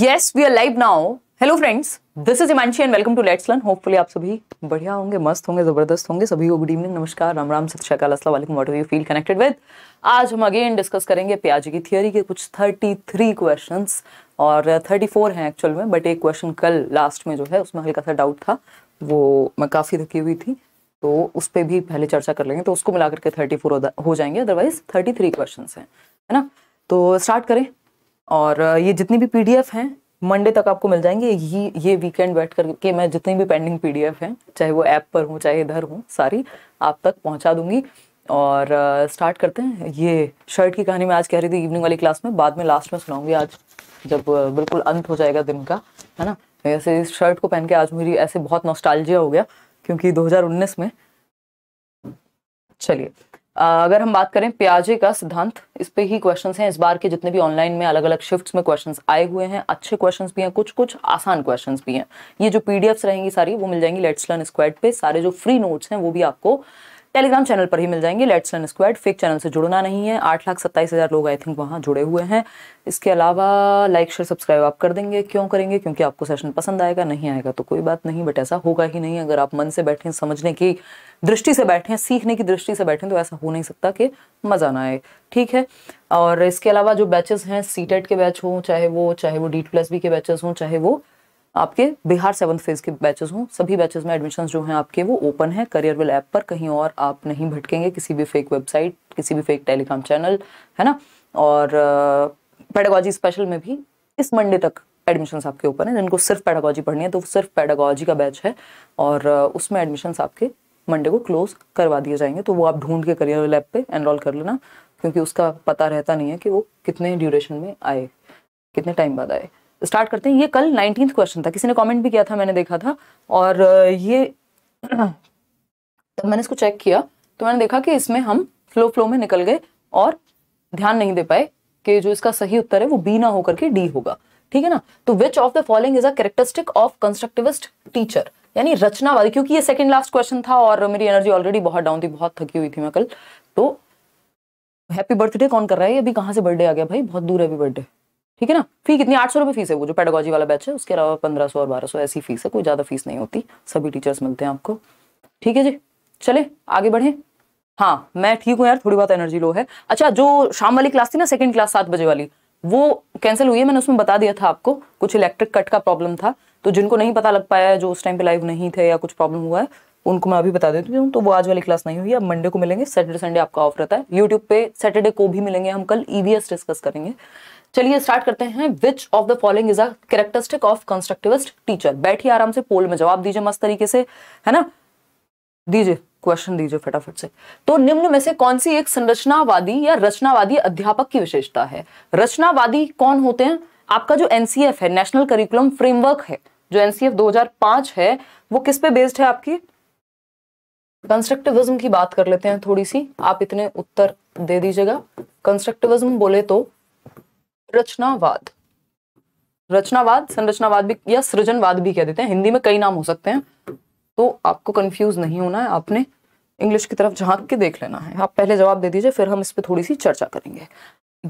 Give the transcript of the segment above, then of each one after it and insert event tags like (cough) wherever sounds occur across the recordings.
Yes we are live now hello friends this is Imanshi and welcome to let's learn hopefully आप सभी बढ़िया होंगे मस्त होंगे जबरदस्त होंगे सभी को गुड इवनिंग नमस्कार राम राम सत श्रीकाल अस्सलाम वालेकुम what you feel connected with आज हम अगेन डिस्कस करेंगे प्याज की थियोरी के कुछ 33 क्वेश्चंस और 34 हैं एक्चुअल में बट एक क्वेश्चन कल लास्ट में जो है उसमें हल्का सा डाउट था वो मैं काफ़ी थकी हुई थी तो उस पर भी पहले चर्चा कर लेंगे तो उसको मिलाकर के 34 हो जाएंगे अदरवाइज 33 क्वेश्चंस हैं है ना तो स्टार्ट करें और ये जितनी भी पीडीएफ हैं मंडे तक आपको मिल जाएंगे ये ये वीकेंड बैठ करके मैं जितनी भी पेंडिंग पीडीएफ हैं चाहे वो ऐप पर हूँ चाहे इधर हूँ सारी आप तक पहुँचा दूंगी और स्टार्ट करते हैं ये शर्ट की कहानी मैं आज कह रही थी इवनिंग वाली क्लास में बाद में लास्ट में सुनाऊंगी आज जब बिल्कुल अंत हो जाएगा दिन का है ना तो ऐसे इस शर्ट को पहन के आज मेरी ऐसे बहुत नॉस्टालजिया हो गया क्योंकि 2019 में चलिए अगर हम बात करें प्याजे का सिद्धांत इस पे ही क्वेश्चंस हैं इस बार के जितने भी ऑनलाइन में अलग अलग शिफ्ट्स में क्वेश्चंस आए हुए हैं अच्छे क्वेश्चंस भी हैं कुछ कुछ आसान क्वेश्चंस भी हैं ये जो पीडीएफ्स रहेंगी सारी वो मिल जाएंगी लेट्स लर्न स्क्वाड पे सारे जो फ्री नोट्स हैं वो भी आपको टेलीग्राम चैनल पर ही मिल जाएंगे let's learn squad fake channel से जुड़ना नहीं है आठ लाख सत्ताईस हज़ार लोग आई थिंक वहाँ जुड़े हुए हैं इसके अलावा लाइक शेयर सब्सक्राइब आप कर देंगे क्यों करेंगे क्योंकि आपको सेशन पसंद आएगा नहीं आएगा तो कोई बात नहीं बट ऐसा होगा ही नहीं अगर आप मन से बैठें समझने की दृष्टि से बैठे हैं सीखने की दृष्टि से बैठें तो ऐसा हो नहीं सकता कि मज़ा ना आए ठीक है और इसके अलावा जो बैचेस हैं सी के बैच हों चाहे वो चाहे वो डी प्लस बी के बैचेस हों चाहे वो आपके बिहार सेवन फेज के बैचेस हों सभी बैचेस में एडमिशन जो हैं आपके वो ओपन है करियर वेल ऐप पर कहीं और आप नहीं भटकेंगे किसी भी फेक वेबसाइट किसी भी फेक टेलीग्राम चैनल है ना और पेडागॉजी स्पेशल में भी इस मंडे तक एडमिशन आपके ओपन है जिनको सिर्फ पेडागॉजी पढ़नी है तो सिर्फ पेडागॉजी का बैच है और उसमें एडमिशन आपके मंडे को क्लोज करवा दिए जाएंगे तो वो आप ढूंढ के करियर लैब पे एनरोल कर लेना क्योंकि उसका पता रहता नहीं है कि वो कितने ड्यूरेशन में आए कितने टाइम बाद आए स्टार्ट करते हैं ये कल नाइनटीन क्वेश्चन था किसी ने कमेंट भी किया था मैंने देखा था और ये तो (clears throat) मैंने इसको चेक किया तो मैंने देखा कि इसमें हम फ्लो फ्लो में निकल गए और ध्यान नहीं दे पाए कि जो इसका सही उत्तर है वो बी ना होकर के डी होगा ठीक है ना तो which of the following is a characteristic of constructivist teacher यानी रचनावादी क्योंकि ये सेकंड लास्ट क्वेश्चन था और मेरी एनर्जी ऑलरेडी बहुत डाउन थी बहुत थकी हुई थी मैं कल तो हैप्पी बर्थडे कौन कर रहा है अभी कहां से बर्थडे आ गया भाई बहुत दूर है अभी बर्थडे ठीक है ना फी कितनी आठ सौ रुपये फीस है वो जो पेडागोजी वाला बैच है उसके अलावा पंद्रह सौ और बारह सौ ऐसी फीस है कोई ज़्यादा फीस नहीं होती सभी टीचर्स मिलते हैं आपको ठीक है जी चले आगे बढ़े हाँ मैं ठीक हूँ यार थोड़ी बहुत एनर्जी लो है अच्छा जो शाम वाली क्लास थी ना सेकंड क्लास सात बजे वाली वो कैंसिल हुई है मैंने उसमें बता दिया था आपको कुछ इलेक्ट्रिक कट का प्रॉब्लम था तो जिनको नहीं पता लग पाया है जो उस टाइम पे लाइव नहीं थे या कुछ प्रॉब्लम हुआ है उनको मैं अभी बता देती हूँ तो वो आज वाली क्लास नहीं हुई अब मंडे को मिलेंगे सैटरडे संडे आपका ऑफ रहता है यूट्यूब पे सैटरडे को भी मिलेंगे हम कल ईवीएस e डिस्कस करेंगे चलिए स्टार्ट करते हैं which of the following is a characteristic of constructivist teacher बैठिए आराम से पोल में जवाब दीजिए मस्त तरीके से है ना दीजिए क्वेश्चन दीजिए फटाफट से तो निम्न में से कौन सी एक संरचनावादी या रचनावादी अध्यापक की विशेषता है रचनावादी कौन होते हैं आपका जो एनसीएफ है नेशनल करिकुलम फ्रेमवर्क है जो एनसीएफ 2005 है वो किस पे बेस्ड है आपकी कंस्ट्रक्टिविज्म की बात कर लेते हैं थोड़ी सी आप इतने उत्तर दे दीजिएगा कंस्ट्रक्टिविज्म बोले तो रचनावाद रचनावाद संरचनावाद भी या सृजनवाद भी कह देते हैं हिंदी में कई नाम हो सकते हैं तो आपको कंफ्यूज नहीं होना है आपने इंग्लिश की तरफ झांक के देख लेना है आप पहले जवाब दे दीजिए फिर हम इस पर थोड़ी सी चर्चा करेंगे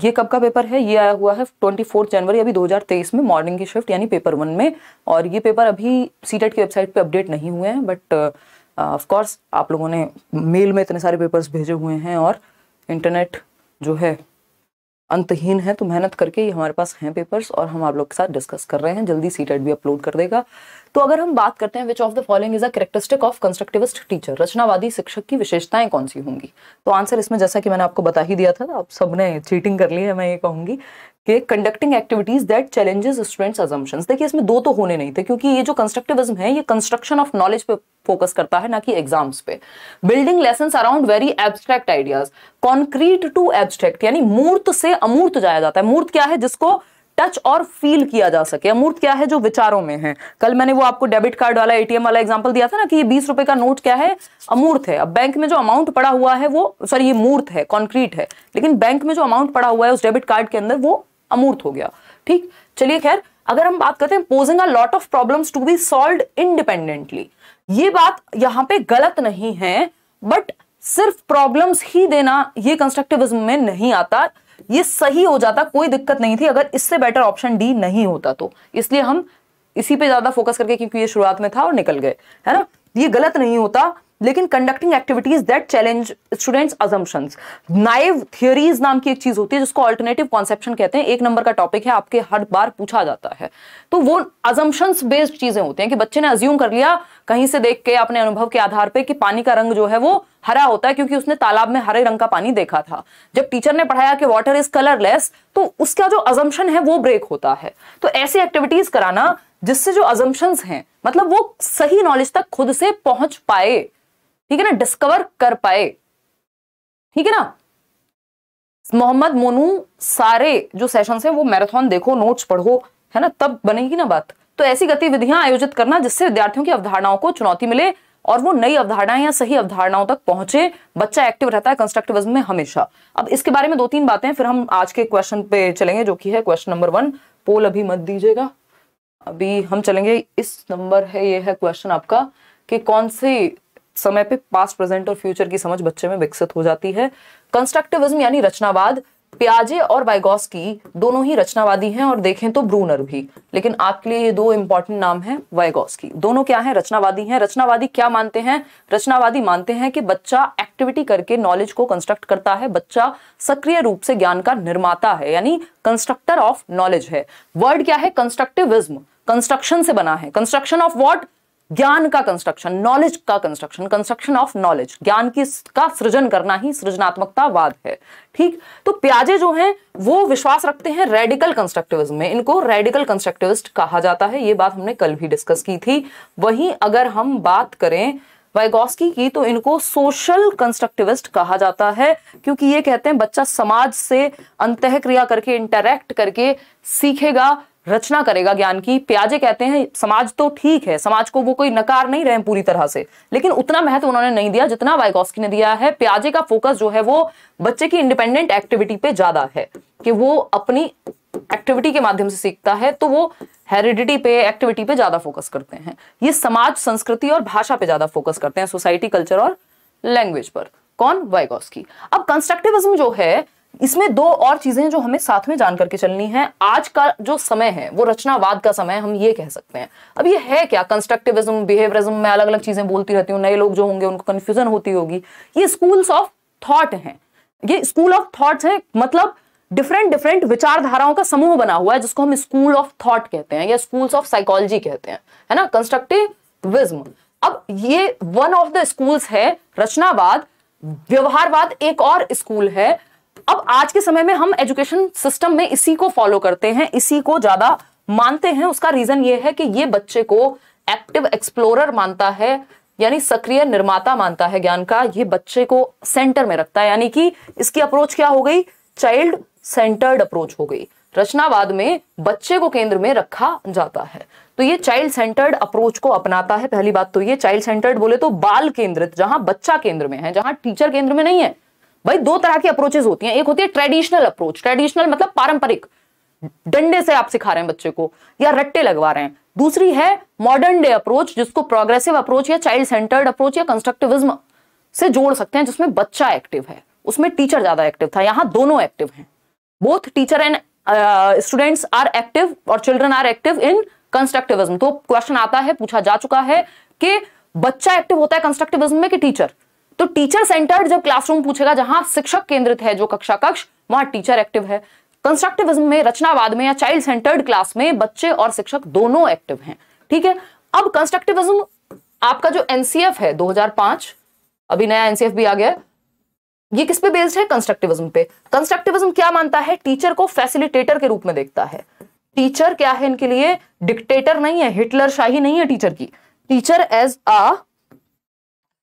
ये कब का पेपर है ये आया हुआ है ट्वेंटी फोर्थ जनवरी अभी 2023 में मॉर्निंग की शिफ्ट यानी पेपर वन में और ये पेपर अभी सीटेट e की वेबसाइट पे अपडेट नहीं हुए हैं बट ऑफकोर्स uh, आप लोगों ने मेल में इतने सारे पेपर्स भेजे हुए हैं और इंटरनेट जो है अंतहीन है तो मेहनत करके ये हमारे पास हैं पेपर्स और हम आप लोग के साथ डिस्कस कर रहे हैं जल्दी सी टेट e भी अपलोड कर देगा तो अगर हम बात करते हैं which of the following is a characteristic of constructivist teacher रचनावादी शिक्षक की विशेषताएं कौन सी होंगी तो आंसर इसमें जैसा कि मैंने आपको बता ही दिया था आप सबने चीटिंग कर ली है मैं ये कहूंगी कि conducting activities that challenges students assumption देखिए इसमें दो तो होने नहीं थे क्योंकि ये जो कंस्ट्रक्टिविज्म है ये कंस्ट्रक्शन ऑफ नॉलेज पे फोकस करता है ना कि एग्जाम्स पे building lesson around very abstract ideas concrete to abstract यानी मूर्त से अमूर्त जाया जाता है मूर्त क्या है जिसको टच और फील किया जा सके अमूर्त क्या है जो विचारों में है कल मैंने वो आपको डेबिट कार्ड वाला एटीएम वाला एग्जांपल दिया था ना कि ये बीस रुपए का नोट क्या है अमूर्त है अब बैंक में जो अमाउंट पड़ा हुआ है वो सॉरी ये मूर्त है कॉन्क्रीट है लेकिन बैंक में जो अमाउंट पड़ा हुआ है उस डेबिट कार्ड के अंदर वो अमूर्त हो गया ठीक चलिए खैर अगर हम बात करते हैं posing a lot of problems to be solve independently ये बात यहां पे गलत नहीं है बट सिर्फ प्रॉब्लम्स ही देना ये कंस्ट्रक्टिविज्म में नहीं आता ये सही हो जाता कोई दिक्कत नहीं थी अगर इससे बेटर ऑप्शन डी नहीं होता तो इसलिए हम इसी पे ज्यादा फोकस करके क्योंकि ये शुरुआत में था और निकल गए है ना ये गलत नहीं होता लेकिन conducting activities that challenge students assumption naive theories नाम की एक चीज होती है जिसको अल्टरनेटिव कॉन्सेप्शन कहते हैं एक नंबर का टॉपिक है आपके हर बार पूछा जाता है तो वो अजम्पन बेस्ड चीजें होती हैं कि बच्चे ने अज्यूम कर लिया कहीं से देख के अपने अनुभव के आधार पर कि पानी का रंग जो है वो हरा होता है क्योंकि उसने तालाब में हरे रंग का पानी देखा था जब टीचर ने पढ़ाया कि वाटर इज कलरलेस तो उसका जो अजम्पन है वो ब्रेक होता है तो ऐसी एक्टिविटीज कराना जिससे जो अजम्पन्स हैं मतलब वो सही नॉलेज तक खुद से पहुंच पाए ठीक है ना डिस्कवर कर पाए ठीक है ना मोहम्मद मोनू सारे जो सेशन है वो मैराथन देखो नोट्स पढ़ो है ना तब बनेगी ना बात तो ऐसी गतिविधियां आयोजित करना जिससे विद्यार्थियों की अवधारणाओं को चुनौती मिले और वो नई अवधारणाएं या सही अवधारणाओं तक पहुंचे बच्चा एक्टिव रहता है कंस्ट्रक्टिविज्म में हमेशा अब इसके बारे में दो तीन बातें फिर हम आज के क्वेश्चन पे चलेंगे जो कि है क्वेश्चन नंबर वन पोल अभी मत दीजिएगा अभी हम चलेंगे इस नंबर है ये है क्वेश्चन आपका कि कौन सी समय पे पास्ट प्रेजेंट और फ्यूचर की समझ बच्चे में विकसित हो जाती है कंस्ट्रक्टिविज्म यानी रचनावाद प्याजे और की दोनों ही रचनावादी हैं और देखें तो ब्रूनर भी लेकिन आपके लिए ये दो इंपॉर्टेंट नाम हैं की दोनों क्या हैं रचनावादी हैं रचनावादी क्या मानते हैं रचनावादी मानते हैं कि बच्चा एक्टिविटी करके नॉलेज को कंस्ट्रक्ट करता है बच्चा सक्रिय रूप से ज्ञान का निर्माता है यानी कंस्ट्रक्टर ऑफ नॉलेज है वर्ड क्या है कंस्ट्रक्टिविज्म कंस्ट्रक्शन से बना है कंस्ट्रक्शन ऑफ वॉट ज्ञान का कंस्ट्रक्शन नॉलेज का कंस्ट्रक्शन कंस्ट्रक्शन ऑफ नॉलेज ज्ञान की का सृजन करना ही सृजनात्मकतावाद है ठीक तो प्याजे जो हैं वो विश्वास रखते हैं रेडिकल कंस्ट्रक्टिविज्म में इनको रेडिकल कंस्ट्रक्टिविस्ट कहा जाता है ये बात हमने कल भी डिस्कस की थी वहीं अगर हम बात करें वाइगोस्की की तो इनको सोशल कंस्ट्रक्टिविस्ट कहा जाता है क्योंकि ये कहते हैं बच्चा समाज से अंत क्रिया करके इंटरेक्ट करके सीखेगा रचना करेगा ज्ञान की प्याजे कहते हैं समाज तो ठीक है समाज को वो कोई नकार नहीं रहे पूरी तरह से लेकिन उतना महत्व उन्होंने नहीं दिया जितना वाइकॉस्की ने दिया है प्याजे का फोकस जो है वो बच्चे की इंडिपेंडेंट एक्टिविटी पे ज्यादा है कि वो अपनी एक्टिविटी के माध्यम से सीखता है तो वो हेरिडिटी पे एक्टिविटी पे ज्यादा फोकस करते हैं ये समाज संस्कृति और भाषा पे ज्यादा फोकस करते हैं सोसाइटी कल्चर और लैंग्वेज पर कौन वाइकॉस्की अब कंस्ट्रक्टिविज्म जो है इसमें दो और चीजें हैं जो हमें साथ में जान करके चलनी है आज का जो समय है वो रचनावाद का समय हम ये कह सकते हैं अब ये है क्या कंस्ट्रक्टिविज्म बिहेवियरिज्म मैं अलग अलग चीजें बोलती रहती हूँ नए लोग जो होंगे उनको कंफ्यूजन होती होगी ये स्कूल्स ऑफ थॉट हैं ये स्कूल ऑफ थॉट है मतलब डिफरेंट डिफरेंट विचारधाराओं का समूह बना हुआ है जिसको हम स्कूल ऑफ थॉट कहते हैं या स्कूल्स ऑफ साइकोलॉजी कहते हैं है ना कंस्ट्रक्टिविज्म अब ये वन ऑफ द स्कूल्स है रचनावाद व्यवहारवाद एक और स्कूल है अब आज के समय में हम एजुकेशन सिस्टम में इसी को फॉलो करते हैं इसी को ज्यादा मानते हैं उसका रीजन ये है कि ये बच्चे को एक्टिव एक्सप्लोरर मानता है यानी सक्रिय निर्माता मानता है ज्ञान का ये बच्चे को सेंटर में रखता है यानी कि इसकी अप्रोच क्या हो गई चाइल्ड सेंटर्ड अप्रोच हो गई रचनावाद में बच्चे को केंद्र में रखा जाता है तो ये चाइल्ड सेंटर्ड अप्रोच को अपनाता है पहली बात तो ये चाइल्ड सेंटर्ड बोले तो बाल केंद्रित जहां बच्चा केंद्र में है जहां टीचर केंद्र में नहीं है भाई दो तरह की अप्रोचेज होती हैं एक होती है ट्रेडिशनल अप्रोच ट्रेडिशनल मतलब पारंपरिक डंडे से आप सिखा रहे हैं बच्चे को या रट्टे लगवा रहे हैं दूसरी है मॉडर्न डे अप्रोच जिसको प्रोग्रेसिव अप्रोच या चाइल्ड सेंटर्ड अप्रोच या कंस्ट्रक्टिविज्म से जोड़ सकते हैं जिसमें बच्चा एक्टिव है उसमें टीचर ज्यादा एक्टिव था यहाँ दोनों एक्टिव हैं both teacher and students are active और children are active in constructivism तो क्वेश्चन आता है पूछा जा चुका है कि बच्चा एक्टिव होता है कंस्ट्रक्टिविज्म में कि टीचर तो टीचर सेंटर्ड जब क्लासरूम पूछेगा जहां शिक्षक केंद्रित है जो कक्षा कक्ष वहां टीचर एक्टिव है कंस्ट्रक्टिविज्म में रचनावाद में या चाइल्ड सेंटर्ड क्लास में बच्चे और शिक्षक दोनों एक्टिव हैं ठीक है अब कंस्ट्रक्टिविज्म आपका जो एनसीएफ है 2005 अभी नया एनसीएफ भी आ गया ये किस पे बेस्ड है कंस्ट्रक्टिविज्म पे कंस्ट्रक्टिविज्म क्या मानता है टीचर को फैसिलिटेटर के रूप में देखता है टीचर क्या है इनके लिए डिक्टेटर नहीं है हिटलर शाही नहीं है टीचर की टीचर एज अ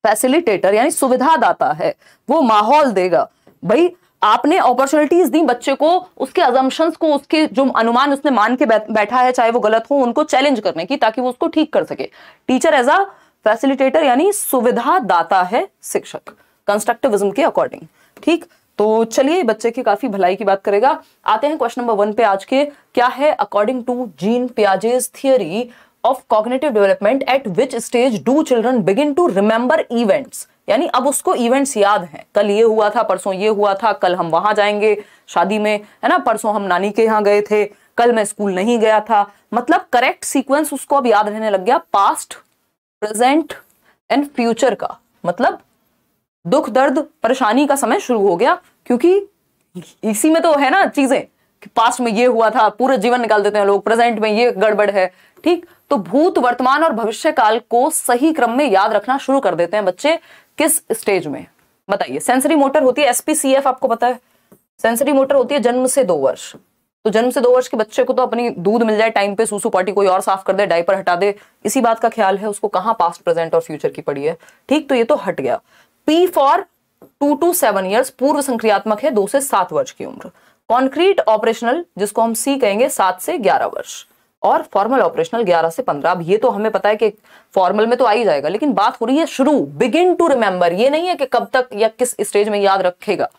फैसिलिटेटर यानी सुविधा दाता है वो माहौल देगा भाई आपने अपॉर्चुनिटीज दी बच्चे को उसके अजम्पन को उसके जो अनुमान उसने मान के बैठा है चाहे वो गलत हो उनको चैलेंज करने की ताकि वो उसको ठीक कर सके टीचर एज अ फैसिलिटेटर यानी सुविधा दाता है शिक्षक कंस्ट्रक्टिविज्म के अकॉर्डिंग ठीक तो चलिए बच्चे की काफी भलाई की बात करेगा आते हैं क्वेश्चन नंबर वन पे आज के क्या है according to Jean Piaget's theory of cognitive development at which stage do children begin to remember events यानी अब उसको इवेंट्स याद हैं कल ये हुआ था परसों ये हुआ था कल हम वहां जाएंगे शादी में है ना परसों हम नानी के यहाँ गए थे कल मैं स्कूल नहीं गया था मतलब करेक्ट सीक्वेंस उसको अब याद रहने लग गया पास्ट प्रेजेंट एंड फ्यूचर का मतलब दुख दर्द परेशानी का समय शुरू हो गया क्योंकि इसी में तो है ना चीजें कि पास्ट में ये हुआ था पूरा जीवन निकाल देते हैं लोग प्रेजेंट में ये गड़बड़ है ठीक तो भूत वर्तमान और भविष्य काल को सही क्रम में याद रखना शुरू कर देते हैं बच्चे किस स्टेज में बताइए सेंसरी मोटर होती है एसपीसीएफ आपको पता है सेंसरी मोटर होती है जन्म से दो वर्ष तो जन्म से दो वर्ष के बच्चे को तो अपनी दूध मिल जाए टाइम पे सूसू पार्टी कोई और साफ कर दे डायपर हटा दे इसी बात का ख्याल है उसको कहां पास्ट प्रेजेंट और फ्यूचर की पड़ी है ठीक तो ये तो हट गया P for two to seven years पूर्व संक्रियात्मक है दो से सात वर्ष की उम्र कॉन्क्रीट ऑपरेशनल जिसको हम सी कहेंगे सात से ग्यारह वर्ष और फॉर्मल ऑपरेशनल 11 से 15 अब ये तो हमें पता है कि फॉर्मल में तो आ ही जाएगा लेकिन बात हो रही है शुरू बिगिन टू रिमेंबर ये नहीं है कि कब तक या किस स्टेज में याद रखेगा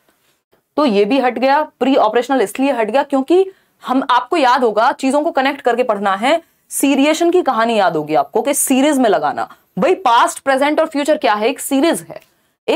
तो ये भी हट गया प्री ऑपरेशनल इसलिए हट गया क्योंकि हम आपको याद होगा चीजों को कनेक्ट करके पढ़ना है सीरिएशन की कहानी याद होगी आपको कि सीरीज में लगाना भाई पास्ट प्रेजेंट और फ्यूचर क्या है एक सीरीज है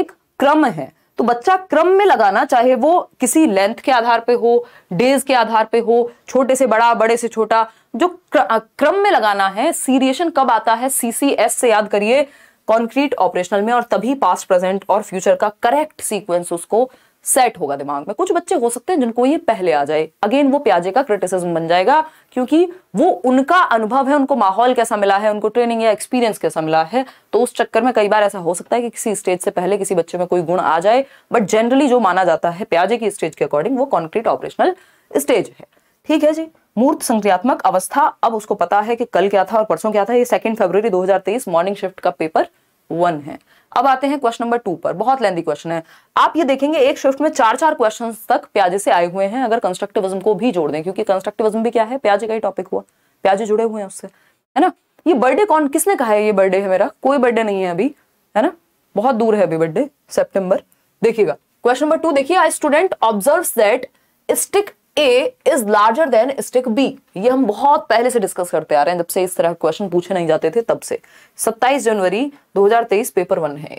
एक क्रम है तो बच्चा क्रम में लगाना चाहे वो किसी लेंथ के आधार पे हो डेज के आधार पे हो छोटे से बड़ा बड़े से छोटा जो क्रम में लगाना है सीरिएशन कब आता है सीसीएस से याद करिए कॉन्क्रीट ऑपरेशनल में और तभी पास्ट प्रेजेंट और फ्यूचर का करेक्ट सीक्वेंस उसको सेट होगा दिमाग में कुछ बच्चे हो सकते हैं जिनको ये पहले आ जाए अगेन वो प्याजे का क्रिटिसिज्म बन जाएगा क्योंकि वो उनका अनुभव है उनको माहौल कैसा मिला है उनको ट्रेनिंग या एक्सपीरियंस कैसा मिला है तो उस चक्कर में कई बार ऐसा हो सकता है कि किसी स्टेज से पहले किसी बच्चे में कोई गुण आ जाए बट जनरली जो माना जाता है प्याजे की स्टेज के अकॉर्डिंग वो कॉन्क्रीट ऑपरेशनल स्टेज है ठीक है जी मूर्त संक्रियात्मक अवस्था अब उसको पता है कि कल क्या था और परसों क्या था ये सेकंड फरवरी 2023 मॉर्निंग शिफ्ट का पेपर वन है अब आते हैं क्वेश्चन नंबर टू पर बहुत लेंदी क्वेश्चन है आप ये देखेंगे एक शिफ्ट में चार चार क्वेश्चन तक प्याजे से आए हुए हैं अगर कंस्ट्रक्टिविज्म को भी जोड़ दें क्योंकि कंस्ट्रक्टिविज्म भी क्या है प्याजे का ही टॉपिक हुआ प्याजे जुड़े हुए हैं उससे है ना ये बर्थडे कौन किसने कहा है ये बर्थडे है मेरा कोई बर्थडे नहीं है अभी है ना बहुत दूर है अभी बर्थडे सेप्टेम्बर देखिएगा क्वेश्चन नंबर टू देखिए I student observe that stick A is larger than stick B ये हम बहुत पहले से डिस्कस करते आ रहे हैं जब से इस तरह के क्वेश्चन पूछे नहीं जाते थे तब से 27 जनवरी 2023 पेपर वन है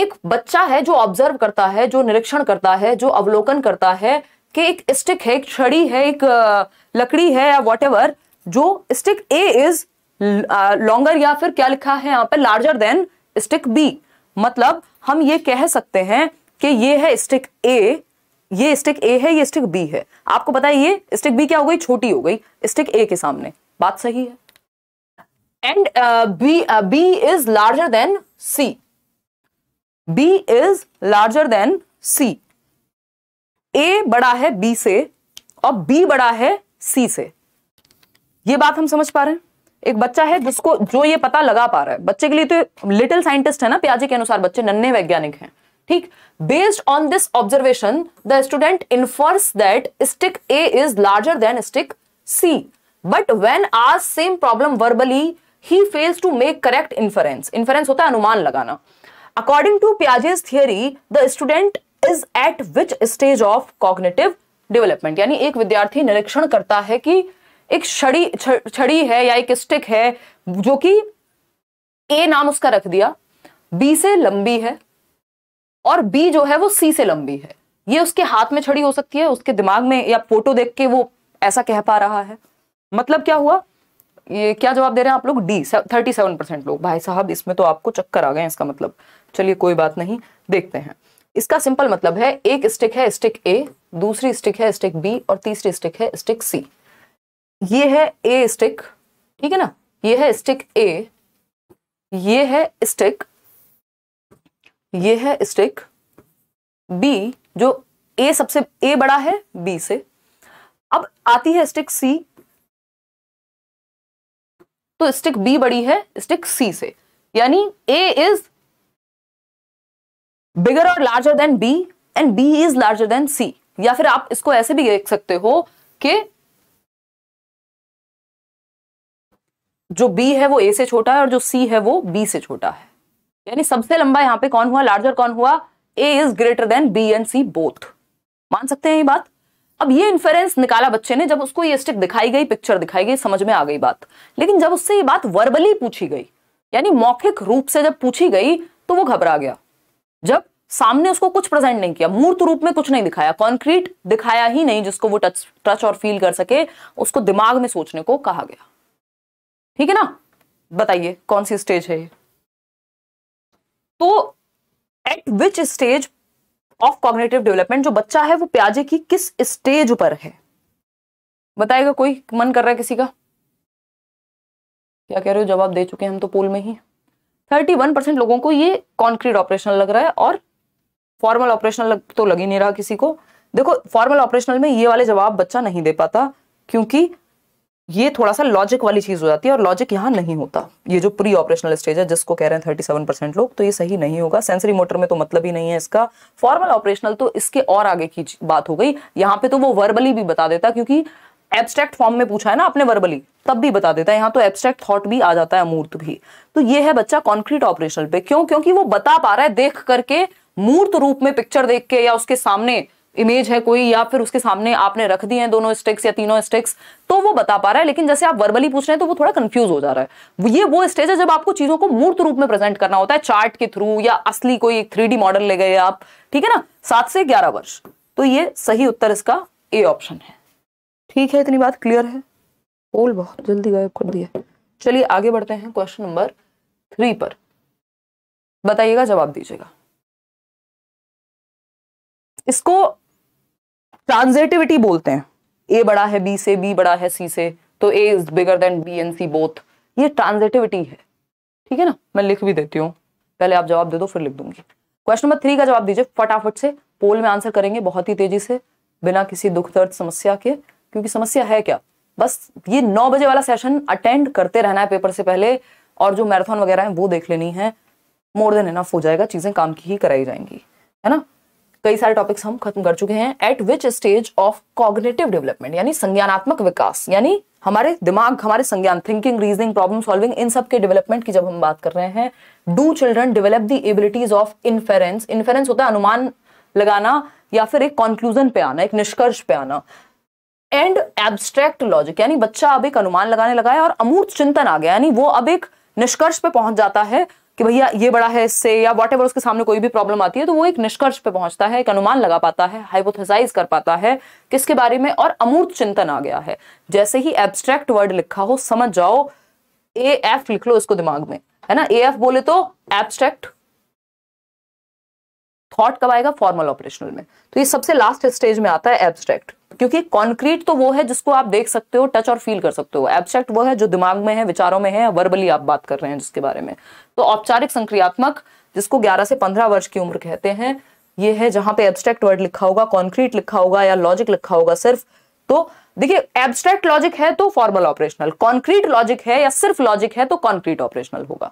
एक बच्चा है जो ऑब्जर्व करता है जो निरीक्षण करता है जो अवलोकन करता है कि एक स्टिक है एक छड़ी है एक लकड़ी है या वॉट जो स्टिक ए इज लॉन्गर या फिर क्या लिखा है यहाँ पे लार्जर देन स्टिक बी मतलब हम ये कह सकते हैं कि ये है स्टिक ए ये स्टिक ए है ये स्टिक बी है आपको पता है ये स्टिक बी क्या हो गई छोटी हो गई स्टिक ए के सामने बात सही है and B B is larger than C B is larger than C A बड़ा है बी से और बी बड़ा है सी से ये बात हम समझ पा रहे हैं एक बच्चा है जिसको जो ये पता लगा पा रहा है बच्चे के लिए तो लिटिल साइंटिस्ट है ना प्याजे के अनुसार बच्चे नन्हे वैज्ञानिक हैं ठीक based on this observation the student infers that stick A is larger than stick C but when आज same problem verbally he fails to make correct inference inference होता है अनुमान लगाना according to Piaget's theory the student is at which stage of cognitive development यानी एक विद्यार्थी निरीक्षण करता है कि एक छड़ी छड़ी है या एक स्टिक है जो कि ए नाम उसका रख दिया बी से लंबी है और बी जो है वो सी से लंबी है ये उसके हाथ में छड़ी हो सकती है उसके दिमाग में या फोटो देख के वो ऐसा कह पा रहा है मतलब क्या हुआ ये क्या जवाब दे रहे हैं आप लोग डी थर्टी सेवन परसेंट लोग भाई साहब इसमें तो आपको चक्कर आ गए इसका मतलब चलिए कोई बात नहीं देखते हैं इसका सिंपल मतलब है एक स्टिक है स्टिक ए दूसरी स्टिक है स्टिक बी और तीसरी स्टिक है स्टिक सी ये है ए स्टिक ठीक है ना ये है स्टिक ए ये है स्टिक ये है स्टिक बी जो ए सबसे ए बड़ा है बी से अब आती है स्टिक सी तो स्टिक बी बड़ी है स्टिक सी से यानी ए इज बिगर और larger than B and B is larger than C या फिर आप इसको ऐसे भी देख सकते हो कि जो बी है वो ए से छोटा है और जो सी है वो बी से छोटा है यानी सबसे लंबा यहां पे कौन हुआ लार्जर कौन हुआ A is greater than B and C both मान सकते हैं ये बात अब ये इन्फेरेंस निकाला बच्चे ने जब उसको ये स्टिक दिखाई गई पिक्चर दिखाई गई समझ में आ गई बात लेकिन जब उससे ये बात वर्बली पूछी गई यानी मौखिक रूप से जब पूछी गई तो वो घबरा गया जब सामने उसको कुछ प्रेजेंट नहीं किया मूर्त रूप में कुछ नहीं दिखाया कॉन्क्रीट दिखाया ही नहीं जिसको वो टच टच और फील कर सके उसको दिमाग में सोचने को कहा गया ठीक है ना बताइए कौन सी स्टेज है ये तो at which stage of cognitive development जो बच्चा है वो प्याजे की किस स्टेज पर है बताएगा कोई मन कर रहा है किसी का क्या कह रहे हो जवाब दे चुके हैं हम तो पोल में ही थर्टी वन परसेंट लोगों को ये कॉन्क्रीट ऑपरेशनल लग रहा है और फॉर्मल ऑपरेशनल लग तो लग ही नहीं रहा किसी को देखो फॉर्मल ऑपरेशनल में ये वाले जवाब बच्चा नहीं दे पाता क्योंकि ये थोड़ा सा लॉजिक वाली चीज हो जाती है और लॉजिक यहाँ नहीं होता ये जो प्री ऑपरेशनल स्टेज है जिसको कह रहे हैं थर्टी सेवन परसेंट लोग तो ये सही नहीं होगा सेंसरी मोटर में तो मतलब ही नहीं है इसका फॉर्मल ऑपरेशनल तो इसके और आगे की बात हो गई यहाँ पे तो वो वर्बली भी बता देता क्योंकि एब्स्ट्रैक्ट फॉर्म में पूछा है ना आपने वर्बली तब भी बता देता है यहाँ तो एब्स्ट्रैक्ट थॉट भी आ जाता है अमूर्त भी तो ये है बच्चा कॉन्क्रीट ऑपरेशनल पे क्यों क्योंकि वो बता पा रहा है देख करके मूर्त रूप में पिक्चर देख के या उसके सामने इमेज है कोई या फिर उसके सामने आपने रख दिए हैं दोनों स्टिक्स या तीनों स्टिक्स तो वो बता पा रहा है लेकिन जैसे आप वर्बली पूछ रहे हैं तो वो थोड़ा कंफ्यूज हो जा रहा है ये वो स्टेज है जब आपको चीजों को मूर्त रूप में प्रेजेंट करना होता है चार्ट के थ्रू या असली कोई थ्री मॉडल ले गए आप ठीक है ना सात से ग्यारह वर्ष तो ये सही उत्तर इसका ए ऑप्शन है ठीक है इतनी बात क्लियर है बोल बहुत जल्दी गायब कर दिया चलिए आगे बढ़ते हैं क्वेश्चन नंबर थ्री पर बताइएगा जवाब दीजिएगा इसको ट्रांजेटिविटी बोलते हैं ए बड़ा है बी से बी बड़ा है सी से तो A is bigger than B and C both ये ट्रांजेटिविटी है ठीक है ना मैं लिख भी देती हूँ पहले आप जवाब दे दो फिर लिख दूंगी क्वेश्चन नंबर थ्री का जवाब दीजिए फटाफट से पोल में आंसर करेंगे बहुत ही तेजी से बिना किसी दुख दर्द समस्या के क्योंकि समस्या है क्या बस ये नौ बजे वाला सेशन अटेंड करते रहना है पेपर से पहले और जो मैराथन वगैरह है वो देख लेनी है मोर देन इनफ हो जाएगा चीजें काम की ही कराई जाएंगी है ना कई सारे टॉपिक्स हम खत्म कर चुके हैं at which stage of cognitive development यानी संज्ञानात्मक विकास यानी हमारे दिमाग हमारे संज्ञान थिंकिंग रीजनिंग प्रॉब्लम सॉल्विंग इन सब के डेवलपमेंट की जब हम बात कर रहे हैं do children develop the abilities of inference inference होता है अनुमान लगाना या फिर एक कॉन्क्लूजन पे आना एक निष्कर्ष पे आना एंड एब्स्ट्रैक्ट लॉजिक यानी बच्चा अब एक अनुमान लगाने लगा है और अमूर्त चिंतन आ गया यानी वो अब एक निष्कर्ष पे पहुंच जाता है कि भैया ये बड़ा है इससे या वॉट उसके सामने कोई भी प्रॉब्लम आती है तो वो एक निष्कर्ष पे पहुंचता है एक अनुमान लगा पाता है हाइपोथेसाइज कर पाता है किसके बारे में और अमूर्त चिंतन आ गया है जैसे ही एब्स्ट्रैक्ट वर्ड लिखा हो समझ जाओ ए एफ लिख लो इसको दिमाग में है ना ए एफ बोले तो एब्स्ट्रैक्ट थॉट कब आएगा फॉर्मल ऑपरेशनल में तो ये सबसे लास्ट स्टेज में आता है एब्स्ट्रैक्ट क्योंकि कॉन्क्रीट तो वो है जिसको आप देख सकते हो टच और फील कर सकते हो एब्स्ट्रैक्ट वो है जो दिमाग में है विचारों में है वर्बली आप बात कर रहे हैं जिसके बारे में तो औपचारिक संक्रियात्मक जिसको ग्यारह से पंद्रह वर्ष की उम्र कहते हैं ये है जहां पे एब्स्ट्रैक्ट वर्ड लिखा होगा कॉन्क्रीट लिखा होगा या लॉजिक लिखा होगा सिर्फ तो देखिए एब्स्ट्रैक्ट लॉजिक है तो फॉर्मल ऑपरेशनल कॉन्क्रीट लॉजिक है या सिर्फ लॉजिक है तो कॉन्क्रीट ऑपरेशनल होगा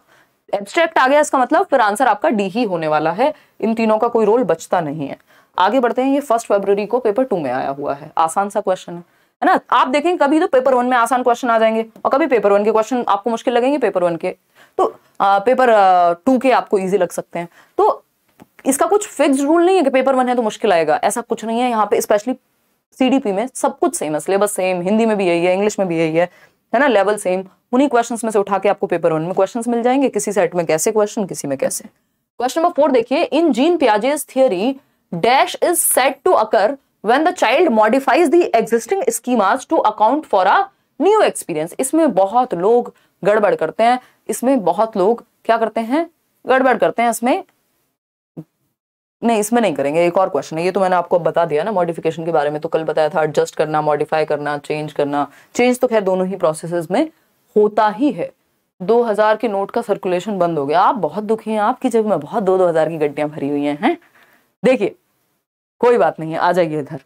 एब्स्ट्रैक्ट आ गया इसका मतलब फिर आंसर आपका डी ही होने वाला है इन तीनों का कोई रोल बचता नहीं है आगे बढ़ते हैं ये फर्स्ट फेबर को पेपर टू में आया हुआ है आसान सा क्वेश्चन है है ना आप देखेंगे कभी तो पेपर वन में आसान क्वेश्चन आ जाएंगे और कभी पेपर वन के क्वेश्चन आपको मुश्किल लगेंगे पेपर वन के तो आ, पेपर टू के आपको इजी लग सकते हैं तो इसका कुछ फिक्स रूल नहीं है कि पेपर वन है तो मुश्किल आएगा ऐसा कुछ नहीं है यहाँ पे स्पेशली सीडीपी में सब कुछ सेम है सिलेबस सेम हिंदी में भी यही है इंग्लिश में भी यही है है ना लेवल सेम उन्हीं क्वेश्चंस में से उठा के आपको पेपर वन में क्वेश्चंस मिल जाएंगे किसी सेट में कैसे क्वेश्चन किसी में कैसे क्वेश्चन नंबर फोर देखिए in Jean Piaget's theory dash is set to occur when the child modifies the existing scheme to account for a new experience इसमें बहुत लोग गड़बड़ करते हैं इसमें बहुत लोग क्या करते हैं गड़बड़ करते हैं इसमें नहीं इसमें नहीं करेंगे एक और क्वेश्चन है ये तो मैंने आपको बता दिया ना मॉडिफिकेशन के बारे में तो कल बताया था एडजस्ट करना मॉडिफाई करना चेंज करना चेंज तो खैर दोनों ही प्रोसेसेस में होता ही है 2000 के नोट का सर्कुलेशन बंद हो गया आप बहुत दुखी हैं आपकी जब में बहुत दो दो हजार की गड्डियां भरी हुई हैं है? देखिए कोई बात नहीं आ जाइए इधर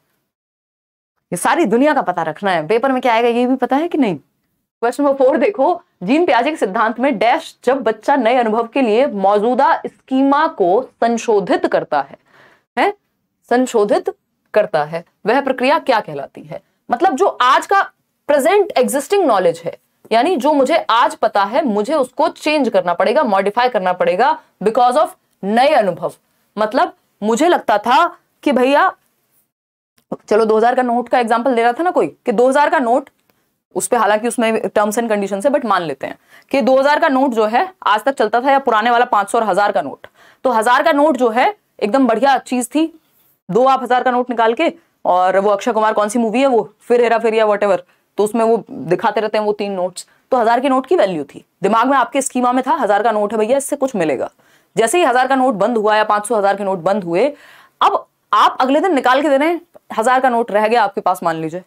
ये सारी दुनिया का पता रखना है पेपर में क्या आएगा ये भी पता है कि नहीं क्वेश्चन नंबर फोर देखो जीन प्याजे के सिद्धांत में डैश जब बच्चा नए अनुभव के लिए मौजूदा स्कीमा को संशोधित करता है, है? संशोधित करता है वह प्रक्रिया क्या कहलाती है मतलब जो आज का प्रेजेंट एग्जिस्टिंग नॉलेज है यानी जो मुझे आज पता है मुझे उसको चेंज करना पड़ेगा मॉडिफाई करना पड़ेगा बिकॉज ऑफ नए अनुभव मतलब मुझे लगता था कि भैया चलो 2000 का नोट का एग्जाम्पल दे रहा था ना कोई कि 2000 का नोट उस पर हालांकि उसमें टर्म्स एंड कंडीशन है बट मान लेते हैं कि 2000 का नोट जो है आज तक चलता था या पुराने वाला 500 और हजार का नोट तो हजार का नोट जो है एकदम बढ़िया चीज थी दो आप हजार का नोट निकाल के और वो अक्षय कुमार कौन सी मूवी है वो फिर हेरा फेरिया वट तो उसमें वो दिखाते रहते हैं वो तीन नोट्स तो हजार के नोट की वैल्यू थी दिमाग में आपके स्कीमा में था हजार का नोट है भैया इससे कुछ मिलेगा जैसे ही हजार का नोट बंद हुआ या पांच सौ हजार के नोट बंद हुए अब आप अगले दिन निकाल के दे रहे हैं हजार का नोट रह गया आपके पास मान लीजिए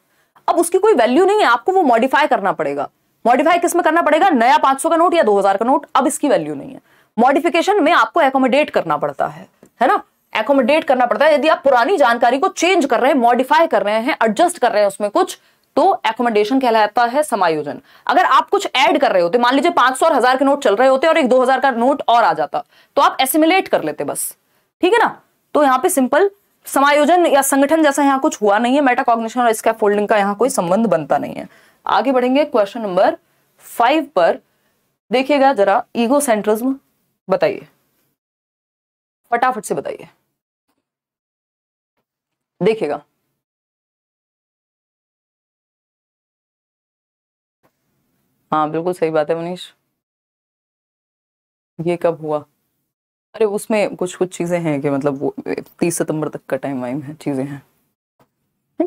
अब उसकी कोई वैल्यू नहीं है आपको वो मॉडिफाई करना पड़ेगा मॉडिफाई किस में करना पड़ेगा नया पांच का नोट या दो का नोट अब इसकी वैल्यू नहीं है मॉडिफिकेशन में आपको एकोमोडेट करना पड़ता है है ना एकोमोडेट करना पड़ता है यदि आप पुरानी जानकारी को चेंज कर रहे हैं मॉडिफाई कर रहे हैं एडजस्ट कर रहे हैं उसमें कुछ तो एकोमोडेशन कहलाता है समायोजन अगर आप कुछ ऐड कर रहे होते मान लीजिए पांच सौ और हजार के नोट चल रहे होते और एक दो हजार का नोट और आ जाता तो आप एसिमुलेट कर लेते बस ठीक है ना तो यहाँ पे सिंपल समायोजन या संगठन जैसा यहाँ कुछ हुआ नहीं है मेटाकॉग्निशन और इसका फोल्डिंग का यहाँ कोई संबंध बनता नहीं है आगे बढ़ेंगे क्वेश्चन नंबर फाइव पर देखिएगा जरा ईगो सेंट्रिज्म बताइए फटाफट से बताइए देखिएगा हाँ बिल्कुल सही बात है मनीष ये कब हुआ अरे उसमें कुछ कुछ चीज़ें हैं कि मतलब वो तीस सितंबर तक का टाइम वाइम है चीज़ें हैं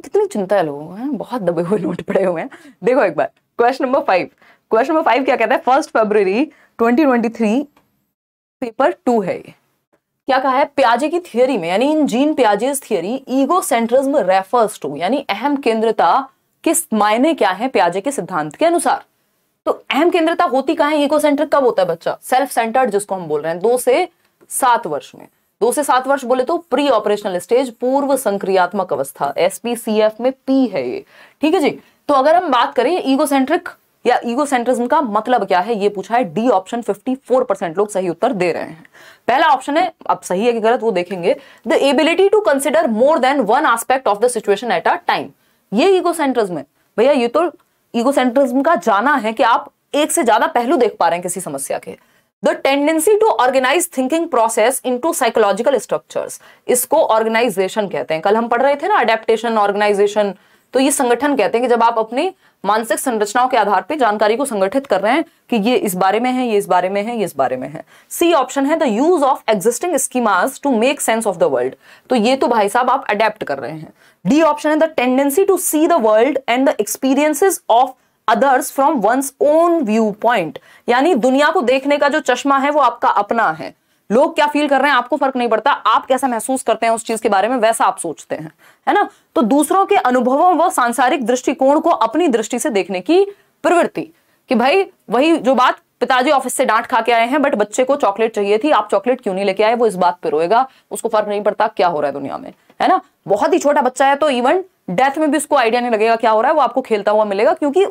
कितनी चिंता है लोगों हैं बहुत दबे हुए नोट पड़े हुए हैं देखो एक बार question number five question number five क्या कहता है फर्स्ट फरवरी 2023 पेपर टू है ये क्या कहा है प्याजे की थियोरी में यानी इन जीन प्याजे theory egocentrism refers to यानी अहम केंद्रता किस मायने क्या है प्याजे के सिद्धांत के अनुसार तो अहम केंद्रता होती कहा है इको इकोसेंट्रिक कब होता है बच्चा सेल्फ सेंटर्ड जिसको हम बोल रहे हैं दो से सात वर्ष में दो से सात वर्ष बोले तो प्री ऑपरेशनल स्टेज पूर्व संक्रियात्मक अवस्था एसपीसीएफ में पी है ये ठीक है जी तो अगर हम बात करें सेंट्रिक या सेंट्रिज्म का मतलब क्या है ये पूछा है डी ऑप्शन 54 परसेंट लोग सही उत्तर दे रहे हैं पहला ऑप्शन है अब सही है कि गलत वो देखेंगे the ability to consider more than one aspect of the situation at a time ये ईगोसेंट्रिज्म है भैया ये तो ईगोसेंट्रिज्म का जाना है कि आप एक से ज्यादा पहलू देख पा रहे हैं किसी समस्या के the tendency to organise thinking process into psychological structure इसको ऑर्गेनाइजेशन कहते हैं कल हम पढ़ रहे थे ना अडेप्टेशन ऑर्गेनाइजेशन तो ये संगठन कहते हैं कि जब आप अपनी मानसिक संरचनाओं के आधार पर जानकारी को संगठित कर रहे हैं कि ये इस बारे में है ये इस बारे में है ये इस बारे में है सी ऑप्शन है the use of existing schemas to make sense of the world तो ये तो भाई साहब आप अडेप्ट कर रहे हैं डी ऑप्शन है the tendency to see the world and the experiences of others from one's own view point यानी दुनिया को देखने का जो चश्मा है वो आपका अपना है लोग क्या फील कर रहे हैं आपको फर्क नहीं पड़ता आप कैसा महसूस करते हैं उस चीज के बारे में वैसा आप सोचते हैं है ना तो दूसरों के अनुभवों व सांसारिक दृष्टिकोण को अपनी दृष्टि से देखने की प्रवृत्ति कि भाई वही जो बात पिताजी ऑफिस से डांट खा के आए हैं बट बच्चे को चॉकलेट चाहिए थी आप चॉकलेट क्यों नहीं लेके आए वो इस बात पर रोएगा उसको फर्क नहीं पड़ता क्या हो रहा है दुनिया में है ना बहुत ही छोटा बच्चा है तो इवन डेथ में भी उसको आइडिया नहीं लगेगा क्या हो रहा है वो आपको खेलता हुआ मिलेगा क्योंकि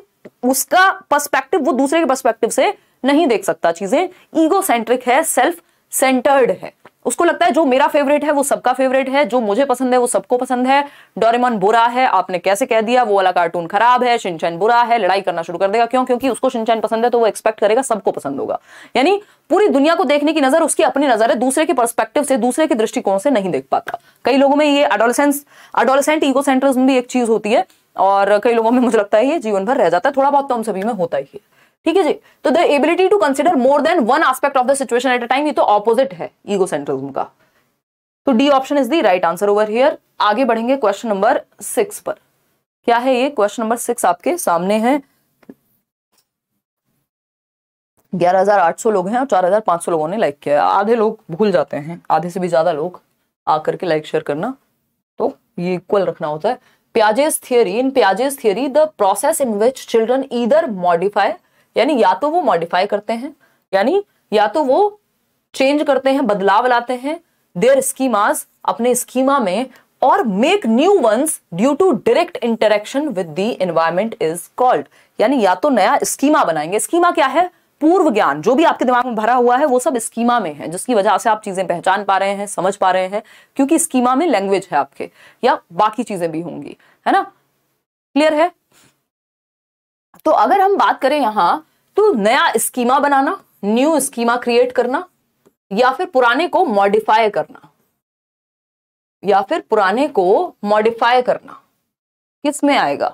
उसका पर्सपेक्टिव वो दूसरे के पर्सपेक्टिव से नहीं देख सकता चीजें ईगो सेंट्रिक है सेल्फ सेंटर्ड है उसको लगता है जो मेरा फेवरेट है वो सबका फेवरेट है जो मुझे पसंद है वो सबको पसंद है डोरेमोन बुरा है आपने कैसे कह दिया वो वाला कार्टून खराब है शिनचैन बुरा है लड़ाई करना शुरू कर देगा क्यों क्योंकि उसको शिनचैन पसंद है तो वो एक्सपेक्ट करेगा सबको पसंद होगा यानी पूरी दुनिया को देखने की नजर उसकी अपनी नजर है दूसरे के परस्पेक्टिव से दूसरे के दृष्टिकोण से नहीं देख पाता कई लोगों में ये अडोलसेंस अडोलसेंट इको सेंटर भी एक चीज होती है और कई लोगों में मुझे लगता है ये जीवन भर रह जाता है थोड़ा बहुत तो हम सभी में होता ही है ठीक है जी तो the ability to consider more than one aspect of the situation at a time ये तो ऑपोजिट है ईगो सेंट्रिज्म का तो D option is the right answer over here आगे बढ़ेंगे क्वेश्चन नंबर सिक्स पर क्या है ये क्वेश्चन नंबर सिक्स आपके सामने है 11,800 लोग हैं और 4,500 लोगों ने लाइक किया आधे लोग भूल जाते हैं आधे से भी ज्यादा लोग आकर के लाइक शेयर करना तो ये इक्वल रखना होता है Piaget's theory in Piaget's theory the process in which children either modify यानी या तो वो मॉडिफाई करते हैं यानी या तो वो चेंज करते हैं बदलाव लाते हैं देयर स्कीमास अपने स्कीमा में और make new ones due to direct interaction with the environment is called यानी या तो नया स्कीमा बनाएंगे स्कीमा क्या है पूर्व ज्ञान जो भी आपके दिमाग में भरा हुआ है वो सब स्कीमा में है जिसकी वजह से आप चीजें पहचान पा रहे हैं समझ पा रहे हैं क्योंकि स्कीमा में लैंग्वेज है आपके या बाकी चीजें भी होंगी है ना क्लियर है तो अगर हम बात करें यहां तो नया स्कीमा बनाना न्यू स्कीमा क्रिएट करना या फिर पुराने को मॉडिफाई करना या फिर पुराने को मॉडिफाई करना किस में आएगा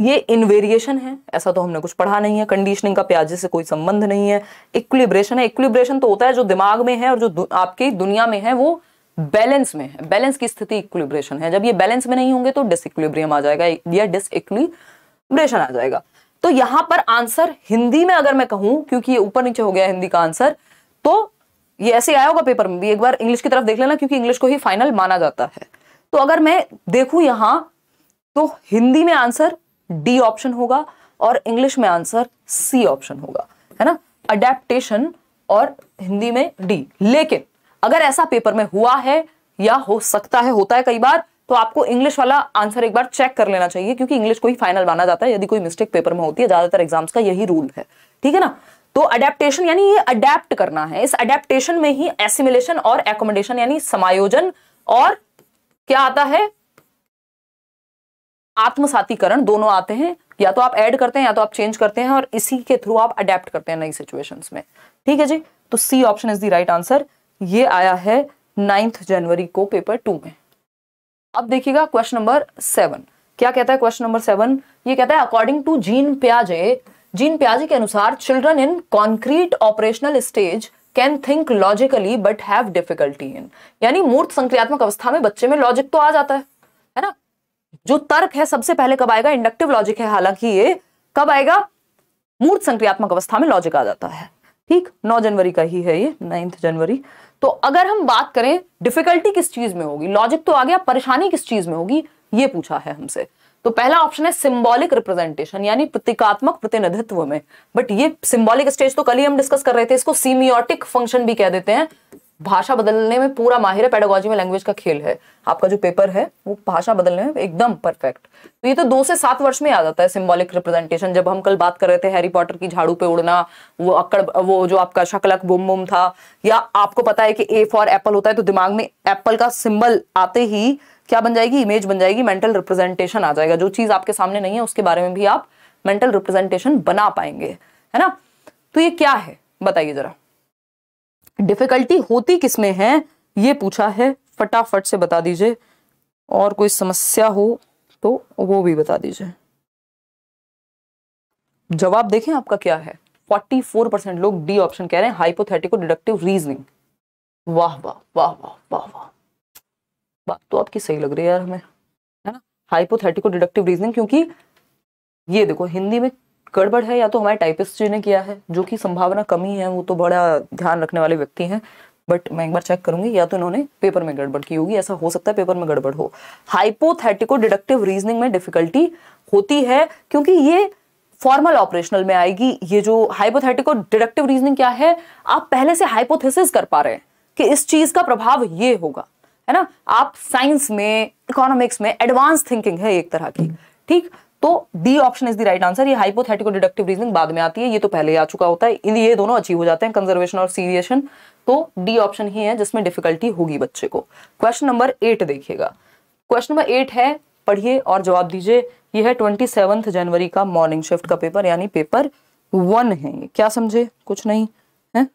ये इनवेरिएशन है ऐसा तो हमने कुछ पढ़ा नहीं है कंडीशनिंग का प्याजे से कोई संबंध नहीं है इक्विलिब्रेशन है इक्विलिब्रेशन तो होता है जो दिमाग में है और जो दु, आपकी दुनिया में है वो बैलेंस में है बैलेंस की स्थिति इक्विलिब्रेशन है जब ये बैलेंस में नहीं होंगे तो डिसइक्विलिब्रियम आ जाएगा या डिसइक्विलिब्रेशन आ जाएगा तो यहां पर आंसर हिंदी में अगर मैं कहूं क्योंकि ये ऊपर नीचे हो गया हिंदी का आंसर तो ये ऐसे आया होगा पेपर में भी एक बार इंग्लिश की तरफ देख लेना क्योंकि इंग्लिश को ही फाइनल माना जाता है तो अगर मैं देखू यहां तो हिंदी में आंसर डी ऑप्शन होगा और इंग्लिश में आंसर सी ऑप्शन होगा है ना अडेप्टेशन और हिंदी में डी लेकिन अगर ऐसा पेपर में हुआ है या हो सकता है होता है कई बार तो आपको इंग्लिश वाला आंसर एक बार चेक कर लेना चाहिए क्योंकि इंग्लिश को ही फाइनल माना जाता है यदि कोई मिस्टेक पेपर में होती है ज्यादातर एग्जाम्स का यही रूल है ठीक है ना तो अडेप्टेशन यानी ये अडेप्ट करना है इस अडेप्टेशन में ही एसिमिलेशन और एकोमोडेशन यानी समायोजन और क्या आता है आत्मसातीकरण दोनों आते हैं या तो आप ऐड करते हैं या तो आप चेंज करते हैं और इसी के थ्रू आप अडेप्ट करते हैं नई सिचुएशंस में ठीक है जी तो C option is the right answer ये आया है नाइन्थ जनवरी को पेपर टू में अब देखिएगा क्वेश्चन नंबर सेवन क्या कहता है क्वेश्चन नंबर सेवन ये कहता है अकॉर्डिंग टू जीन प्याजे जीन प्याजे के अनुसार children in concrete operational stage can think logically but have difficulty in यानी मूर्त संक्रियात्मक अवस्था में बच्चे में लॉजिक तो आ जाता है है ना जो तर्क है सबसे पहले कब आएगा इंडक्टिव लॉजिक है हालांकि ये कब आएगा मूर्त संक्रियात्मक अवस्था में लॉजिक आ जाता है ठीक नौ जनवरी का ही है ये नाइन्थ जनवरी तो अगर हम बात करें डिफिकल्टी किस चीज में होगी लॉजिक तो आ गया परेशानी किस चीज में होगी ये पूछा है हमसे तो पहला ऑप्शन है सिंबॉलिक रिप्रेजेंटेशन यानी प्रतीकात्मक प्रतिनिधित्व में बट ये सिंबॉलिक स्टेज तो कल ही हम डिस्कस कर रहे थे इसको सीमियोटिक फंक्शन भी कह देते हैं भाषा बदलने में पूरा माहिर है पेडागोजी में लैंग्वेज का खेल है आपका जो पेपर है वो भाषा बदलने में एकदम परफेक्ट तो ये तो दो से सात वर्ष में आ जाता है सिम्बॉलिक रिप्रेजेंटेशन जब हम कल बात कर रहे थे हैरी पॉटर की झाड़ू पे उड़ना वो अक्कड़ वो जो आपका शकलक बुम बुम था या आपको पता है कि ए फॉर एप्पल होता है तो दिमाग में एप्पल का सिंबल आते ही क्या बन जाएगी इमेज बन जाएगी मेंटल रिप्रेजेंटेशन आ जाएगा जो चीज आपके सामने नहीं है उसके बारे में भी आप मेंटल रिप्रेजेंटेशन बना पाएंगे है ना तो ये क्या है बताइए जरा डिफिकल्टी होती किसमें है ये पूछा है फटाफट से बता दीजिए और कोई समस्या हो तो वो भी बता दीजिए जवाब देखें आपका क्या है 44 परसेंट लोग डी ऑप्शन कह रहे हैं हाइपोथेटिकल डिडक्टिव रीजनिंग वाह वाह वाह वाह वाह वाह बात तो आपकी सही लग रही है यार हमें है ना हाइपोथेटिकल डिडक्टिव रीजनिंग क्योंकि ये देखो हिंदी में गड़बड़ है या तो हमारे टाइपिस्ट जी ने किया है जो कि संभावना कमी है वो तो बड़ा ध्यान रखने वाले व्यक्ति हैं बट मैं एक बार चेक करूंगी या तो इन्होंने पेपर में गड़बड़ की होगी ऐसा हो सकता है पेपर में गड़बड़ हो हाइपोथेटिको डिडक्टिव रीजनिंग में डिफिकल्टी होती है क्योंकि ये फॉर्मल ऑपरेशनल में आएगी ये जो हाइपोथेटिको डिडक्टिव रीजनिंग क्या है आप पहले से हाइपोथेसिस कर पा रहे हैं कि इस चीज का प्रभाव ये होगा है ना आप साइंस में इकोनॉमिक्स में एडवांस थिंकिंग है एक तरह की ठीक तो D option is the right answer ये हाइपोथेटिकल डिडक्टिव रीजनिंग बाद में आती है ये तो पहले आ चुका होता है ये दोनों अचीव हो जाते हैं कंजर्वेशन और सीरिएशन तो डी ऑप्शन ही है जिसमें डिफिकल्टी होगी बच्चे को क्वेश्चन नंबर एट देखिएगा क्वेश्चन नंबर एट है पढ़िए और जवाब दीजिए यह है ट्वेंटी जनवरी का मॉर्निंग शिफ्ट का पेपर यानी पेपर वन है ये क्या समझे कुछ नहीं है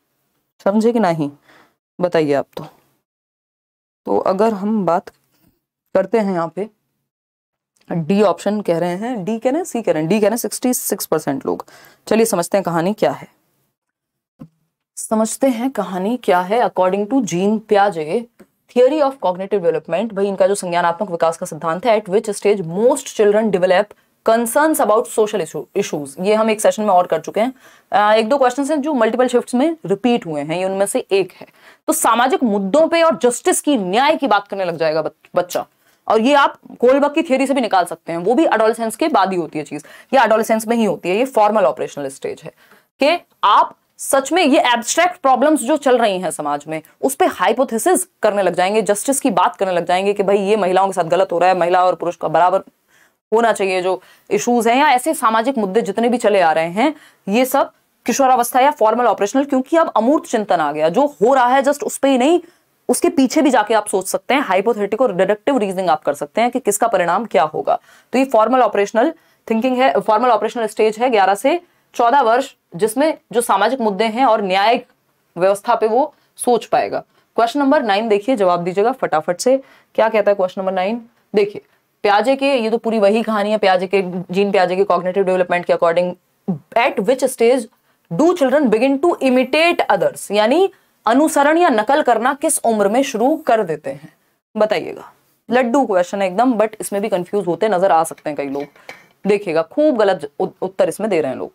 समझे कि नहीं बताइए आप तो तो अगर हम बात करते हैं यहाँ पे डी ऑप्शन कह रहे हैं डी कह रहे हैं सी कह रहे हैं डी कह रहे हैं सिक्सटी सिक्स परसेंट लोग चलिए समझते हैं कहानी क्या है समझते हैं कहानी क्या है अकॉर्डिंग टू जीन प्याजे थियरी ऑफ कॉग्नेटिव डेवलपमेंट भाई इनका जो संज्ञानात्मक विकास का सिद्धांत है at which stage most children develop concern about social issues ये हम एक सेशन में और कर चुके हैं एक दो क्वेश्चन हैं जो मल्टीपल शिफ्ट में रिपीट हुए हैं ये उनमें से एक है तो सामाजिक मुद्दों पे और जस्टिस की न्याय की बात करने लग जाएगा बच्चा और ये आप कोलबक की थियोरी से भी निकाल सकते हैं वो भी अडोलसेंस के बाद ही होती है चीज ये अडोलसेंस में ही होती है ये फॉर्मल ऑपरेशनल स्टेज है कि आप सच में ये एब्स्ट्रैक्ट प्रॉब्लम्स जो चल रही हैं समाज में उस पर हाइपोथेसिस करने लग जाएंगे जस्टिस की बात करने लग जाएंगे कि भाई ये महिलाओं के साथ गलत हो रहा है महिला और पुरुष का बराबर होना चाहिए जो इश्यूज हैं या ऐसे सामाजिक मुद्दे जितने भी चले आ रहे हैं ये सब किशोरावस्था या फॉर्मल ऑपरेशनल क्योंकि अब अमूर्त चिंतन आ गया जो हो रहा है जस्ट उस पर ही नहीं उसके पीछे भी जाके आप सोच सकते हैं हाइपोथेटिक और डिडक्टिव रीजनिंग आप कर सकते हैं कि किसका परिणाम क्या होगा तो ये फॉर्मल ऑपरेशनल थिंकिंग है फॉर्मल ऑपरेशनल स्टेज है ग्यारह से चौदह वर्ष जिसमें जो सामाजिक मुद्दे हैं और न्यायिक व्यवस्था पे वो सोच पाएगा क्वेश्चन नंबर नाइन देखिए जवाब दीजिएगा फटाफट से क्या कहता है क्वेश्चन नंबर नाइन देखिए प्याजे के ये तो पूरी वही कहानी है प्याजे के जीन प्याजे के कॉग्नेटिव डेवलपमेंट के according at which stage do children begin to imitate others यानी अनुसरण या नकल करना किस उम्र में शुरू कर देते हैं बताइएगा लड्डू क्वेश्चन है एकदम बट इसमें भी कंफ्यूज होते नजर आ सकते हैं कई लोग देखिएगा खूब गलत उत्तर इसमें दे रहे हैं लोग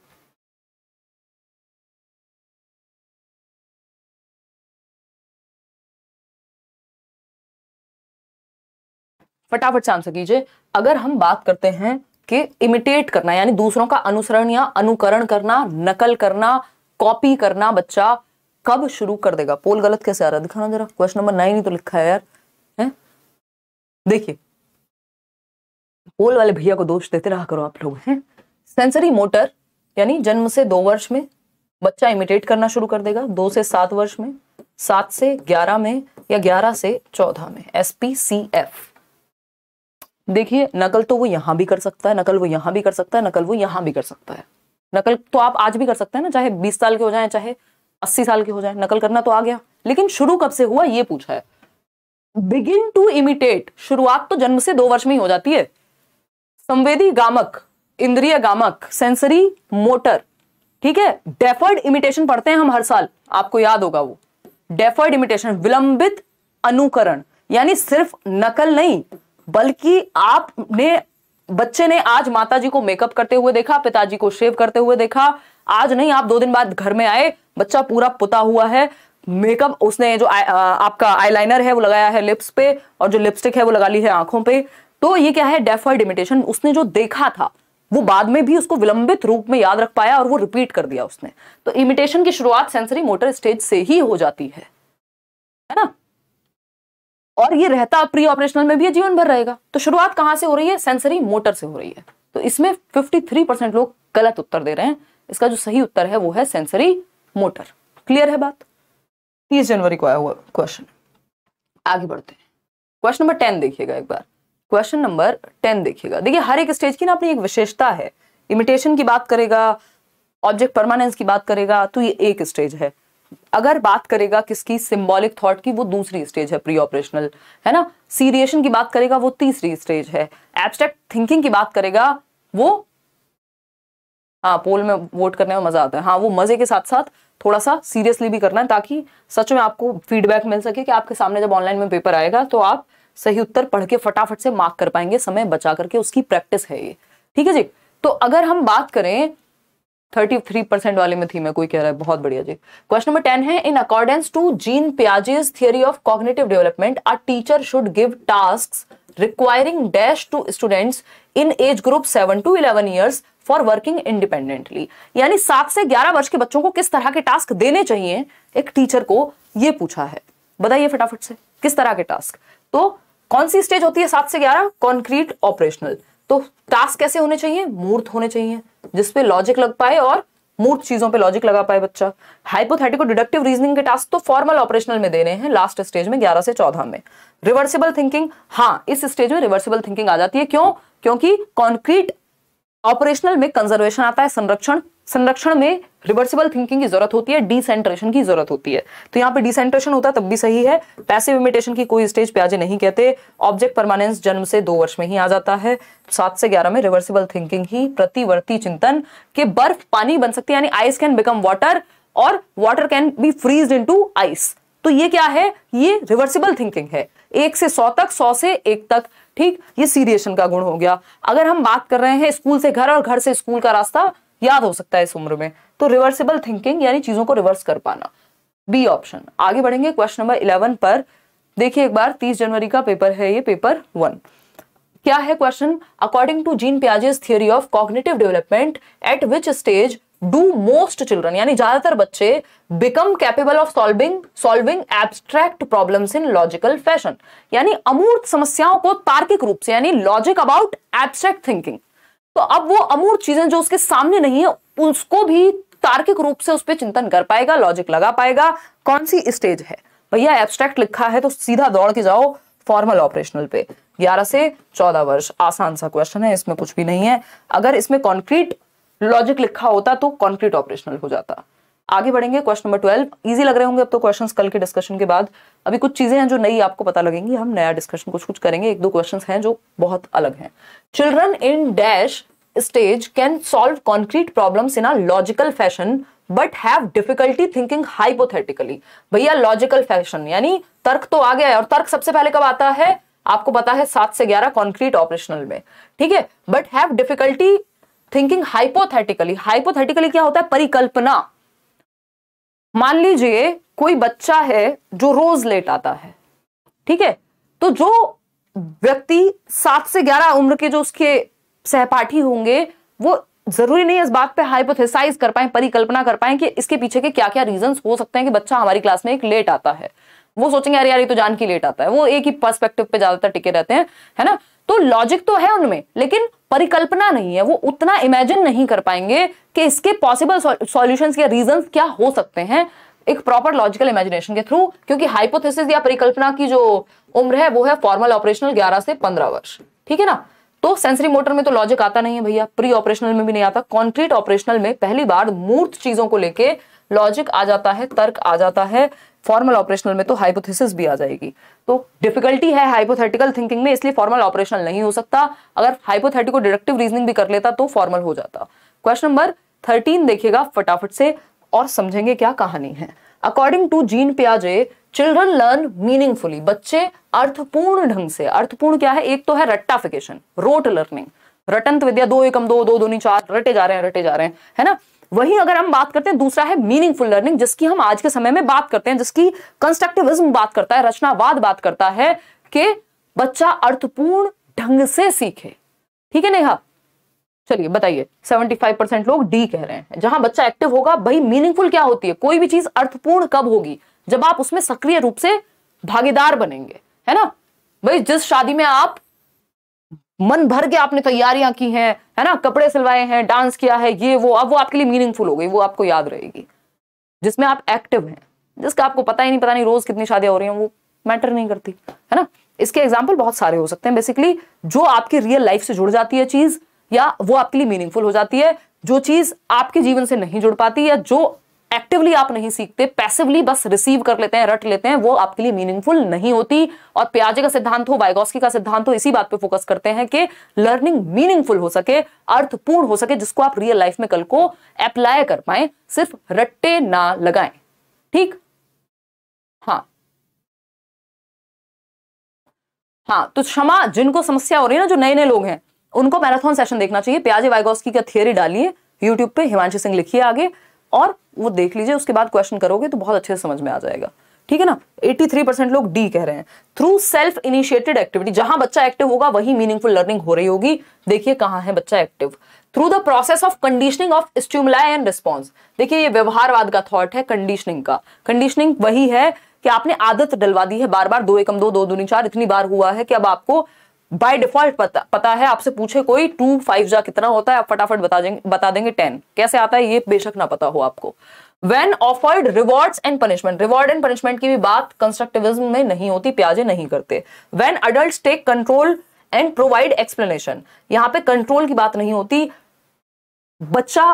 फटाफट से आंसर कीजिए अगर हम बात करते हैं कि इमिटेट करना यानी दूसरों का अनुसरण या अनुकरण करना नकल करना कॉपी करना बच्चा कब शुरू कर देगा पोल गलत कैसे आ रहा है दिखाना जरा क्वेश्चन नंबर नाइन ही तो लिखा है यार है देखिए पोल वाले भैया को दोष देते रहा करो आप लोग हैं सेंसरी मोटर यानी जन्म से दो वर्ष में बच्चा इमिटेट करना शुरू कर देगा दो से सात वर्ष में सात से ग्यारह में या ग्यारह से चौदह में एस पी सी एफ देखिए नकल तो वो यहां भी कर सकता है नकल वो यहां भी कर सकता है नकल वो यहां भी कर सकता है नकल तो आप आज भी कर सकते हैं ना चाहे बीस साल के हो जाए चाहे अस्सी साल के हो जाए नकल करना तो आ गया लेकिन शुरू कब से हुआ ये पूछा है बिगिन टू इमिटेट शुरुआत तो जन्म से दो वर्ष में ही हो जाती है संवेदी गामक इंद्रिय गामक सेंसरी मोटर ठीक है डेफर्ड इमिटेशन पढ़ते हैं हम हर साल आपको याद होगा वो डेफर्ड इमिटेशन विलंबित अनुकरण यानी सिर्फ नकल नहीं बल्कि आपने बच्चे ने आज माताजी को मेकअप करते हुए देखा पिताजी को शेव करते हुए देखा आज नहीं आप दो दिन बाद घर में आए बच्चा पूरा पुता हुआ है मेकअप उसने जो आ, आपका आईलाइनर है वो लगाया है लिप्स पे और जो लिपस्टिक है वो लगा ली है आंखों पे तो ये क्या है डेफर्ड इमिटेशन उसने जो देखा था वो बाद में भी उसको विलंबित रूप में याद रख पाया और वो रिपीट कर दिया उसने तो इमिटेशन की शुरुआत सेंसरी मोटर स्टेज से ही हो जाती है है ना और ये रहता प्री ऑपरेशनल में भी जीवन भर रहेगा तो शुरुआत कहां से हो रही है सेंसरी मोटर से हो रही है तो इसमें फिफ्टी परसेंट लोग गलत उत्तर दे रहे हैं इसका जो सही उत्तर है वो है सेंसरी मोटर क्लियर है बात तीस जनवरी को आया हुआ क्वेश्चन आगे बढ़ते हैं क्वेश्चन नंबर टेन देखिएगा एक बार क्वेश्चन नंबर टेन देखिएगा देखिए हर एक स्टेज की ना अपनी एक विशेषता है इमिटेशन की बात करेगा ऑब्जेक्ट परमानेंस की बात करेगा तो ये एक स्टेज है अगर बात करेगा किसकी सिंबॉलिक थॉट की वो दूसरी स्टेज है प्री ऑपरेशनल है ना सीरिएशन की बात करेगा वो तीसरी स्टेज है एब्स्ट्रैक्ट थिंकिंग की बात करेगा वो हाँ पोल में वोट करने में मजा आता है हाँ वो मजे के साथ साथ थोड़ा सा सीरियसली भी करना है ताकि सच में आपको फीडबैक मिल सके कि आपके सामने जब ऑनलाइन में पेपर आएगा तो आप सही उत्तर पढ़ के फटाफट से मार्क कर पाएंगे समय बचा करके उसकी प्रैक्टिस है ये ठीक है जी तो अगर हम बात करें थर्टी थ्री परसेंट वाले में थी मैं कोई कह रहा है बहुत बढ़िया जी क्वेश्चन नंबर टेन है in accordance to Jean Piaget's theory of cognitive development a teacher should give task requiring dash to students in age group 7 to 11 years for working independently यानी सात से ग्यारह वर्ष के बच्चों को किस तरह के टास्क देने चाहिए एक टीचर को यह पूछा है बताइए फटाफट से किस तरह के टास्क तो कौन सी स्टेज होती है सात से ग्यारह कॉन्क्रीट ऑपरेशनल तो टास्क कैसे होने चाहिए मूर्त होने चाहिए जिसपे लॉजिक लग पाए और मूर्त चीजों पे लॉजिक लगा पाए बच्चा हाइपोथेटिकल डिडक्टिव रीजनिंग के टास्क तो फॉर्मल ऑपरेशनल में देने हैं लास्ट स्टेज में 11 से 14 में रिवर्सिबल थिंकिंग हाँ इस स्टेज में रिवर्सिबल थिंकिंग आ जाती है क्यों क्योंकि कॉन्क्रीट ऑपरेशनल में कंजर्वेशन आता है संरक्षण संरक्षण में रिवर्सिबल थिंकिंग की जरूरत होती है डिसेंट्रेशन की जरूरत होती है तो यहाँ पे डिसेंट्रेशन होता तब भी सही है पैसिव इमिटेशन की कोई स्टेज प्याजे नहीं कहते ऑब्जेक्ट परमानेंस जन्म से दो वर्ष में ही आ जाता है सात से ग्यारह में रिवर्सिबल थिंकिंग ही प्रतिवर्ती चिंतन के बर्फ पानी बन सकती है यानी आइस कैन बिकम वाटर और water can be freeze in ice तो ये क्या है ये रिवर्सिबल थिंकिंग है एक से सौ तक सौ से एक तक ठीक ये सीरिएशन का गुण हो गया अगर हम बात कर रहे हैं स्कूल से घर और घर से स्कूल का रास्ता याद हो सकता है इस उम्र में तो रिवर्सिबल थिंकिंग यानी चीजों को रिवर्स कर पाना बी ऑप्शन आगे बढ़ेंगे क्वेश्चन नंबर इलेवन पर देखिए एक बार तीस जनवरी का पेपर है ये पेपर वन क्या है question according to Jean Piaget's theory of cognitive development at which stage do most children यानी ज्यादातर बच्चे become capable of solving solving abstract problems in logical fashion यानी अमूर्त समस्याओं को तार्किक रूप से यानी लॉजिक अबाउट एब्स्ट्रैक्ट थिंकिंग तो अब वो अमूर्त चीजें जो उसके सामने नहीं है उसको भी तार्किक रूप से उस पर चिंतन कर पाएगा लॉजिक लगा पाएगा कौन सी स्टेज है भैया एब्स्ट्रैक्ट लिखा है तो सीधा दौड़ के जाओ फॉर्मल ऑपरेशनल पे 11 से 14 वर्ष आसान सा क्वेश्चन है इसमें कुछ भी नहीं है अगर इसमें कॉन्क्रीट लॉजिक लिखा होता तो कॉन्क्रीट ऑपरेशनल हो जाता आगे बढ़ेंगे क्वेश्चन नंबर ट्वेल्व इजी लग रहे होंगे अब तो क्वेश्चंस कल के डिस्कशन के बाद अभी कुछ चीजें हैं जो नई आपको पता लगेंगी हम नया डिस्कशन कुछ कुछ करेंगे एक दो क्वेश्चंस हैं जो बहुत अलग हैं children in dash stage can solve concrete problems in a logical fashion but have difficulty thinking hypothetically भैया लॉजिकल फैशन यानी तर्क तो आ गया है और तर्क सबसे पहले कब आता है आपको पता है सात से ग्यारह कॉन्क्रीट ऑपरेशनल में ठीक है but have difficulty thinking hypothetically hypothetically क्या होता है परिकल्पना मान लीजिए कोई बच्चा है जो रोज लेट आता है ठीक है तो जो व्यक्ति सात से ग्यारह उम्र के जो उसके सहपाठी होंगे वो जरूरी नहीं इस बात पे हाइपोथेसाइज कर पाए परिकल्पना कर पाए कि इसके पीछे के क्या क्या रीजंस हो सकते हैं कि बच्चा हमारी क्लास में एक लेट आता है वो सोचेंगे अरे यार ये तो जान की लेट आता है वो एक ही पर्सपेक्टिव पे ज्यादातर टिके रहते हैं है ना तो लॉजिक तो है उनमें लेकिन परिकल्पना नहीं है वो उतना इमेजिन नहीं कर पाएंगे कि इसके पॉसिबल सॉल्यूशन या रीजन क्या हो सकते हैं एक प्रॉपर लॉजिकल इमेजिनेशन के थ्रू क्योंकि हाइपोथेसिस या परिकल्पना की जो उम्र है वो है फॉर्मल ऑपरेशनल 11 से 15 वर्ष ठीक है ना तो सेंसरी मोटर में तो लॉजिक आता नहीं है भैया प्री ऑपरेशनल में भी नहीं आता कॉन्क्रीट ऑपरेशनल में पहली बार मूर्त चीजों को लेके लॉजिक आ जाता है तर्क आ जाता है फॉर्मल ऑपरेशनल में तो हाइपोथेसिस भी आ जाएगी तो डिफिकल्टी है हाइपोथेटिकल थिंकिंग में इसलिए फॉर्मल ऑपरेशनल नहीं हो सकता अगर हाइपोथेटिकल डिडक्टिव रीजनिंग भी कर लेता तो फॉर्मल हो जाता क्वेश्चन नंबर थर्टीन देखिएगा फटाफट से और समझेंगे क्या कहानी है अकॉर्डिंग टू जीन प्याजे चिल्ड्रन लर्न मीनिंगफुली बच्चे अर्थपूर्ण ढंग से अर्थपूर्ण क्या है एक तो है रट्टाफिकेशन रोट लर्निंग रटंत विद्या दो एकम दो दो दूनी चार रटे जा रहे हैं रटे जा रहे हैं है ना वहीं अगर हम बात करते हैं दूसरा है मीनिंगफुल लर्निंग जिसकी हम आज के समय में बात करते हैं जिसकी कंस्ट्रक्टिविज्म बात करता है रचनावाद बात करता है कि बच्चा अर्थपूर्ण ढंग से सीखे ठीक है नेहा चलिए बताइए 75 परसेंट लोग डी कह रहे हैं जहां बच्चा एक्टिव होगा भाई मीनिंगफुल क्या होती है कोई भी चीज अर्थपूर्ण कब होगी जब आप उसमें सक्रिय रूप से भागीदार बनेंगे है ना भाई जिस शादी में आप मन भर के आपने तैयारियां की हैं है ना कपड़े सिलवाए हैं डांस किया है ये वो अब वो आपके लिए मीनिंगफुल हो गई वो आपको याद रहेगी जिसमें आप एक्टिव हैं जिसका आपको पता ही नहीं पता नहीं रोज कितनी शादियां हो रही हैं वो मैटर नहीं करती है ना इसके एग्जाम्पल बहुत सारे हो सकते हैं बेसिकली जो आपकी रियल लाइफ से जुड़ जाती है चीज या वो आपके लिए मीनिंगफुल हो जाती है जो चीज आपके जीवन से नहीं जुड़ पाती या जो एक्टिवली आप नहीं सीखते पैसिवली बस रिसीव कर लेते हैं रट लेते हैं वो आपके लिए मीनिंगफुल नहीं होती और प्याजे का सिद्धांत हो वाइगोस्की का सिद्धांत हो इसी बात पे फोकस करते हैं कि लर्निंग मीनिंगफुल हो सके अर्थपूर्ण हो सके जिसको आप रियल लाइफ में कल को अप्लाई कर पाए सिर्फ रट्टे ना लगाए ठीक हाँ हाँ तो क्षमा जिनको समस्या हो रही है ना जो नए नए लोग हैं उनको मैराथन सेशन देखना चाहिए प्याजे वायगोस्की का थियरी डालिए यूट्यूब पे हिमांशी सिंह लिखिए आगे और वो देख लीजिए उसके बाद क्वेश्चन करोगे तो बहुत अच्छे से समझ में आ जाएगा ठीक है ना 83 परसेंट लोग डी कह रहे हैं थ्रू सेल्फ इनिशिएटेड एक्टिविटी जहां बच्चा एक्टिव होगा वही मीनिंगफुल लर्निंग हो रही होगी देखिए कहाँ है बच्चा active through the process of conditioning of stimuli and response देखिए ये व्यवहारवाद का थॉट है कंडीशनिंग का कंडीशनिंग वही है कि आपने आदत डलवा दी है बार बार दो एकम दो दो दूनी चार इतनी बार हुआ है कि अब आपको बाय डिफॉल्ट पता, पता है आपसे पूछे कोई टू फाइव जा कितना होता है आप फटाफट बता देंगे बता देंगे टेन कैसे आता है ये बेशक ना पता हो आपको when offered reward and punishment reward and punishment की भी बात कंस्ट्रक्टिविज्म में नहीं होती प्याजे नहीं करते when adult take control and provide explanation यहां पे कंट्रोल की बात नहीं होती बच्चा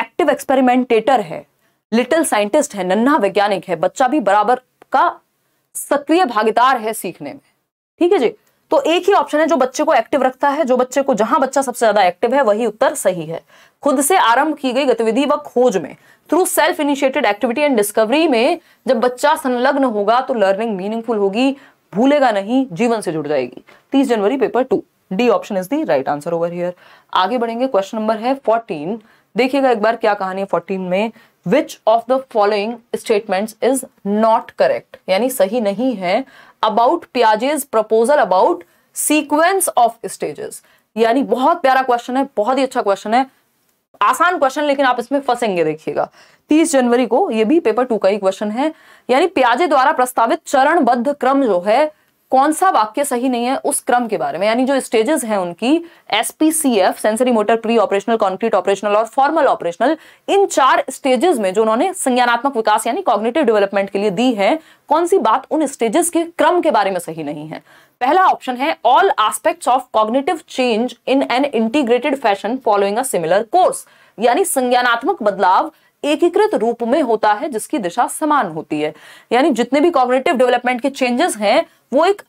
एक्टिव एक्सपेरिमेंटेटर है लिटिल साइंटिस्ट है नन्हा वैज्ञानिक है बच्चा भी बराबर का सक्रिय भागीदार है सीखने में ठीक है जी तो एक ही ऑप्शन है जो बच्चे को एक्टिव रखता है जो बच्चे को जहां बच्चा सबसे ज्यादा एक्टिव है वही उत्तर सही है खुद से आरंभ की गई गतिविधि व खोज में through self initiated activity and discovery में जब बच्चा संलग्न होगा तो लर्निंग मीनिंगफुल होगी भूलेगा नहीं जीवन से जुड़ जाएगी तीस जनवरी paper two D option is the right answer over here आगे बढ़ेंगे क्वेश्चन नंबर है फोर्टीन देखिएगा एक बार क्या कहानी है फोर्टीन में which of the following statement is not correct यानी सही नहीं है about Piaget's proposal about sequence of stages यानी बहुत प्यारा क्वेश्चन है बहुत ही अच्छा क्वेश्चन है आसान क्वेश्चन लेकिन आप इसमें फंसेंगे देखिएगा 30 जनवरी को ये भी पेपर टू का ही क्वेश्चन है यानी प्याजे द्वारा प्रस्तावित चरणबद्ध क्रम जो है कौन सा वाक्य सही नहीं है उस क्रम के बारे में यानी जो स्टेजेस हैं उनकी SPCF sensory motor pre operational concrete operational और फॉर्मल ऑपरेशनल इन चार स्टेजेस में जो उन्होंने संज्ञानात्मक विकास यानी कॉग्निटिव डेवलपमेंट के लिए दी है कौन सी बात उन स्टेजेस के क्रम के बारे में सही नहीं है पहला ऑप्शन है all aspect of cognitive change in an integrated fashion following a similar course यानी संज्ञानात्मक बदलाव एकीकृत रूप में होता है जिसकी दिशा समान होती है यानी जितने भी कॉग्नेटिव डेवलपमेंट के चेंजेस हैं वो एक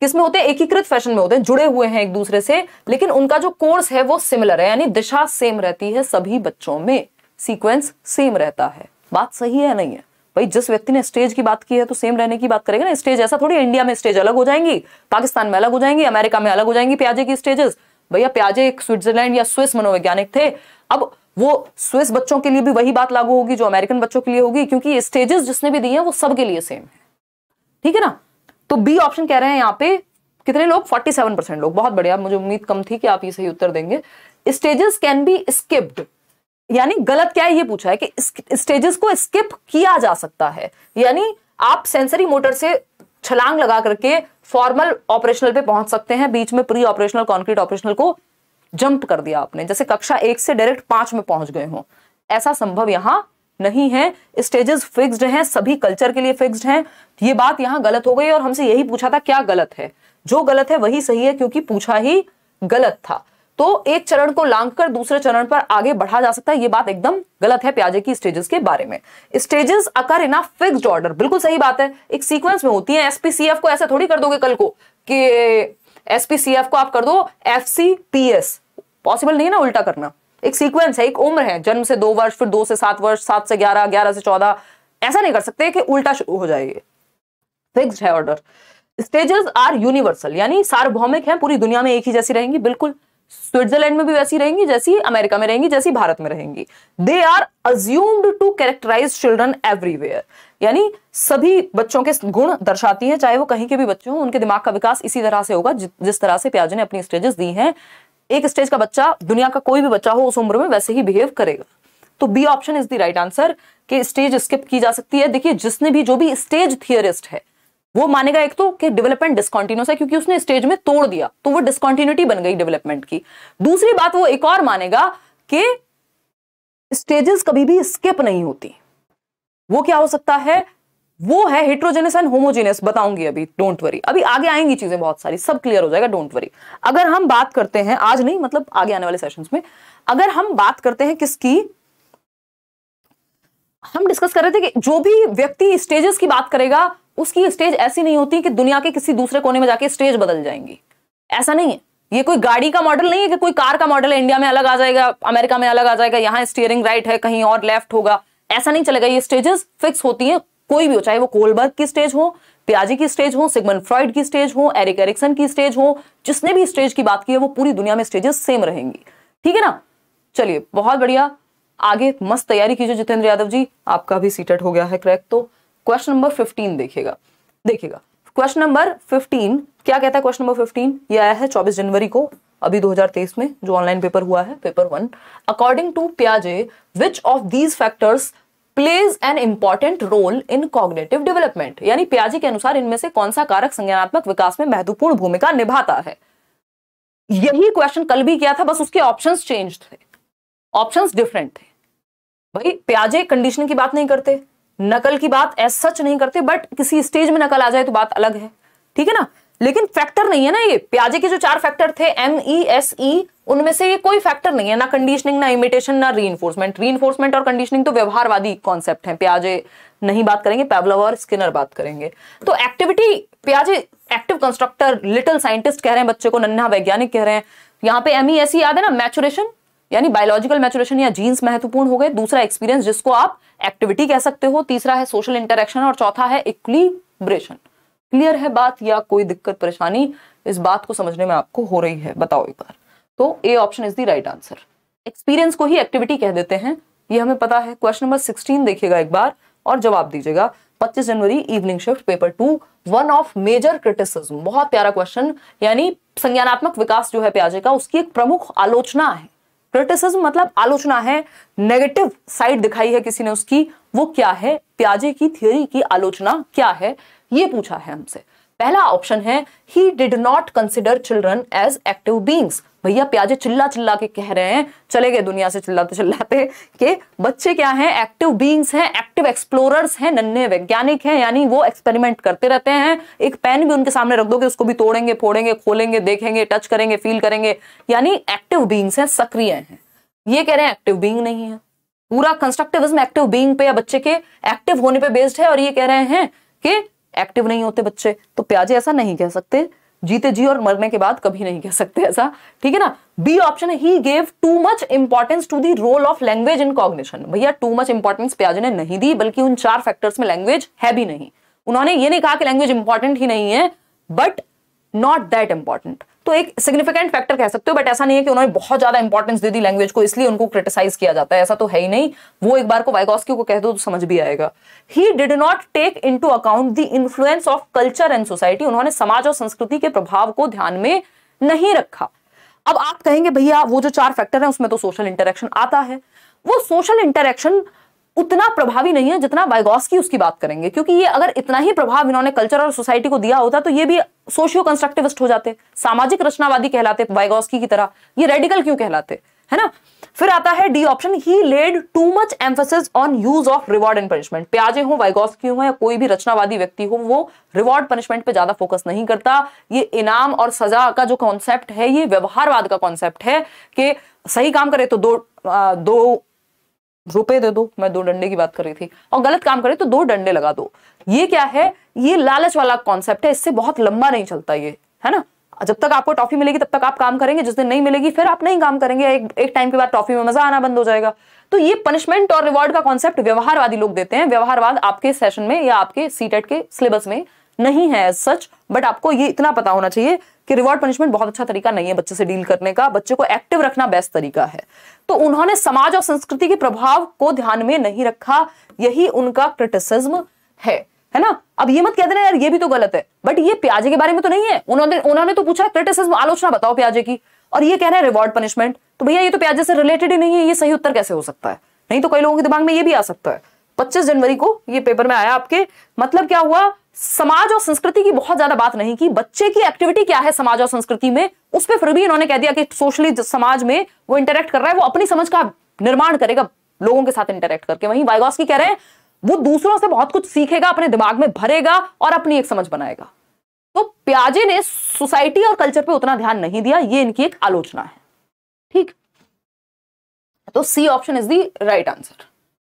किसमें होते हैं एकीकृत फैशन में होते हैं जुड़े हुए हैं एक दूसरे से लेकिन उनका जो कोर्स है वो सिमिलर है यानी दिशा सेम रहती है सभी बच्चों में सीक्वेंस सेम रहता है बात सही है नहीं है भाई जिस व्यक्ति ने स्टेज की बात की है तो सेम रहने की बात करेगा ना स्टेज ऐसा थोड़ी इंडिया में स्टेज अलग हो जाएंगी पाकिस्तान में अलग हो जाएंगी अमेरिका में अलग हो जाएंगी प्याजे की स्टेजेस भैया प्याजे एक स्विट्जरलैंड या स्विस मनोवैज्ञानिक थे अब वो स्विस बच्चों के लिए भी वही बात लागू होगी जो अमेरिकन बच्चों के लिए होगी क्योंकि स्टेजेस जिसने भी दिए हैं वो सबके लिए सेम है ठीक है ना तो बी ऑप्शन कह रहे हैं यहाँ पे कितने लोग 47 परसेंट लोग बहुत बढ़िया मुझे उम्मीद कम थी कि आप ये सही उत्तर देंगे स्टेजेस कैन बी स्किप्ड यानी गलत क्या है ये पूछा है कि स्टेजेस को स्किप किया जा सकता है यानी आप सेंसरी मोटर से छलांग लगा करके फॉर्मल ऑपरेशनल पे पहुंच सकते हैं बीच में प्री ऑपरेशनल कॉन्क्रीट ऑपरेशनल को जंप कर दिया आपने जैसे कक्षा एक से डायरेक्ट पांच में पहुंच गए हो ऐसा संभव यहां नहीं है स्टेजेस फिक्स्ड हैं सभी कल्चर के लिए फिक्स्ड हैं ये बात यहां गलत हो गई और हमसे यही पूछा था क्या गलत है जो गलत है वही सही है क्योंकि पूछा ही गलत था तो एक चरण को लांग कर दूसरे चरण पर आगे बढ़ा जा सकता है ये बात एकदम गलत है प्याजे की स्टेजेस के बारे में stages occur in fixed order बिल्कुल सही बात है एक सीक्वेंस में होती है एसपीसीएफ को ऐसा थोड़ी कर दोगे कल को कि एसपीसीएफ को आप कर दो F C P S possible नहीं है ना उल्टा करना एक सीक्वेंस है एक उम्र है जन्म से दो वर्ष फिर दो से सात वर्ष सात से ग्यारह ग्यारह से चौदह ऐसा नहीं कर सकते कि उल्टा शुरू हो जाए फिक्स्ड है ऑर्डर स्टेजेस आर यूनिवर्सल यानी सार्वभौमिक है पूरी दुनिया में एक ही जैसी रहेंगी बिल्कुल स्विट्जरलैंड में भी वैसी रहेंगी जैसी अमेरिका में रहेंगी जैसी भारत में रहेंगी they are assumed to characterize children everywhere यानी सभी बच्चों के गुण दर्शाती हैं चाहे वो कहीं के भी बच्चे हों उनके दिमाग का विकास इसी तरह से होगा जिस तरह से प्याजे ने अपनी स्टेजेस दी हैं एक स्टेज का बच्चा दुनिया का कोई भी बच्चा हो उस उम्र में वैसे ही बिहेव करेगा तो B option is the right answer कि स्टेज स्किप की जा सकती है देखिए जिसने भी जो भी स्टेज थियरिस्ट है वो मानेगा एक तो कि डेवलपमेंट डिस्कॉन्टिन्यूस है क्योंकि उसने स्टेज में तोड़ दिया तो वो डिस्कॉन्टिन्यूटी बन गई डेवलपमेंट की दूसरी बात वो एक और मानेगा कि स्टेजेस कभी भी स्किप नहीं होती वो क्या हो सकता है वो है हिट्रोजेनस एंड होमोजेनस बताऊंगी अभी डोंट वरी अभी आगे आएंगी चीजें बहुत सारी सब क्लियर हो जाएगा डोंट वरी अगर हम बात करते हैं आज नहीं मतलब आगे आने वाले सेशंस में अगर हम बात करते हैं किसकी हम डिस्कस कर रहे थे कि जो भी व्यक्ति स्टेजेस की बात करेगा उसकी स्टेज ऐसी नहीं होती कि दुनिया के किसी दूसरे कोने में जाके स्टेज बदल जाएंगी ऐसा नहीं है ये कोई गाड़ी का मॉडल नहीं है कि कोई कार का मॉडल है इंडिया में अलग आ जाएगा अमेरिका में अलग आ जाएगा यहां स्टीयरिंग राइट है कहीं और लेफ्ट होगा ऐसा नहीं चलेगा ये स्टेजेस फिक्स होती हैं कोई भी हो चाहे वो कोलबर्ग की स्टेज हो प्याजी की स्टेज हो सिगमन फ्रॉइड की स्टेज हो एरिक एरिक्सन की स्टेज हो जिसने भी स्टेज की बात की है वो पूरी दुनिया में स्टेजेस सेम रहेंगी ठीक है ना चलिए बहुत बढ़िया आगे मस्त तैयारी कीजिए जितेंद्र यादव जी आपका भी सीटेट हो गया है क्रैक तो क्वेश्चन नंबर फिफ्टीन देखिएगा देखिएगा क्वेश्चन नंबर फिफ्टीन क्या कहता है क्वेश्चन नंबर फिफ्टीन ये आया है चौबीस जनवरी को अभी 2023 में जो ऑनलाइन पेपर हुआ है पेपर वन अकॉर्डिंग टू प्याजे which of these factors plays an important role in cognitive development यानी प्याजी के अनुसार इनमें से कौन सा कारक संज्ञानात्मक विकास में महत्वपूर्ण भूमिका निभाता है यही क्वेश्चन कल भी किया था बस उसके ऑप्शंस चेंज थे ऑप्शंस डिफरेंट थे भाई प्याजे कंडीशन की बात नहीं करते नकल की बात एज सच नहीं करते बट किसी स्टेज में नकल आ जाए तो बात अलग है ठीक है ना लेकिन फैक्टर नहीं है ना ये प्याजे के जो चार फैक्टर थे एम ई एस ई उनमें से ये कोई फैक्टर नहीं है ना कंडीशनिंग ना इमिटेशन ना री एनफोर्समेंट री एनफोर्समेंट और कंडीशनिंग तो व्यवहारवादी कॉन्सेप्ट है प्याजे नहीं बात करेंगे पैवलव और स्किनर बात करेंगे तो एक्टिविटी प्याजे एक्टिव कंस्ट्रक्टर लिटिल साइंटिस्ट कह रहे हैं बच्चे को नन्हा वैज्ञानिक कह रहे हैं यहाँ पे एम ई एस ई याद है ना मैचुरेशन यानी बायोलॉजिकल मैचुरेशन या जीन्स महत्वपूर्ण हो गए दूसरा एक्सपीरियंस जिसको आप एक्टिविटी कह सकते हो तीसरा है सोशल इंटरेक्शन और चौथा है इक्लिब्रेशन क्लियर है बात या कोई दिक्कत परेशानी इस बात को समझने में आपको हो रही है बताओ एक बार तो A option is the right answer experience को ही एक्टिविटी कह देते हैं ये हमें पता है क्वेश्चन नंबर सिक्सटीन देखिएगा एक बार और जवाब दीजिएगा 25 जनवरी evening shift paper two one of major criticism बहुत प्यारा क्वेश्चन यानी संज्ञानात्मक विकास जो है प्याजे का उसकी एक प्रमुख आलोचना है क्रिटिसिज्म मतलब आलोचना है नेगेटिव साइड दिखाई है किसी ने उसकी वो क्या है प्याजे की थियोरी की आलोचना क्या है ये पूछा है हमसे पहला ऑप्शन है he did not consider children as active beings भैया प्याजे चिल्ला चिल्ला के कह रहे हैं चले गए दुनिया से तो चिल्लाते चिल्लाते (laughs) कि बच्चे क्या हैं एक्टिव बींग्स हैं एक्टिव एक्सप्लोरर्स हैं नन्हे वैज्ञानिक हैं यानी वो एक्सपेरिमेंट करते रहते हैं एक पेन भी उनके सामने रख दो कि उसको भी तोड़ेंगे फोड़ेंगे खोलेंगे देखेंगे टच करेंगे फील करेंगे यानी एक्टिव बींग्स हैं सक्रिय हैं ये कह रहे हैं एक्टिव बींग नहीं है पूरा कंस्ट्रक्टिविज्म एक्टिव बींग पे या बच्चे के एक्टिव होने पर बेस्ड है और ये कह रहे हैं कि एक्टिव नहीं होते बच्चे तो प्याजे ऐसा नहीं कह सकते जीते जी और मरने के बाद कभी नहीं कह सकते ऐसा ठीक है ना B option he gave too much importance to the role of language in cognition भैया टू मच इंपॉर्टेंस प्याजे ने नहीं दी बल्कि उन चार फैक्टर्स में लैंग्वेज है भी नहीं उन्होंने ये नहीं कहा कि लैंग्वेज इंपॉर्टेंट ही नहीं है बट नॉट दैट इंपॉर्टेंट तो एक सिग्निफिकेंट फैक्टर कह सकते हो बट ऐसा नहीं है कि उन्होंने बहुत ज्यादा इंपॉर्टेंस दे दी लैंग्वेज को इसलिए उनको क्रिटिसाइज किया जाता है ऐसा तो है ही नहीं वो एक बार को वाइगोस्की को कह दो तो समझ भी आएगा he did not take into account the influence of culture and society उन्होंने समाज और संस्कृति के प्रभाव को ध्यान में नहीं रखा अब आप कहेंगे भैया वो जो चार फैक्टर है उसमें तो सोशल इंटरेक्शन आता है वो सोशल इंटरेक्शन उतना प्रभावी नहीं है जितना वाइगॉस की उसकी बात करेंगे क्योंकि ये अगर इतना ही प्रभाव इन्होंने कल्चर और सोसाइटी को दिया होता तो ये भी सोशियो कंस्ट्रक्टिविस्ट हो जाते सामाजिक रचनावादी कहलाते वाइगॉस्की की तरह ये रेडिकल क्यों कहलाते है ना फिर आता है D option he laid too much emphasis on use of reward and punishment प्याजे हो वाइगॉस की हो या कोई भी रचनावादी व्यक्ति हो वो रिवॉर्ड पनिशमेंट पे ज्यादा फोकस नहीं करता ये इनाम और सजा का जो कॉन्सेप्ट है ये व्यवहारवाद का कॉन्सेप्ट है कि सही काम करे तो दो आ, दो रुपए दे दो मैं दो डंडे की बात कर रही थी और गलत काम करे तो दो डंडे लगा दो ये क्या है ये लालच वाला कॉन्सेप्ट है इससे बहुत लंबा नहीं चलता ये है ना जब तक आपको टॉफी मिलेगी तब तक आप काम करेंगे जिस दिन नहीं मिलेगी फिर आप नहीं काम करेंगे एक एक टाइम के बाद टॉफी में मजा आना बंद हो जाएगा तो ये पनिशमेंट और रिवॉर्ड का कॉन्सेप्ट व्यवहारवादी लोग देते हैं व्यवहारवाद आपके सेशन में या आपके सीटेट के सिलेबस में नहीं है एज सच बट आपको ये इतना पता होना चाहिए कि रिवॉर्ड पनिशमेंट बहुत अच्छा तरीका नहीं है बच्चे से डील करने का बच्चे को एक्टिव रखना बेस्ट तरीका है तो उन्होंने समाज और संस्कृति के प्रभाव को ध्यान में नहीं रखा यही उनका क्रिटिसिज्म है है ना अब ये मत कह देना यार ये भी तो गलत है बट ये प्याजे के बारे में तो नहीं है उन्होंने उन्होंने तो पूछा क्रिटिसिज्म आलोचना बताओ प्याजे की और ये कह रहे हैं रिवॉर्ड पनिशमेंट तो भैया ये तो प्याजे से रिलेटेड ही नहीं है ये सही उत्तर कैसे हो सकता है नहीं तो कई लोगों के दिमाग में ये भी आ सकता है 25 जनवरी को ये पेपर में आया आपके मतलब क्या हुआ समाज और संस्कृति की बहुत ज्यादा बात नहीं की बच्चे की एक्टिविटी क्या है समाज और संस्कृति में उस पर फिर भी इन्होंने कह दिया कि सोशली समाज में वो इंटरेक्ट कर रहा है वो अपनी समझ का निर्माण करेगा लोगों के साथ इंटरेक्ट करके वहीं वाइगॉस की कह रहे हैं वो दूसरों से बहुत कुछ सीखेगा अपने दिमाग में भरेगा और अपनी एक समझ बनाएगा तो प्याजे ने सोसाइटी और कल्चर पर उतना ध्यान नहीं दिया ये इनकी एक आलोचना है ठीक तो C option is the right answer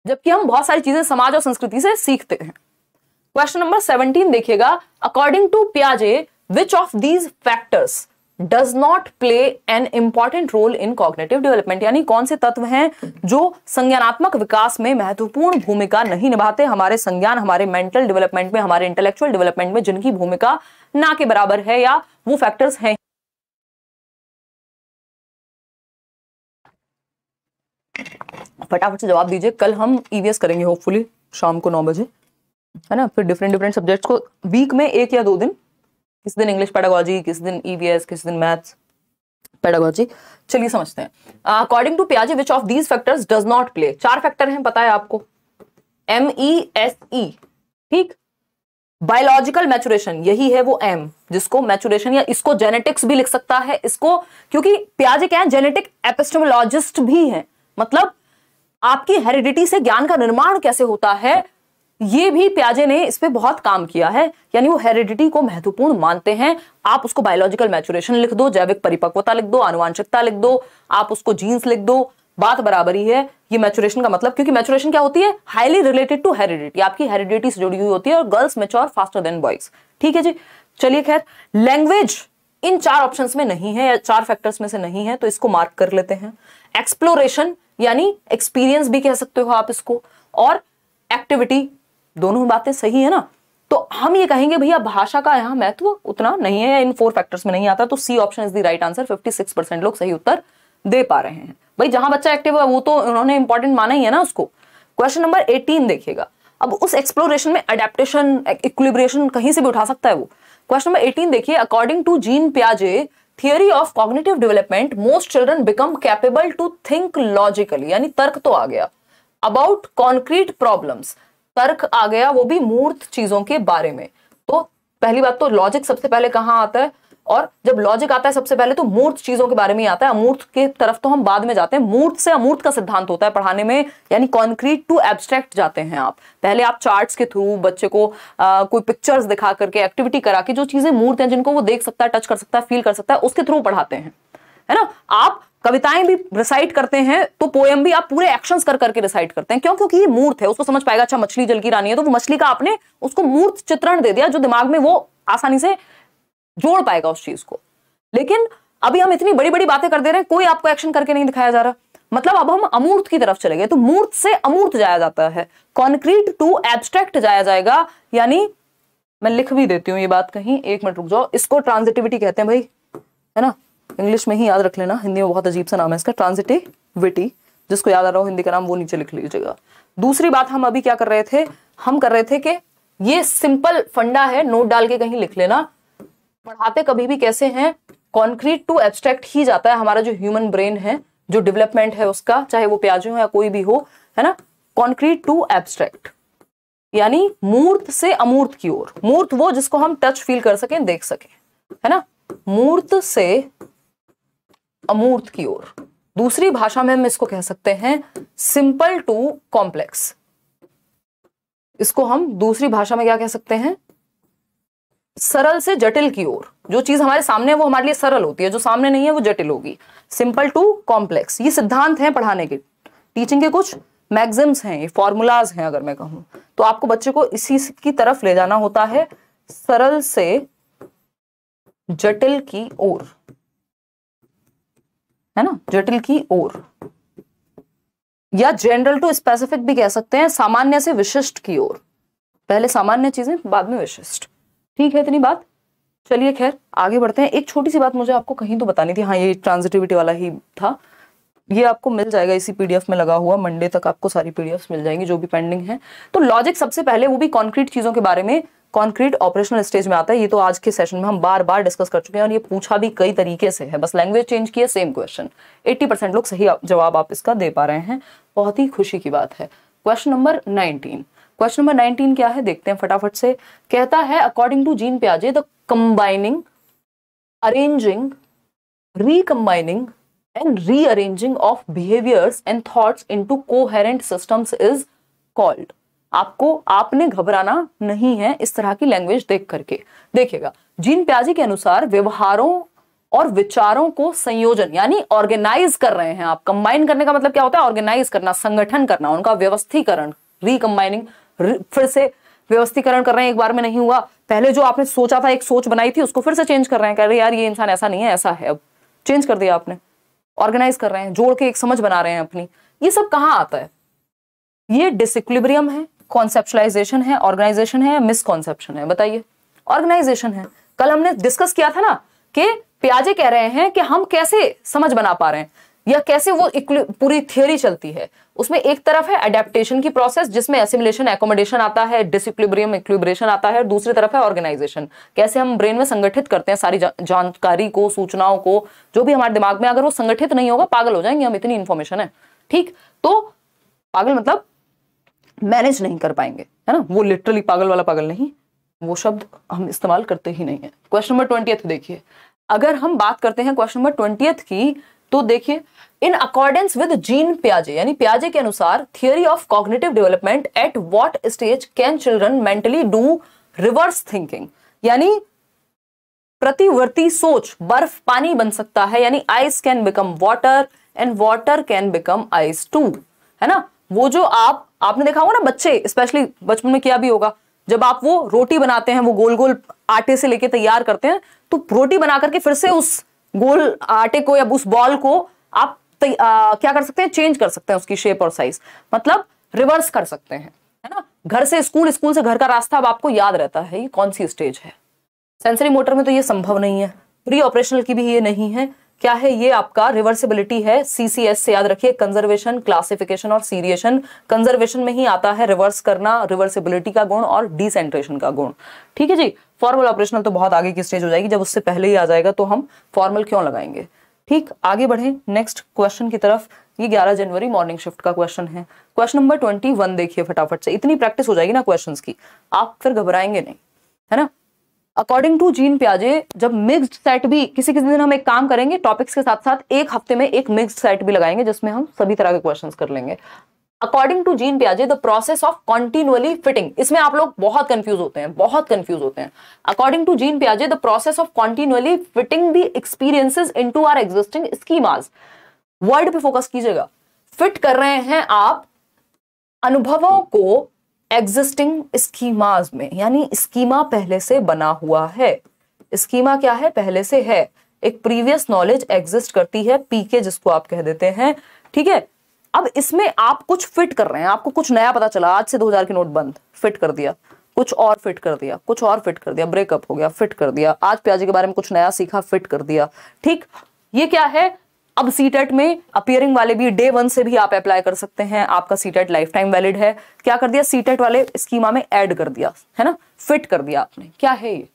जबकि हम बहुत सारी चीजें समाज और संस्कृति से सीखते हैं क्वेश्चन नंबर सेवनटीन देखिएगा अकॉर्डिंग टू प्याजे which of these factors does not play an important role in cognitive development यानी कौन से तत्व हैं जो संज्ञानात्मक विकास में महत्वपूर्ण भूमिका नहीं निभाते हमारे संज्ञान हमारे मेंटल डेवलपमेंट में हमारे इंटेलेक्चुअल डेवलपमेंट में जिनकी भूमिका ना के बराबर है या वो फैक्टर्स हैं फटाफट से जवाब दीजिए कल हम ईवीएस e करेंगे होपफुली शाम को नौ बजे है ना फिर डिफरेंट डिफरेंट सब्जेक्ट्स को वीक में एक या दो दिन किस दिन इंग्लिश पैडागोलॉजी किस दिन ईवीएस e किस दिन मैथ्स पैडागोलॉजी चलिए समझते हैं अकॉर्डिंग टू प्याजे which of these factors does not play चार फैक्टर हैं पता है आपको एम ई एस ई ठीक बायोलॉजिकल मैचुरेशन यही है वो एम जिसको मैचुरेशन या इसको जेनेटिक्स भी लिख सकता है इसको क्योंकि प्याजे क्या है जेनेटिक एपिस्टमोलॉजिस्ट भी है मतलब आपकी हेरिडिटी से ज्ञान का निर्माण कैसे होता है ये भी प्याजे ने इस पर बहुत काम किया है यानी वो हेरिडिटी को महत्वपूर्ण मानते हैं आप उसको बायोलॉजिकल मैचुरेशन लिख दो जैविक परिपक्वता लिख दो आनुवांशिकता लिख दो आप उसको जीन्स लिख दो बात बराबरी है ये मैचुरेशन का मतलब क्योंकि मैचुरेशन क्या होती है हाईली रिलेटेड टू हेरिडिटी आपकी हेरिडिटी से जुड़ी हुई होती है और girls mature faster than boys ठीक है जी चलिए खैर लैंग्वेज इन चार ऑप्शंस में नहीं है या चार फैक्टर्स में से नहीं है तो इसको मार्क कर लेते हैं एक्सप्लोरेशन यानी एक्सपीरियंस भी कह सकते हो आप इसको और एक्टिविटी दोनों बातें सही है ना तो हम ये कहेंगे भैया भाषा का यहां महत्व उतना नहीं है या इन फोर फैक्टर्स में नहीं आता तो C option is the right answer 56 percent लोग सही उत्तर दे पा रहे हैं भाई जहां बच्चा एक्टिव है वो तो उन्होंने इंपॉर्टेंट माना ही है ना उसको क्वेश्चन नंबर एटीन देखिएगा अब उस एक्सप्लोरेशन में अडेप्टेशन इक्विब्रेशन कहीं से भी उठा सकता है वो क्वेश्चन नंबर एटीन देखिए अकॉर्डिंग टू जीन प्याजे theory of cognitive development most children become capable to think logically यानी तर्क तो आ गया अबाउट कॉन्क्रीट प्रॉब्लम्स तर्क आ गया वो भी मूर्त चीजों के बारे में तो पहली बात तो लॉजिक सबसे पहले कहाँ आता है और जब लॉजिक आता है सबसे पहले तो मूर्त चीजों के बारे में आता है अमूर्त के तरफ तो हम बाद में जाते हैं मूर्त से अमूर्त का सिद्धांत होता है पढ़ाने में यानी कॉन्क्रीट टू एब्स्ट्रैक्ट जाते हैं आप पहले आप चार्ट्स के थ्रू बच्चे को आ, कोई पिक्चर्स दिखा करके एक्टिविटी करा के जो चीजें मूर्त है जिनको वो देख सकता है टच कर सकता है फील कर सकता है उसके थ्रू पढ़ाते हैं है ना आप कविताएं भी रिसाइट करते हैं तो पोएम भी आप पूरे एक्शन कर करके रिसाइट करते हैं क्यों क्योंकि ये मूर्त है उसको समझ पाएगा अच्छा मछली जल की रानी है तो वो मछली का आपने उसको मूर्त चित्रण दे दिया जो दिमाग में वो आसानी से जोड़ पाएगा उस चीज को लेकिन अभी हम इतनी बड़ी बड़ी बातें कर दे रहे हैं कोई आपको एक्शन करके नहीं दिखाया जा रहा मतलब अब हम अमूर्त की तरफ चले गए तो मूर्त से अमूर्त जाया जाता है कॉन्क्रीट टू एब्स्ट्रैक्ट जाया जाएगा यानी मैं लिख भी देती हूं ये बात कहीं एक मिनट रुक जाओ इसको ट्रांजिटिविटी कहते हैं भाई है ना इंग्लिश में ही याद रख लेना हिंदी में बहुत अजीब सा नाम है इसका ट्रांजिटिविटी जिसको याद आ रहा हो हिंदी का नाम वो नीचे लिख लीजिएगा दूसरी बात हम अभी क्या कर रहे थे हम कर रहे थे कि ये सिंपल फंडा है नोट डाल के कहीं लिख लेना पढ़ाते कभी भी कैसे हैं कॉन्क्रीट टू एब्स्ट्रैक्ट ही जाता है हमारा जो ह्यूमन ब्रेन है जो डेवलपमेंट है उसका चाहे वो प्याजो हो या कोई भी हो है ना कॉन्क्रीट टू एब्स्ट्रैक्ट यानी मूर्त से अमूर्त की ओर मूर्त वो जिसको हम टच फील कर सकें देख सके है ना मूर्त से अमूर्त की ओर दूसरी भाषा में हम इसको कह सकते हैं सिंपल टू कॉम्प्लेक्स इसको हम दूसरी भाषा में क्या कह सकते हैं सरल से जटिल की ओर जो चीज हमारे सामने है वो हमारे लिए सरल होती है जो सामने नहीं है वो जटिल होगी सिंपल टू कॉम्प्लेक्स ये सिद्धांत हैं पढ़ाने के टीचिंग के कुछ मैग्जिम्स हैं ये फॉर्मूलाज हैं अगर मैं कहूं तो आपको बच्चे को इसी की तरफ ले जाना होता है सरल से जटिल की ओर है ना जटिल की ओर या जनरल टू स्पेसिफिक भी कह सकते हैं सामान्य से विशिष्ट की ओर पहले सामान्य चीजें बाद में विशिष्ट ठीक है इतनी बात चलिए खैर आगे बढ़ते हैं एक छोटी सी बात मुझे आपको कहीं तो बतानी थी हाँ ये ट्रांजिटिविटी वाला ही था ये आपको मिल जाएगा इसी पीडीएफ में लगा हुआ मंडे तक आपको सारी पीडीएफ मिल जाएंगी जो भी पेंडिंग है तो लॉजिक सबसे पहले वो भी कॉन्क्रीट चीज़ों के बारे में कॉन्क्रीट ऑपरेशनल स्टेज में आता है ये तो आज के सेशन में हम बार बार डिस्कस कर चुके हैं और ये पूछा भी कई तरीके से है बस लैंग्वेज चेंज किया सेम क्वेश्चन 80 परसेंट लोग सही जवाब आप इसका दे पा रहे हैं बहुत ही खुशी की बात है question number nineteen question number nineteen क्या है देखते हैं फटाफट से कहता है अकॉर्डिंग टू जीन प्याजे the combining arranging recombining and rearranging of behaviours and thoughts into coherent systems is called आपको आपने घबराना नहीं है इस तरह की लैंग्वेज देख करके देखिएगा जीन प्याजी के अनुसार व्यवहारों और विचारों को संयोजन यानी ऑर्गेनाइज कर रहे हैं आप कंबाइन करने का मतलब क्या होता है ऑर्गेनाइज करना संगठन करना उनका व्यवस्थीकरण रिकम्बाइनिंग फिर से व्यवस्थीकरण कर रहे हैं एक बार में नहीं हुआ पहले जो आपने सोचा था एक सोच बनाई थी उसको फिर से चेंज कर रहे हैं कह रहे यार ये इंसान ऐसा नहीं है ऐसा है अब चेंज कर दिया आपने ऑर्गेनाइज कर रहे हैं जोड़ के एक समझ बना रहे हैं अपनी ये सब कहाँ आता है ये डिसिक्लिब्रियम है कॉन्सेप्चुलाइजेशन है ऑर्गेनाइजेशन है मिसकॉन्सेप्शन है बताइए ऑर्गेनाइजेशन है कल हमने डिस्कस किया था ना कि प्याजे कह रहे हैं कि हम कैसे समझ बना पा रहे हैं या कैसे वो पूरी थियोरी चलती है उसमें एक तरफ है अडेप्टेशन की प्रोसेस जिसमें एसिमुलेशन एकोमोडेशन आता है डिसिक्लिब्रियम इक्लिब्रेशन आता है और दूसरी तरफ है ऑर्गेनाइजेशन कैसे हम ब्रेन में संगठित करते हैं सारी जा, जानकारी को सूचनाओं को जो भी हमारे दिमाग में अगर वो संगठित नहीं होगा पागल हो जाएंगे हम इतनी इन्फॉर्मेशन है ठीक तो पागल मतलब मैनेज नहीं कर पाएंगे है ना वो लिटरली पागल वाला पागल नहीं वो शब्द हम इस्तेमाल करते ही नहीं है क्वेश्चन नंबर ट्वेंटी देखिए अगर हम बात करते हैं क्वेश्चन नंबर ट्वेंटी की तो देखिए इन अकॉर्डेंस विद जीन प्याजे यानी प्याजे के अनुसार theory of cognitive development at what stage can children mentally do reverse thinking यानी प्रतिवर्ती सोच बर्फ पानी बन सकता है यानी ice can become water and water can become ice too है ना वो जो आप आपने देखा होगा ना बच्चे स्पेशली बचपन में क्या भी होगा जब आप वो रोटी बनाते हैं वो गोल गोल आटे से लेके तैयार करते हैं तो रोटी बना करके फिर से उस गोल आटे को या उस बॉल को आप तो, आ, क्या कर सकते हैं चेंज कर सकते हैं उसकी शेप और साइज मतलब रिवर्स कर सकते हैं है ना घर से स्कूल स्कूल से घर का रास्ता अब आपको याद रहता है ये कौन सी स्टेज है सेंसरी मोटर में तो ये संभव नहीं है प्री ऑपरेशनल की भी ये नहीं है क्या है ये आपका रिवर्सिबिलिटी है सीसीएस से याद रखिए कंजर्वेशन क्लासिफिकेशन और सीरिएशन कंजर्वेशन में ही आता है रिवर्स करना रिवर्सिबिलिटी का गुण और डिसेंट्रेशन का गुण ठीक है जी फॉर्मल ऑपरेशनल तो बहुत आगे की स्टेज हो जाएगी जब उससे पहले ही आ जाएगा तो हम फॉर्मल क्यों लगाएंगे ठीक आगे बढ़े नेक्स्ट क्वेश्चन की तरफ ये 11 जनवरी मॉर्निंग शिफ्ट का क्वेश्चन है क्वेश्चन नंबर 21 देखिए फटाफट से इतनी प्रैक्टिस हो जाएगी ना क्वेश्चंस की आप फिर घबराएंगे नहीं है ना अकॉर्डिंग टू जीन प्याजे जब मिक्स्ड सेट भी किसी किसी दिन हम एक काम करेंगे टॉपिक्स के साथ साथ एक हफ्ते में एक मिक्स्ड सेट भी लगाएंगे जिसमें हम सभी तरह के क्वेश्चन कर लेंगे अकॉर्डिंग टू जीन पियाजे the process of continually fitting इसमें आप लोग बहुत कंफ्यूज होते हैं बहुत कंफ्यूज होते हैं अकॉर्डिंग टू जीन पियाजे the process of continually fitting the experiences to our existing schemas word पे फोकस कीजिएगा फिट कर रहे हैं आप अनुभवों को एग्जिस्टिंग स्कीमाज में यानी स्कीमा पहले से बना हुआ है स्कीमा क्या है पहले से है एक प्रीवियस नॉलेज एग्जिस्ट करती है पीके जिसको आप कह देते हैं ठीक है अब इसमें आप कुछ फिट कर रहे हैं आपको कुछ नया पता चला आज से 2000 की नोट बंद फिट कर दिया कुछ और फिट कर दिया कुछ और फिट कर दिया ब्रेकअप हो गया फिट कर दिया आज प्याजी के बारे में कुछ नया सीखा फिट कर दिया ठीक ये क्या है अब सीटेट e में अपियरिंग वाले भी डे वन से भी आप अप्लाई कर सकते हैं आपका सीटेट लाइफ टाइम वैलिड है क्या कर दिया सीटेट e वाले स्कीमा में ऐड कर दिया है ना फिट कर दिया आपने क्या है ये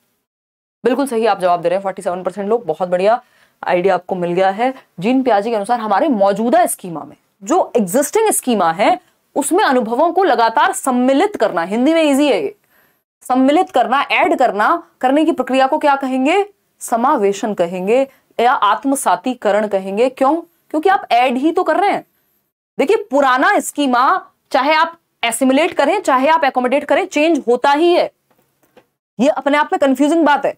बिल्कुल सही आप जवाब दे रहे हैं फोर्टी सेवन परसेंट लोग बहुत बढ़िया आइडिया आपको मिल गया है जिन प्याजी के अनुसार हमारे मौजूदा स्कीमा में जो एग्जिस्टिंग स्कीमा है उसमें अनुभवों को लगातार सम्मिलित करना हिंदी में इजी है ये सम्मिलित करना ऐड करना करने की प्रक्रिया को क्या कहेंगे समावेशन कहेंगे या आत्मसातीकरण कहेंगे क्यों क्योंकि आप ऐड ही तो कर रहे हैं देखिए पुराना स्कीमा चाहे आप एसिमुलेट करें चाहे आप एकोमोडेट करें चेंज होता ही है ये अपने आप में कंफ्यूजिंग बात है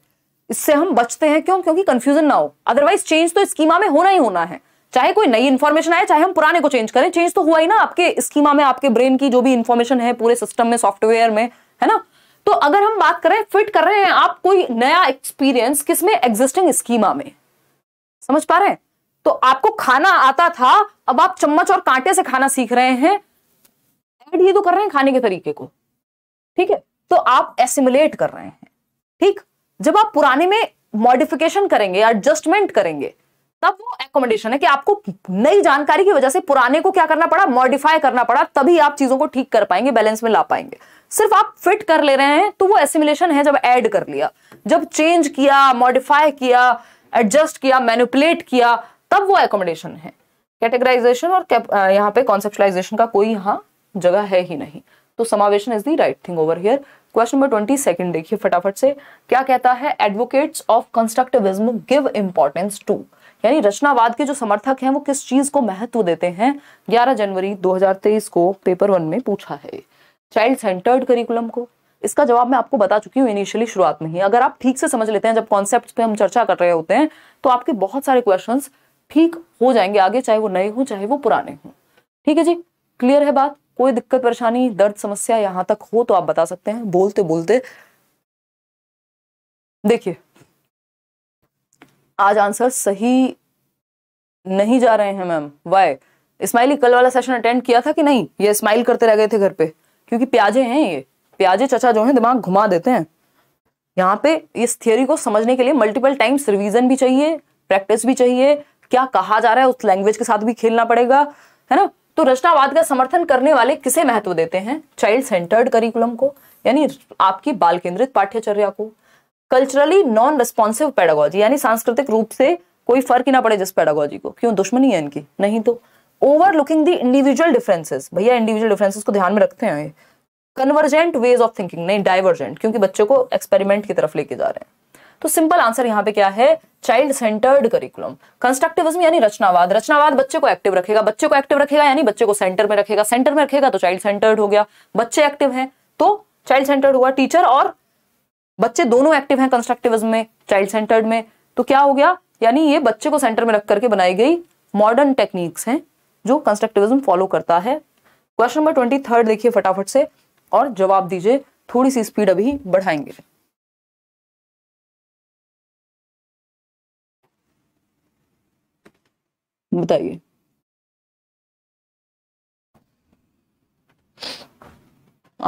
इससे हम बचते हैं क्यों क्योंकि कंफ्यूजन ना हो अदरवाइज चेंज तो स्कीमा में होना ही होना है चाहे कोई नई इन्फॉर्मेशन आए चाहे हम पुराने को चेंज करें चेंज तो हुआ ही ना आपके स्कीमा में आपके ब्रेन की जो भी इन्फॉर्मेशन है पूरे सिस्टम में सॉफ्टवेयर में है ना तो अगर हम बात करें फिट कर रहे हैं आप कोई नया एक्सपीरियंस किसमें एग्जिस्टिंग स्कीमा में समझ पा रहे हैं तो आपको खाना आता था अब आप चम्मच और कांटे से खाना सीख रहे हैं एड ये तो कर रहे हैं खाने के तरीके को ठीक है तो आप एसिमुलेट कर रहे हैं ठीक जब आप पुराने में मॉडिफिकेशन करेंगे एडजस्टमेंट करेंगे तब वो एकोमोडेशन है कि आपको नई जानकारी की वजह से पुराने को क्या करना पड़ा मॉडिफाई करना पड़ा तभी आप चीजों को ठीक कर पाएंगे बैलेंस में ला पाएंगे सिर्फ आप फिट कर ले रहे हैं तो वो एसिमुलेशन है जब ऐड कर लिया जब चेंज किया मॉडिफाई किया एडजस्ट किया मैनिपुलेट किया तब वो एकोमोडेशन है कैटेगराइजेशन और यहाँ पे कॉन्सेप्टलाइजेशन का कोई यहाँ जगह है ही नहीं तो समावेशन is the right thing over here question number twenty second देखिए फटाफट से क्या कहता है advocates of constructivism give importance to यानी रचनावाद के जो समर्थक हैं वो किस चीज को महत्व देते हैं 11 जनवरी 2023 को पेपर वन में पूछा है चाइल्ड सेंटर्ड करिकुलम को इसका जवाब मैं आपको बता चुकी हूँ इनिशियली शुरुआत में ही अगर आप ठीक से समझ लेते हैं जब कॉन्सेप्ट पे हम चर्चा कर रहे होते हैं तो आपके बहुत सारे क्वेश्चन ठीक हो जाएंगे आगे चाहे वो नए हों चाहे वो पुराने हों ठीक है जी क्लियर है बात कोई दिक्कत परेशानी दर्द समस्या यहां तक हो तो आप बता सकते हैं बोलते बोलते देखिए आज आंसर सही नहीं जा रहे हैं मैम वाई इस्माइली कल वाला सेशन अटेंड किया था कि नहीं ये स्माइल करते रह गए थे घर पे क्योंकि प्याजे हैं ये प्याजे चचा जो है दिमाग घुमा देते हैं यहाँ पे इस थियोरी को समझने के लिए मल्टीपल टाइम्स रिविजन भी चाहिए प्रैक्टिस भी चाहिए क्या कहा जा रहा है उस लैंग्वेज के साथ भी खेलना पड़ेगा है ना तो रचनावाद का समर्थन करने वाले किसे महत्व देते हैं चाइल्ड सेंटर्ड करिकुलम को यानी आपकी बाल केंद्रित पाठ्यचर्या को कल्चरली नॉन रिस्पॉन्सिव पेडागोजी यानी सांस्कृतिक रूप से कोई फर्क ही ना पड़े जिस पेडागोजी को क्यों दुश्मनी है इनकी नहीं तो overlooking the individual differences भैया इंडिविजुअल डिफरेंसेज को ध्यान में रखते हैं कन्वर्जेंट वेज ऑफ थिंकिंग नहीं डाइवर्जेंट क्योंकि बच्चों को एक्सपेरिमेंट की तरफ लेके जा रहे हैं तो सिंपल आंसर यहाँ पे क्या है चाइल्ड सेंटर्ड करिकुलम कंस्ट्रक्टिविज्म यानी रचनावाद रचनावाद बच्चे को एक्टिव रखेगा बच्चे को एक्टिव रखेगा यानी बच्चे को सेंटर में रखेगा सेंटर में रखेगा तो चाइल्ड सेंटर्ड हो गया बच्चे एक्टिव हैं तो चाइल्ड सेंटर्ड हुआ टीचर और बच्चे दोनों एक्टिव हैं कंस्ट्रक्टिविज्म में चाइल्ड सेंटर्ड में तो क्या हो गया यानी ये बच्चे को सेंटर में रख करके बनाई गई मॉडर्न टेक्निक्स हैं जो कंस्ट्रक्टिविज्म फॉलो करता है क्वेश्चन नंबर ट्वेंटी थर्ड देखिए फटाफट से और जवाब दीजिए थोड़ी सी स्पीड अभी बढ़ाएंगे बताइए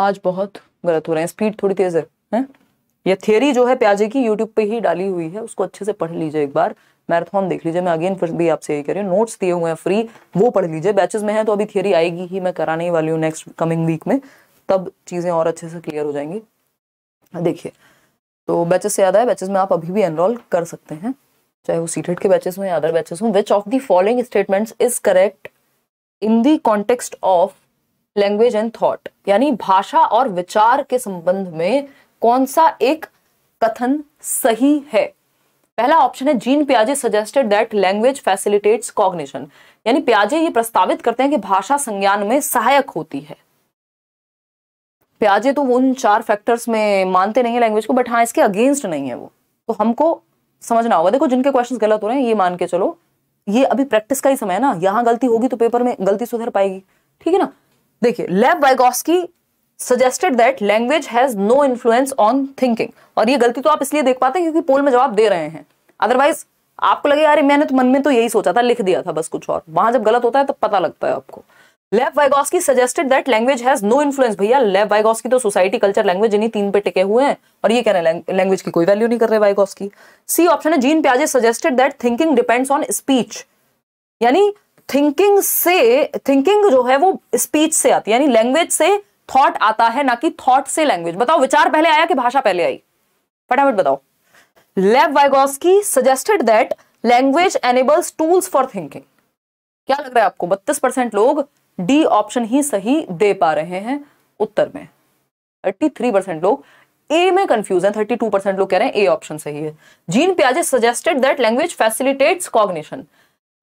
आज बहुत गलत हो रहे हैं स्पीड थोड़ी तेज है, है? ये थियरी जो है प्याजे की यूट्यूब पे ही डाली हुई है उसको अच्छे से पढ़ लीजिए एक बार मैराथन देख लीजिए मैं अगेन फिर भी आपसे यही कह रही हूँ नोट्स दिए हुए हैं फ्री वो पढ़ लीजिए बैचेस में है तो अभी थियरी आएगी ही मैं कराने ही वाली हूँ नेक्स्ट कमिंग वीक में तब चीज़ें और अच्छे से क्लियर हो जाएंगी देखिए तो बैचेस से याद आए बैचेस में आप अभी भी एनरोल कर सकते हैं चाहे वो सीटेड के बैचेस हों या अदर बैचेस हों which of the following statements is correct in the context of language and thought यानी भाषा और विचार के संबंध में कौन सा एक कथन सही है पहला ऑप्शन है जीन प्याजे suggested that language facilitates cognition यानी प्याजे ये प्रस्तावित करते हैं कि भाषा संज्ञान में सहायक होती है प्याजे तो उन चार फैक्टर्स में मानते नहीं है लैंग्वेज को बट हाँ इसके अगेंस्ट नहीं है वो तो हमको समझना होगा देखो जिनके क्वेश्चन गलत हो रहे हैं ये मान के चलो ये अभी प्रैक्टिस का ही समय है ना यहाँ गलती होगी तो पेपर में गलती सुधर पाएगी ठीक है ना देखिए Lev Vygotsky suggested that language has no influence on thinking और ये गलती तो आप इसलिए देख पाते हैं क्योंकि पोल में जवाब दे रहे हैं अदरवाइज आपको लगे अरे मैंने तो मन में तो यही सोचा था लिख दिया था बस कुछ और वहां जब गलत होता है तब तो पता लगता है आपको Lev Vygotsky suggested that language has no influence भैया लेव वाइगोस्की तो सोसाइटी कल्चर लैंग्वेज इन्हीं तीन पे टिके हुए हैं और ये कह रहे हैं लैंग्वेज की कोई वैल्यू नहीं कर रहे वाइगोस्की सी ऑप्शन है जीन प्याजे suggested that thinking depends on speech यानी थिंकिंग से थिंकिंग जो है वो स्पीच से आती है यानी लैंग्वेज से थॉट आता है ना कि थॉट से लैंग्वेज बताओ विचार पहले आया कि भाषा पहले आई फटाफट बताओ Lev Vygotsky suggested that language enables tools for thinking क्या लग रहा है आपको बत्तीस परसेंट लोग डी ऑप्शन ही सही दे पा रहे हैं उत्तर में थर्टी थ्री परसेंट लोग ए में कंफ्यूज हैं थर्टी टू परसेंट लोग कह रहे हैं ए ऑप्शन सही है जीन प्याजे suggested that language facilitates cognition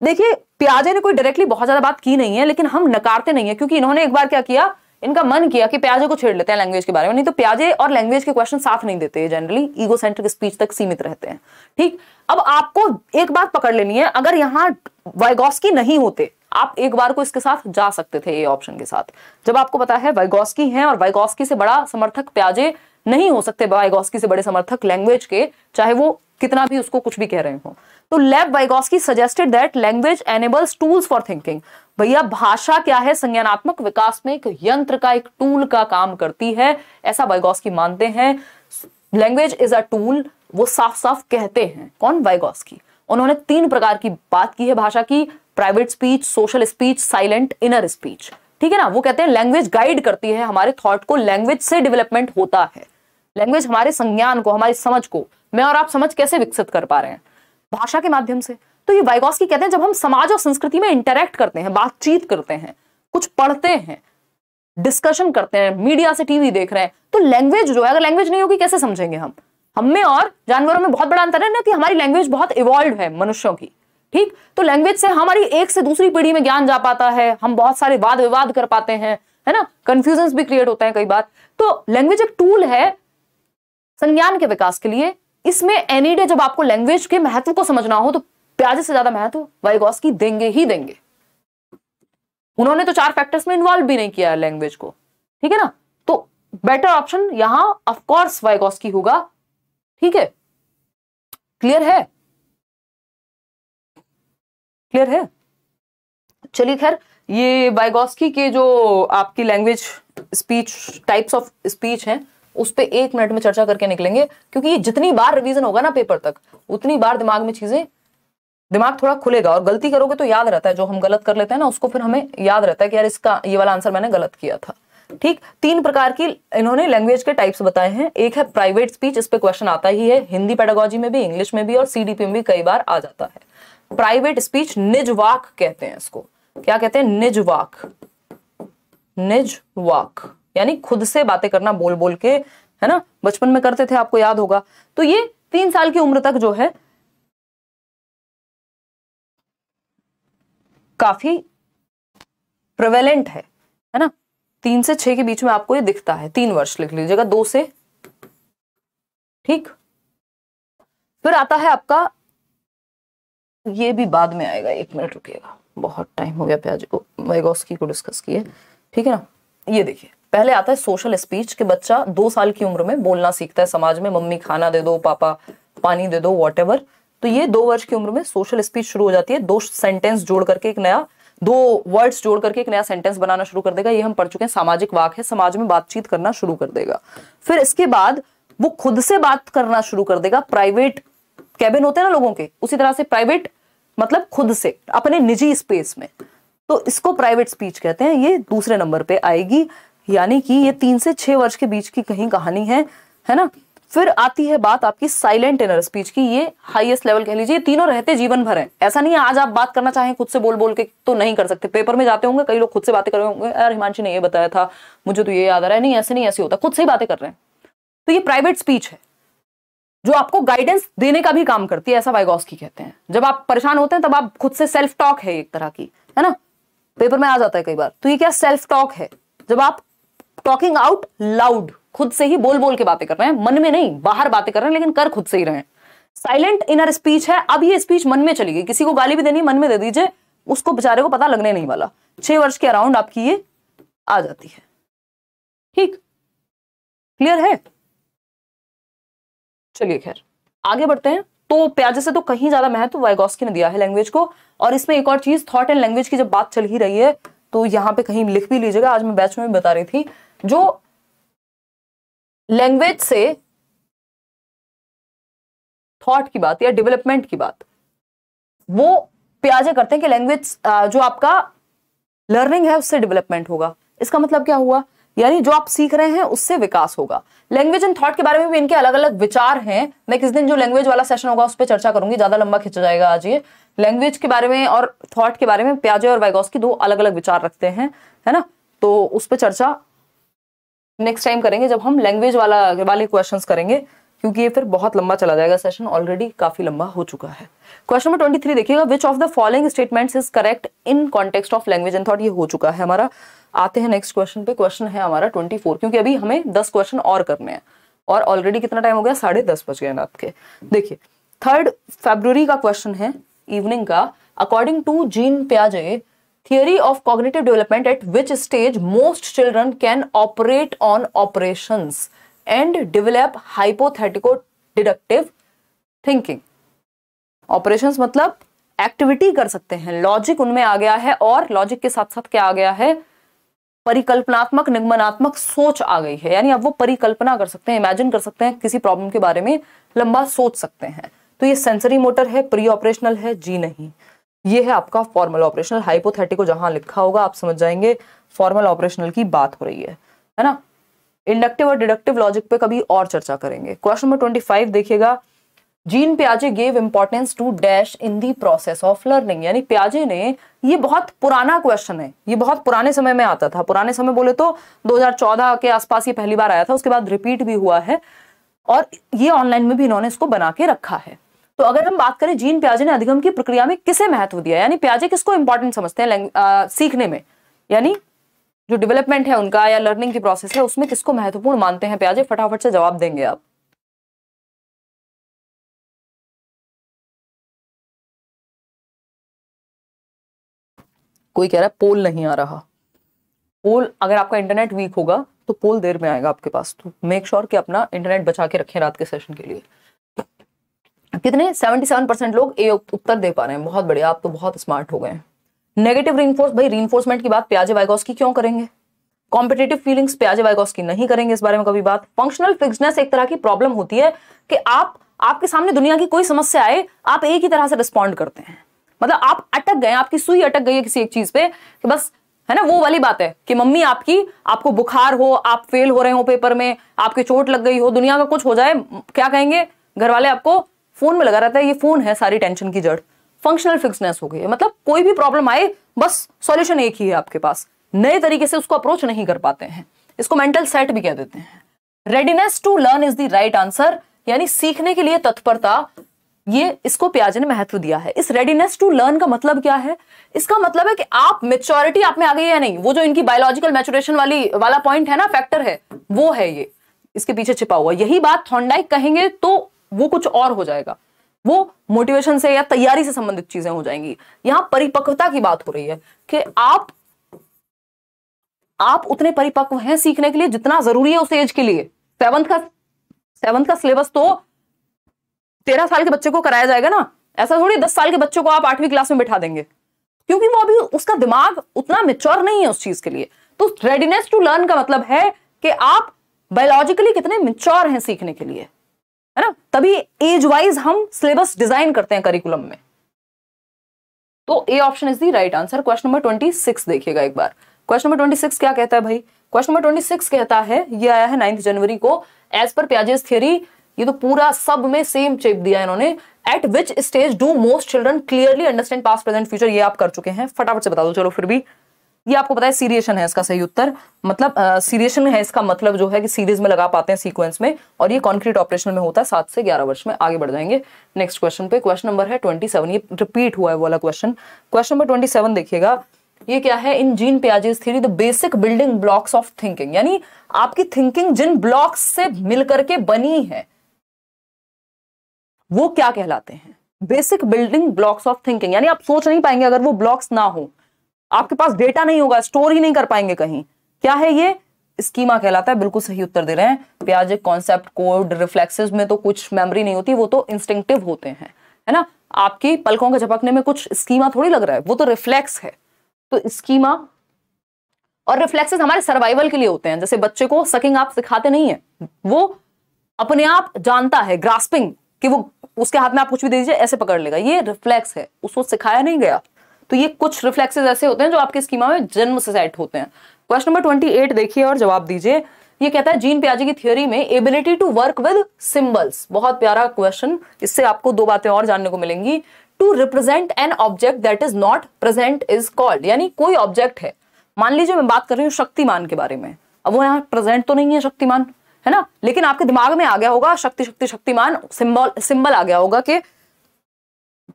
देखिए प्याजे ने कोई डायरेक्टली बहुत ज्यादा बात की नहीं है लेकिन हम नकारते नहीं है क्योंकि इन्होंने एक बार क्या किया इनका मन किया कि प्याजे को छेड़ लेते हैं लैंग्वेज के बारे में नहीं तो प्याजे और लैंग्वेज के क्वेश्चन साफ नहीं देते जनरली ईगो सेंटर स्पीच तक सीमित रहते हैं ठीक अब आपको एक बात पकड़ लेनी है अगर यहाँ वाइगोस्की नहीं होते आप एक बार को इसके साथ जा सकते थे ये ऑप्शन के साथ जब आपको पता है वाइगोस्की है और वाइगोस्की से बड़ा समर्थक प्याजे नहीं हो सकते वाइगोस्की से बड़े समर्थक लैंग्वेज के चाहे वो कितना भी उसको कुछ भी कह रहे हो तो Lev Vygotsky suggested that language enables tools for thinking भैया भाषा क्या है संज्ञानात्मक विकास में एक यंत्र का एक टूल का काम करती है ऐसा वाइगोस्की मानते हैं लैंग्वेज इज अ टूल वो साफ साफ कहते हैं कौन वाइगोस्की उन्होंने तीन प्रकार की बात की है भाषा की private speech social speech silent inner speech ठीक है ना वो कहते हैं लैंग्वेज गाइड करती है हमारे थॉट को लैंग्वेज से डेवलपमेंट होता है लैंग्वेज हमारे संज्ञान को हमारी समझ को मैं और आप समझ कैसे विकसित कर पा रहे हैं भाषा के माध्यम से तो ये वाइगोस्की कहते हैं जब हम समाज और संस्कृति में इंटरेक्ट करते हैं बातचीत करते हैं कुछ पढ़ते हैं डिस्कशन करते हैं मीडिया से टीवी देख रहे हैं तो लैंग्वेज जो है अगर लैंग्वेज नहीं होगी कैसे समझेंगे हम हम में और जानवरों में बहुत बड़ा अंतर है ना कि हमारी लैंग्वेज बहुत इवॉल्व है मनुष्यों की ठीक तो लैंग्वेज से हमारी एक से दूसरी पीढ़ी में ज्ञान जा पाता है हम बहुत सारे वाद विवाद कर पाते हैं है ना कंफ्यूजन भी क्रिएट होते हैं कई बार तो लैंग्वेज एक टूल है संज्ञान के विकास के लिए इसमें एनी डे जब आपको लैंग्वेज के महत्व को समझना हो तो प्याजे से ज्यादा महत्व वाइगोस्की देंगे ही देंगे उन्होंने तो चार फैक्टर्स में इन्वॉल्व भी नहीं किया लैंग्वेज को ठीक है ना तो बेटर ऑप्शन यहां ऑफकोर्स वाइगोस्की होगा ठीक है क्लियर है क्लियर है चलिए खैर ये वाइगोस्की के जो आपकी language speech types of speech हैं उस पर एक मिनट में चर्चा करके निकलेंगे क्योंकि ये जितनी बार रिवीजन होगा ना पेपर तक उतनी बार दिमाग में चीजें दिमाग थोड़ा खुलेगा और गलती करोगे तो याद रहता है जो हम गलत कर लेते हैं ना उसको फिर हमें याद रहता है कि यार इसका ये वाला आंसर मैंने गलत किया था ठीक तीन प्रकार की इन्होंने लैंग्वेज के टाइप्स बताए हैं एक है प्राइवेट स्पीच इस पे क्वेश्चन आता ही है हिंदी पेडागोजी में भी इंग्लिश में भी और सीडीपी में भी कई बार आ जाता है प्राइवेट स्पीच निज वाक कहते हैं इसको क्या कहते हैं निज वाक निज वाक यानी खुद से बातें करना बोल बोल के है ना बचपन में करते थे आपको याद होगा तो ये तीन साल की उम्र तक जो है काफी प्रवेलेंट है है ना तीन से छह के बीच में आपको ये दिखता है तीन वर्ष लिख लीजिएगा दो से ठीक फिर आता है आपका ये भी बाद में आएगा एक मिनट रुकिएगा बहुत टाइम हो गया प्याज को मैगोस्की को डिस्कस किए ठीक है ना ये देखिए पहले आता है सोशल स्पीच कि बच्चा दो साल की उम्र में बोलना सीखता है समाज में मम्मी खाना दे दो पापा पानी दे दो वॉट तो ये दो वर्ष की उम्र में सोशल स्पीच शुरू हो जाती है दो सेंटेंस जोड़ करके एक नया दो वर्ड्स जोड़ करके एक नया सेंटेंस बनाना शुरू कर देगा ये हम पढ़ चुके हैं सामाजिक वाक है समाज में बातचीत करना शुरू कर देगा फिर इसके बाद वो खुद से बात करना शुरू कर देगा प्राइवेट कैबिन होते हैं ना लोगों के उसी तरह से प्राइवेट मतलब खुद से अपने निजी स्पेस में तो इसको प्राइवेट स्पीच कहते हैं ये दूसरे नंबर पे आएगी यानी कि ये तीन से छह वर्ष के बीच की कहीं कहानी है है ना फिर आती है बात आपकी साइलेंट इनर स्पीच की ये हाईएस्ट लेवल कह लीजिए तीनों रहते जीवन भर है ऐसा नहीं है आज आप बात करना चाहें खुद से बोल बोल के तो नहीं कर सकते पेपर में जाते होंगे कई लोग खुद से बातें कर रहे होंगे यार हिमांशी ने ये बताया था मुझे तो ये याद आ रहा है नहीं ऐसे नहीं ऐसे होता खुद से ही बातें कर रहे हैं तो ये प्राइवेट स्पीच है जो आपको गाइडेंस देने का भी काम करती है ऐसा की कहते हैं जब आप परेशान होते हैं तब आप खुद से सेल्फ टॉक है एक तरह की है ना पेपर में आ जाता है कई बार तो ये क्या सेल्फ टॉक है जब आप टॉकिंग आउट लाउड खुद से ही बोल बोल के बातें कर रहे हैं मन में नहीं बाहर बातें कर रहे हैं लेकिन कर खुद से ही रहे हैं साइलेंट इनर स्पीच है अब ये स्पीच मन में चली गई किसी को गाली भी देनी मन में दे दीजिए उसको बेचारे को पता लगने नहीं वाला छह वर्ष के अराउंड आपकी ये आ जाती है ठीक क्लियर है चलिए खैर आगे बढ़ते हैं तो प्याजे से तो कहीं ज्यादा महत्व तो वाइगोस्की ने दिया है लैंग्वेज को और इसमें एक और चीज थॉट एंड लैंग्वेज की जब बात चल ही रही है तो यहां पे कहीं लिख भी लीजिएगा आज मैं बैच में भी बता रही थी जो लैंग्वेज से थॉट की बात या डेवलपमेंट की बात वो प्याजे करते हैं कि लैंग्वेज जो आपका लर्निंग है उससे डेवलपमेंट होगा इसका मतलब क्या हुआ यानी जो आप सीख रहे हैं उससे विकास होगा लैंग्वेज एंड थॉट के बारे में भी इनके अलग अलग विचार हैं मैं किस दिन जो लैंग्वेज वाला सेशन होगा उस पर चर्चा करूंगी ज्यादा लंबा खिंचा जाएगा आज ये लैंग्वेज के बारे में और थॉट के बारे में प्याजे और वाइगॉस की दो अलग अलग विचार रखते हैं है ना तो उस पर चर्चा नेक्स्ट टाइम करेंगे जब हम लैंग्वेज वाला वाले क्वेश्चंस करेंगे क्योंकि ये फिर बहुत लंबा चला जाएगा सेशन ऑलरेडी काफी लंबा हो चुका है क्वेश्चन नंबर ट्वेंटी थ्री देखिएगा which of the following statements is correct in context of language and thought ये हो चुका है हमारा आते हैं नेक्स्ट क्वेश्चन पे क्वेश्चन है हमारा फोर क्योंकि अभी हमें दस क्वेश्चन और करने हैं और ऑलरेडी कितना टाइम हो गया साढ़े दस बज गए रात के देखिए थर्ड फेब्रुवरी का क्वेश्चन है इवनिंग का अकॉर्डिंग टू जीन प्याजे theory of cognitive development at which stage most children can operate on operation and develop hypothetico deductive thinking operation मतलब एक्टिविटी कर सकते हैं लॉजिक उनमें आ गया है और लॉजिक के साथ साथ क्या आ गया है परिकल्पनात्मक निगमनात्मक सोच आ गई है यानी अब वो परिकल्पना कर सकते हैं इमेजिन कर सकते हैं किसी प्रॉब्लम के बारे में लंबा सोच सकते हैं तो ये सेंसरी मोटर है प्री ऑपरेशनल है जी नहीं ये है आपका फॉर्मल ऑपरेशनल हाइपोथेटिको जहां लिखा होगा आप समझ जाएंगे फॉर्मल ऑपरेशनल की बात हो रही है है ना इंडक्टिव और डिडक्टिव लॉजिक पे कभी और चर्चा करेंगे क्वेश्चन नंबर ट्वेंटी फाइव देखिएगा जीन प्याजे gave importance to dash in the process of learning यानी प्याजे ने ये बहुत पुराना क्वेश्चन है ये बहुत पुराने समय में आता था पुराने समय बोले तो 2014 के आसपास ये पहली बार आया था उसके बाद रिपीट भी हुआ है और ये ऑनलाइन में भी इन्होंने इसको बना के रखा है तो अगर हम बात करें जीन प्याजे ने अधिगम की प्रक्रिया में किसे महत्व दिया यानी प्याजे किसको इंपॉर्टेंट समझते हैं आ, सीखने में यानी जो डेवलपमेंट है उनका या लर्निंग की प्रोसेस है उसमें किसको महत्वपूर्ण मानते हैं प्याजे फटाफट से जवाब देंगे आप कोई कह रहा है पोल नहीं आ रहा पोल अगर आपका इंटरनेट वीक होगा तो पोल देर में आएगा आपके पास तो मेक श्योर sure कि अपना इंटरनेट बचा के रखें रात के सेशन के लिए कितने 77 परसेंट लोग ए उत्तर दे पा रहे हैं बहुत बढ़िया आप तो बहुत स्मार्ट हो गए हैं नेगेटिव रीनफोर्स भाई रीनफोर्समेंट की बात प्याजे वाइगॉस की क्यों करेंगे कॉम्पिटेटिव फीलिंग्स प्याजे वाइगॉस की नहीं करेंगे इस बारे में कभी बात फंक्शनल फिक्सनेस एक तरह की प्रॉब्लम होती है कि आप आपके सामने दुनिया की कोई समस्या आए आप एक ही तरह से रिस्पॉन्ड करते हैं मतलब आप अटक गए आपकी सुई अटक गई है किसी एक चीज पे कि बस है ना वो वाली बात है कि मम्मी आपकी आपको बुखार हो आप फेल हो रहे हो पेपर में आपके चोट लग गई हो दुनिया का कुछ हो जाए क्या कहेंगे घर वाले आपको फोन में लगा रहता है ये फोन है सारी टेंशन की जड़ फंक्शनल फिक्सनेस हो गई है मतलब कोई भी प्रॉब्लम आए बस सॉल्यूशन एक ही है आपके पास नए तरीके से उसको अप्रोच नहीं कर पाते हैं इसको मेंटल सेट भी कह देते हैं readiness to learn is the right answer यानी सीखने के लिए तत्परता ये इसको प्याज ने महत्व दिया है इस रेडीनेस टू लर्न का मतलब क्या है इसका मतलब है कि आप मेच्योरिटी आप में आ गई है नहीं वो जो इनकी बायोलॉजिकल मेच्योरेशन वाली वाला पॉइंट है ना फैक्टर है वो है ये इसके पीछे छिपा हुआ यही बात थॉन्डाइक कहेंगे तो वो कुछ और हो जाएगा वो मोटिवेशन से या तैयारी से संबंधित चीजें हो जाएंगी यहां परिपक्वता की बात हो रही है कि आप आप उतने परिपक्व हैं सीखने के लिए जितना जरूरी है उस एज के लिए सेवंथ का सेवंथ का सिलेबस तो तेरह साल के बच्चे को कराया जाएगा ना ऐसा थोड़ी दस साल के बच्चों को आप आठवीं क्लास में बिठा देंगे क्योंकि वो अभी उसका दिमाग उतना मेच्योर नहीं है उस चीज के लिए तो रेडीनेस टू लर्न का मतलब है कि आप बायोलॉजिकली कितने मेच्योर हैं सीखने के लिए है ना तभी एज वाइज हम सिलेबस डिजाइन करते हैं करिकुलम में तो A option is the right answer question number twenty six देखिएगा एक बार क्वेश्चन नंबर ट्वेंटी सिक्स क्या कहता है भाई क्वेश्चन नंबर ट्वेंटी सिक्स कहता है ये आया है नाइन्थ जनवरी को एज पर प्याजेस थियरी ये तो पूरा सब में सेम चेप दिया इन्होंने at which stage do most children clearly understand past present future ये आप कर चुके हैं फटाफट से बता दो चलो फिर भी ये आपको पता है सीरिएशन है इसका सही उत्तर मतलब सीरिएशन है इसका मतलब जो है कि सीरीज में लगा पाते हैं सीक्वेंस में और ये कॉन्क्रीट ऑपरेशन में होता है सात से ग्यारह वर्ष में आगे बढ़ जाएंगे नेक्स्ट क्वेश्चन पे क्वेश्चन नंबर है ट्वेंटी सेवन ये रिपीट हुआ है वाला question question number twenty seven देखिएगा ये क्या है in Jean Piaget's theory the basic building blocks of thinking यानी आपकी थिंकिंग जिन ब्लॉक्स से मिलकर के बनी है वो क्या कहलाते हैं basic building blocks of thinking यानी आप सोच नहीं पाएंगे अगर वो ब्लॉक्स ना हो आपके पास डेटा नहीं होगा स्टोर ही नहीं कर पाएंगे कहीं क्या है ये स्कीमा कहलाता है बिल्कुल सही उत्तर दे रहे हैं प्याज कॉन्सेप्ट कोड रिफ्लेक्सेस में तो कुछ मेमोरी नहीं होती वो तो इंस्टिंक्टिव होते हैं है ना आपकी पलकों के झपकने में कुछ स्कीमा थोड़ी लग रहा है वो तो रिफ्लेक्स है तो स्कीमा और रिफ्लेक्सेस हमारे सर्वाइवल के लिए होते हैं जैसे बच्चे को सकिंग आप सिखाते नहीं है वो अपने आप जानता है ग्रास्पिंग कि वो उसके हाथ में आप कुछ भी दे दीजिए ऐसे पकड़ लेगा ये रिफ्लेक्स है उसको सिखाया नहीं गया तो ये कुछ रिफ्लेक्सेज ऐसे होते हैं जो आपके स्कीमा में जन्म से सेट होते हैं क्वेश्चन नंबर ट्वेंटी एट देखिए और जवाब दीजिए ये कहता है जीन प्याजी की थियोरी में ability to work with symbols बहुत प्यारा क्वेश्चन इससे आपको दो बातें और जानने को मिलेंगी to represent an object that is not present is called यानी कोई ऑब्जेक्ट है मान लीजिए मैं बात कर रही हूँ शक्तिमान के बारे में अब वो यहाँ प्रेजेंट तो नहीं है शक्तिमान है ना लेकिन आपके दिमाग में आ गया होगा शक्ति शक्ति शक्तिमान सिंबल सिंबल आ गया होगा कि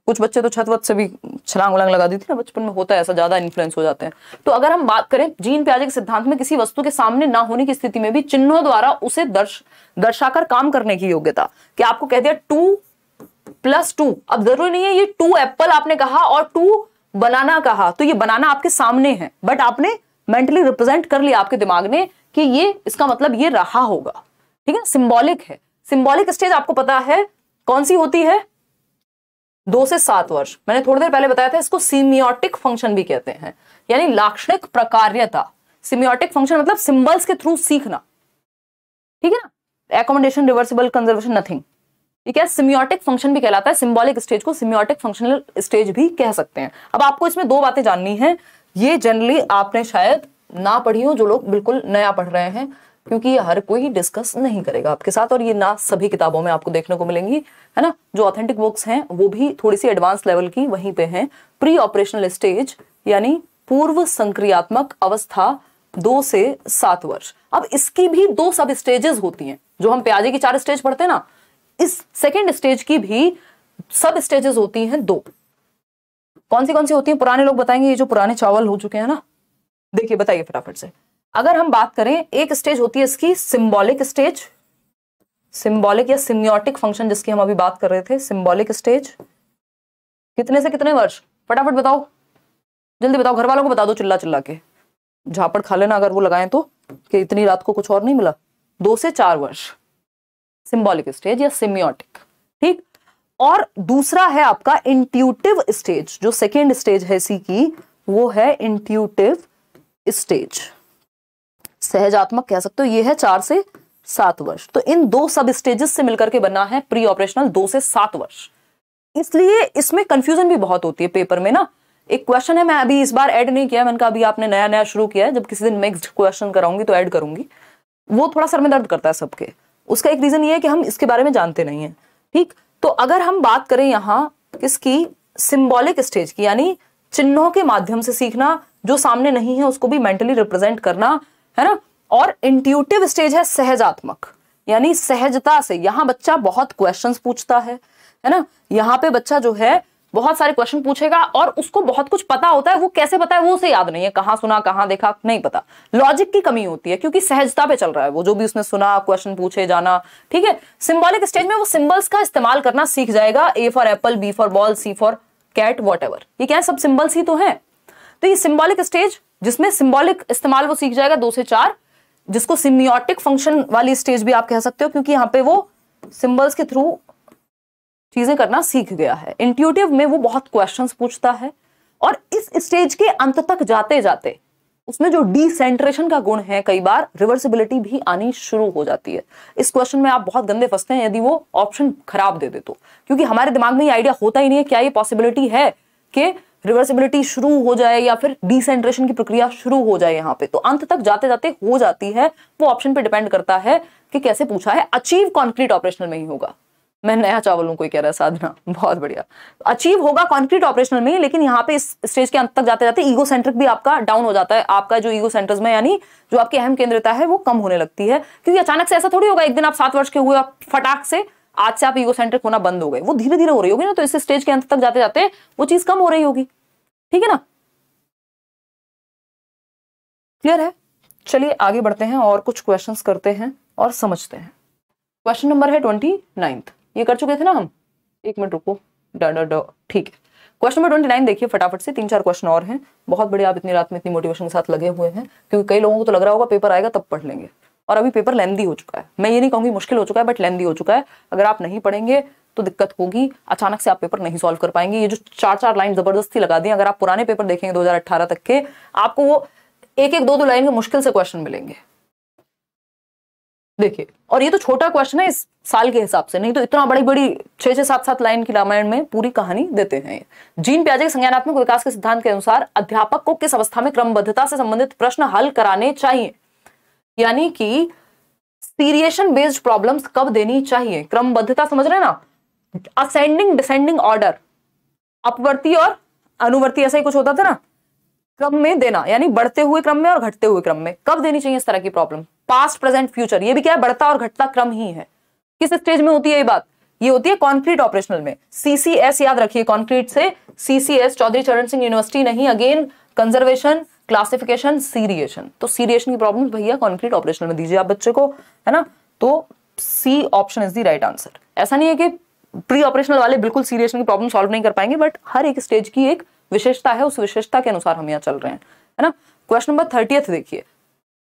कुछ बच्चे तो छत वत से भी छलांग वलांग लगा दी थी ना बचपन में होता है ऐसा ज्यादा इन्फ्लुएंस हो जाते हैं तो अगर हम बात करें जीन प्याजे के सिद्धांत में किसी वस्तु के सामने ना होने की स्थिति में भी चिन्हों द्वारा उसे दर्श दर्शाकर काम करने की योग्यता कि आपको कह दिया टू प्लस टू अब जरूरी नहीं है ये टू एप्पल आपने कहा और टू बनाना कहा तो ये बनाना आपके सामने है बट आपने मेंटली रिप्रेजेंट कर लिया आपके दिमाग ने कि ये इसका मतलब ये रहा होगा ठीक है सिंबॉलिक है सिंबॉलिक स्टेज आपको पता है कौन सी होती है दो से सात वर्ष मैंने थोड़ी देर पहले बताया था इसको सीमियोटिक फंक्शन भी कहते हैं यानी लाक्षणिक प्रकार्यता सिमियोटिक फंक्शन मतलब सिंबल्स के थ्रू सीखना ठीक है ना एकोमोडेशन रिवर्सिबल कंजर्वेशन नथिंग ठीक है सिमियोटिक फंक्शन भी कहलाता है सिम्बॉलिक स्टेज को सिमियोटिक फंक्शनल स्टेज भी कह सकते हैं अब आपको इसमें दो बातें जाननी है ये जनरली आपने शायद ना पढ़ी हो जो लोग बिल्कुल नया पढ़ रहे हैं क्योंकि ये हर कोई डिस्कस नहीं करेगा आपके साथ और ये ना सभी किताबों में आपको देखने को मिलेंगी है ना जो ऑथेंटिक बुक्स हैं वो भी थोड़ी सी एडवांस लेवल की वहीं पे हैं प्री ऑपरेशनल स्टेज यानी पूर्व संक्रियात्मक अवस्था दो से सात वर्ष अब इसकी भी दो सब स्टेजेस होती हैं जो हम प्याजे की चार स्टेज पढ़ते हैं ना इस सेकेंड स्टेज की भी सब स्टेजेस होती हैं दो कौन सी कौन सी होती है पुराने लोग बताएंगे ये जो पुराने चावल हो चुके हैं ना देखिए बताइए फटाफट से अगर हम बात करें एक स्टेज होती है इसकी सिंबॉलिक स्टेज सिंबॉलिक या सिम्योटिक फंक्शन जिसकी हम अभी बात कर रहे थे सिंबॉलिक स्टेज कितने से कितने वर्ष फटाफट बताओ जल्दी बताओ घर वालों को बता दो चिल्ला चिल्ला के झापड़ खा लेना अगर वो लगाएं तो कि इतनी रात को कुछ और नहीं मिला दो से चार वर्ष सिंबॉलिक स्टेज या सिम्योटिक ठीक और दूसरा है आपका इंट्यूटिव स्टेज जो सेकेंड स्टेज है इसी की वो है इंट्यूटिव स्टेज सहजात्मक कह सकते हो ये है चार से सात वर्ष तो इन दो सब स्टेजेस से मिलकर के बना है प्री ऑपरेशनल दो से सात वर्ष इसलिए इसमें कंफ्यूजन भी बहुत होती है पेपर में ना एक क्वेश्चन है मैं अभी इस बार ऐड नहीं किया मैंने कहा अभी आपने नया नया शुरू किया है जब किसी दिन मिक्सड क्वेश्चन कराऊंगी तो ऐड करूंगी वो थोड़ा सर में दर्द करता है सबके उसका एक रीजन ये है कि हम इसके बारे में जानते नहीं है ठीक तो अगर हम बात करें यहाँ किसकी सिम्बॉलिक स्टेज की यानी चिन्हों के माध्यम से सीखना जो सामने नहीं है उसको भी मेंटली रिप्रेजेंट करना है ना और इंट्यूटिव स्टेज है सहजात्मक यानी सहजता से यहाँ बच्चा बहुत क्वेश्चन पूछता है है ना यहाँ पे बच्चा जो है बहुत सारे क्वेश्चन पूछेगा और उसको बहुत कुछ पता होता है वो कैसे पता है वो उसे याद नहीं है कहां सुना कहां देखा नहीं पता लॉजिक की कमी होती है क्योंकि सहजता पे चल रहा है वो जो भी उसने सुना क्वेश्चन पूछे जाना ठीक है सिंबॉलिक स्टेज में वो सिंबल्स का इस्तेमाल करना सीख जाएगा A for apple B for ball C for cat what ये क्या है सब सिंबल्स ही तो है तो ये सिंबॉलिक स्टेज जिसमें सिंबॉलिक इस्तेमाल वो सीख जाएगा दो से चार जिसको सिमियोटिक फंक्शन वाली स्टेज भी आप कह सकते हो क्योंकि यहाँ पे वो सिंबल्स के थ्रू चीजें करना सीख गया है इंट्यूटिव में वो बहुत क्वेश्चंस पूछता है और इस स्टेज के अंत तक जाते जाते उसमें जो डिसेंट्रेशन का गुण है कई बार रिवर्सिबिलिटी भी आनी शुरू हो जाती है इस क्वेश्चन में आप बहुत गंदे फंसते हैं यदि वो ऑप्शन खराब दे दे तो क्योंकि हमारे दिमाग में ये आइडिया होता ही नहीं है क्या ये पॉसिबिलिटी है कि रिवर्सिबिलिटी शुरू हो जाए या फिर डिसेंट्रेशन की प्रक्रिया शुरू हो जाए यहाँ पे तो अंत तक जाते जाते हो जाती है वो ऑप्शन पे डिपेंड करता है कि कैसे पूछा है अचीव कॉन्क्रीट ऑपरेशनल में ही होगा मैं नया चावल को कोई कह रहा है साधना बहुत बढ़िया अचीव होगा कॉन्क्रीट ऑपरेशनल में लेकिन यहाँ पे इस स्टेज के अंत तक जाते जाते ईगो सेंट्रिक भी आपका डाउन हो जाता है आपका जो ईगो सेंटर्स में यानी जो आपकी अहम केंद्रता है वो कम होने लगती है क्योंकि अचानक से ऐसा थोड़ी होगा एक दिन आप सात वर्ष के हुए आप फटाक से आज से आप ईगो सेंट्रिक होना बंद हो गए वो धीरे धीरे हो रही होगी ना तो इस स्टेज के अंत तक जाते जाते वो चीज कम हो रही होगी ठीक है ना क्लियर है चलिए आगे बढ़ते हैं और कुछ क्वेश्चंस करते हैं और समझते हैं क्वेश्चन नंबर है ट्वेंटी नाइन्थ ये कर चुके थे ना हम एक मिनट रुको ड ठीक है क्वेश्चन नंबर ट्वेंटी नाइन देखिए फटाफट से तीन चार क्वेश्चन और हैं बहुत बड़े आप इतनी रात में इतनी मोटिवेशन के साथ लगे हुए हैं क्योंकि कई लोगों को तो लग रहा होगा पेपर आएगा तब पढ़ लेंगे और अभी पेपर लेंदी हो चुका है मैं ये नहीं कहूंगी मुश्किल हो चुका है बट लेंदी हो चुका है अगर आप नहीं पढ़ेंगे तो दिक्कत होगी अचानक से आप पेपर नहीं सॉल्व कर पाएंगे ये जो चार चार लाइन जबरदस्ती लगा दी अगर आप पुराने पेपर देखेंगे 2018 तक के आपको वो एक एक दो दो लाइन के मुश्किल से क्वेश्चन मिलेंगे देखिए और ये तो छोटा क्वेश्चन है इस साल के हिसाब से नहीं तो इतना बड़ी बड़ी छह छह सात सात लाइन की रामायण में पूरी कहानी देते हैं जीन प्याजे के संज्ञानात्मक विकास के सिद्धांत के अनुसार अध्यापक को किस अवस्था में क्रमबद्धता से संबंधित प्रश्न हल कराने चाहिए यानी कि सीरिएशन बेस्ड प्रॉब्लम्स कब देनी चाहिए क्रमबद्धता समझ रहे हैं ना असेंडिंग डिसेंडिंग ऑर्डर अपवर्ती और अनुवर्ती ऐसा ही कुछ होता था ना क्रम में देना यानी बढ़ते हुए क्रम में और घटते हुए क्रम में कब देनी चाहिए इस तरह की प्रॉब्लम पास्ट प्रेजेंट फ्यूचर ये भी क्या है बढ़ता और घटता क्रम ही है किस स्टेज में होती है ये बात ये होती है कॉन्क्रीट ऑपरेशनल में सीसीएस याद रखिए कॉन्क्रीट से सीसीएस चौधरी चरण सिंह यूनिवर्सिटी नहीं अगेन कंजर्वेशन क्लासिफिकेशन सीरिएशन तो सीरिएशन की प्रॉब्लम भैया कॉन्क्रीट ऑपरेशन में दीजिए आप बच्चे को है ना तो C option is the right answer ऐसा नहीं है कि प्री ऑपरेशनल वाले बिल्कुल सीरिएशन की प्रॉब्लम सॉल्व नहीं कर पाएंगे बट हर एक स्टेज की एक विशेषता है उस विशेषता के अनुसार हम यहाँ चल रहे हैं है ना क्वेश्चन नंबर थर्टियथ देखिए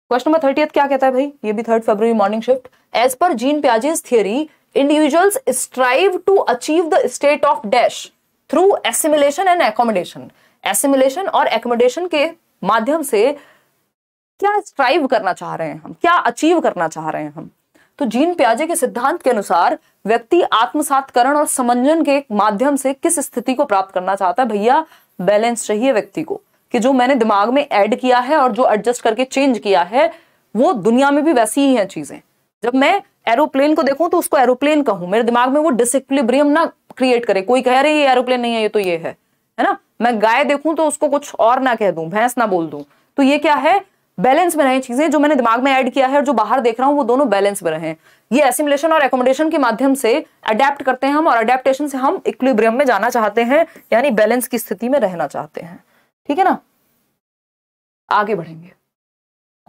क्वेश्चन नंबर थर्टियथ क्या कहता है भाई ये भी third February morning shift as per Jean Piaget's theory individuals strive to achieve the state of dash through assimilation and accommodation assimilation और एकोमोडेशन के माध्यम से क्या स्ट्राइव करना चाह रहे हैं हम क्या अचीव करना चाह रहे हैं हम तो जीन प्याजे के सिद्धांत के अनुसार व्यक्ति आत्मसातकरण और समंजन के माध्यम से किस स्थिति को प्राप्त करना चाहता है भैया बैलेंस चाहिए व्यक्ति को कि जो मैंने दिमाग में ऐड किया है और जो एडजस्ट करके चेंज किया है वो दुनिया में भी वैसी ही है चीजें जब मैं एरोप्लेन को देखूं तो उसको एरोप्लेन कहूं मेरे दिमाग में वो डिसिप्लिब्रियम ना क्रिएट करे कोई कह रही ये एरोप्लेन नहीं है ये तो ये है है ना मैं गाय देखूं तो उसको कुछ और ना कह दूं भैंस ना बोल दूं तो ये क्या है बैलेंस में रहे चीजें जो मैंने दिमाग में ऐड किया है और जो बाहर देख रहा हूं वो दोनों बैलेंस में रहे ये एसिमुलेशन और एकोमोडेशन के माध्यम से अडेप्ट करते हैं हम और अडेप्टेशन से हम इक्विब्रियम में जाना चाहते हैं यानी बैलेंस की स्थिति में रहना चाहते हैं ठीक है ना आगे बढ़ेंगे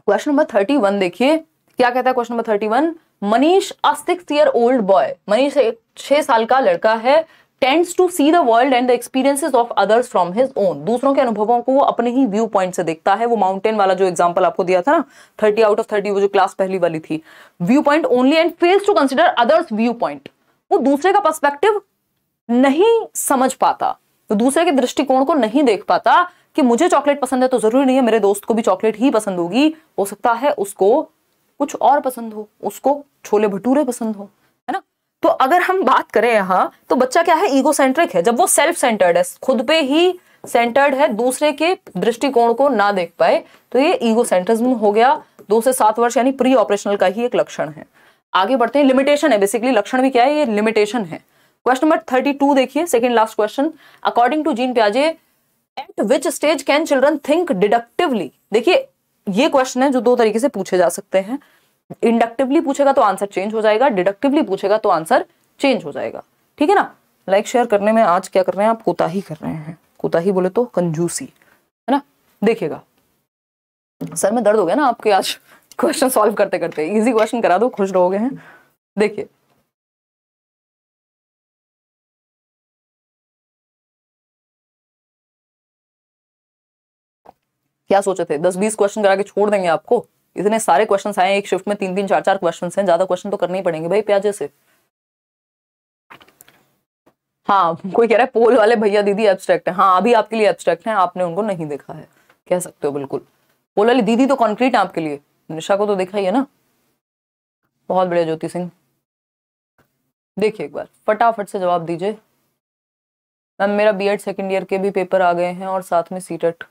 क्वेश्चन नंबर थर्टी वन देखिए क्या कहता है question number thirty one Manish a six year old boy Manish एक छह साल का लड़का है tends to see the world and the experiences of others from his own दूसरों के अनुभवों को वो अपने ही व्यू पॉइंट से देखता है वो माउंटेन वाला जो एग्जाम्पल आपको दिया था ना थर्टी आउट ऑफ थर्टी वो जो क्लास पहली वाली थी view point only and fails to consider others view point वो दूसरे का पर्सपेक्टिव नहीं समझ पाता तो दूसरे के दृष्टिकोण को नहीं देख पाता कि मुझे चॉकलेट पसंद है तो जरूरी नहीं है मेरे दोस्त को भी चॉकलेट ही पसंद होगी हो सकता है उसको कुछ और पसंद हो उसको छोले भटूरे पसंद हो तो अगर हम बात करें यहां तो बच्चा क्या है ईगो सेंट्रिक है जब वो सेल्फ सेंटर्ड है खुद पे ही सेंटर्ड है दूसरे के दृष्टिकोण को ना देख पाए तो ये ईगो सेंट्रिज्म हो गया दो से सात वर्ष यानी प्री ऑपरेशनल का ही एक लक्षण है आगे बढ़ते हैं लिमिटेशन है बेसिकली लक्षण भी क्या है ये लिमिटेशन है क्वेश्चन नंबर थर्टी टू देखिए second last question according to Jean प्याजे at which stage can children think deductively देखिए ये क्वेश्चन है जो दो तरीके से पूछे जा सकते हैं इंडक्टिवली पूछेगा तो आंसर चेंज हो जाएगा डिडक्टिवली पूछेगा तो आंसर चेंज हो जाएगा ठीक है ना लाइक like, शेयर करने में आज क्या कर रहे हैं आप कोताही कर रहे हैं कोताही बोले तो कंजूसी है ना देखिएगा सर में दर्द हो गया ना आपके आज क्वेश्चन सॉल्व करते करते इजी क्वेश्चन करा दो खुश रहोगे हैं देखिए क्या सोचे थे दस बीस क्वेश्चन करा के छोड़ देंगे आपको इतने सारे क्वेश्चन आए एक शिफ्ट में तीन तीन चार चार क्वेश्चन हैं ज्यादा क्वेश्चन तो करने ही पड़ेंगे भाई प्याजे से हाँ कोई कह रहा है पोल वाले भैया दीदी एब्स्ट्रैक्ट है हाँ अभी आपके लिए एब्स्ट्रैक्ट है आपने उनको नहीं देखा है कह सकते हो बिल्कुल पोल वाली दीदी तो कॉन्क्रीट है आपके लिए निशा को तो देखा ही है ना बहुत बढ़िया ज्योति सिंह देखिए एक बार फटाफट से जवाब दीजिए मैम मेरा बीएड सेकंड ईयर के भी पेपर आ गए हैं और साथ में सीटेट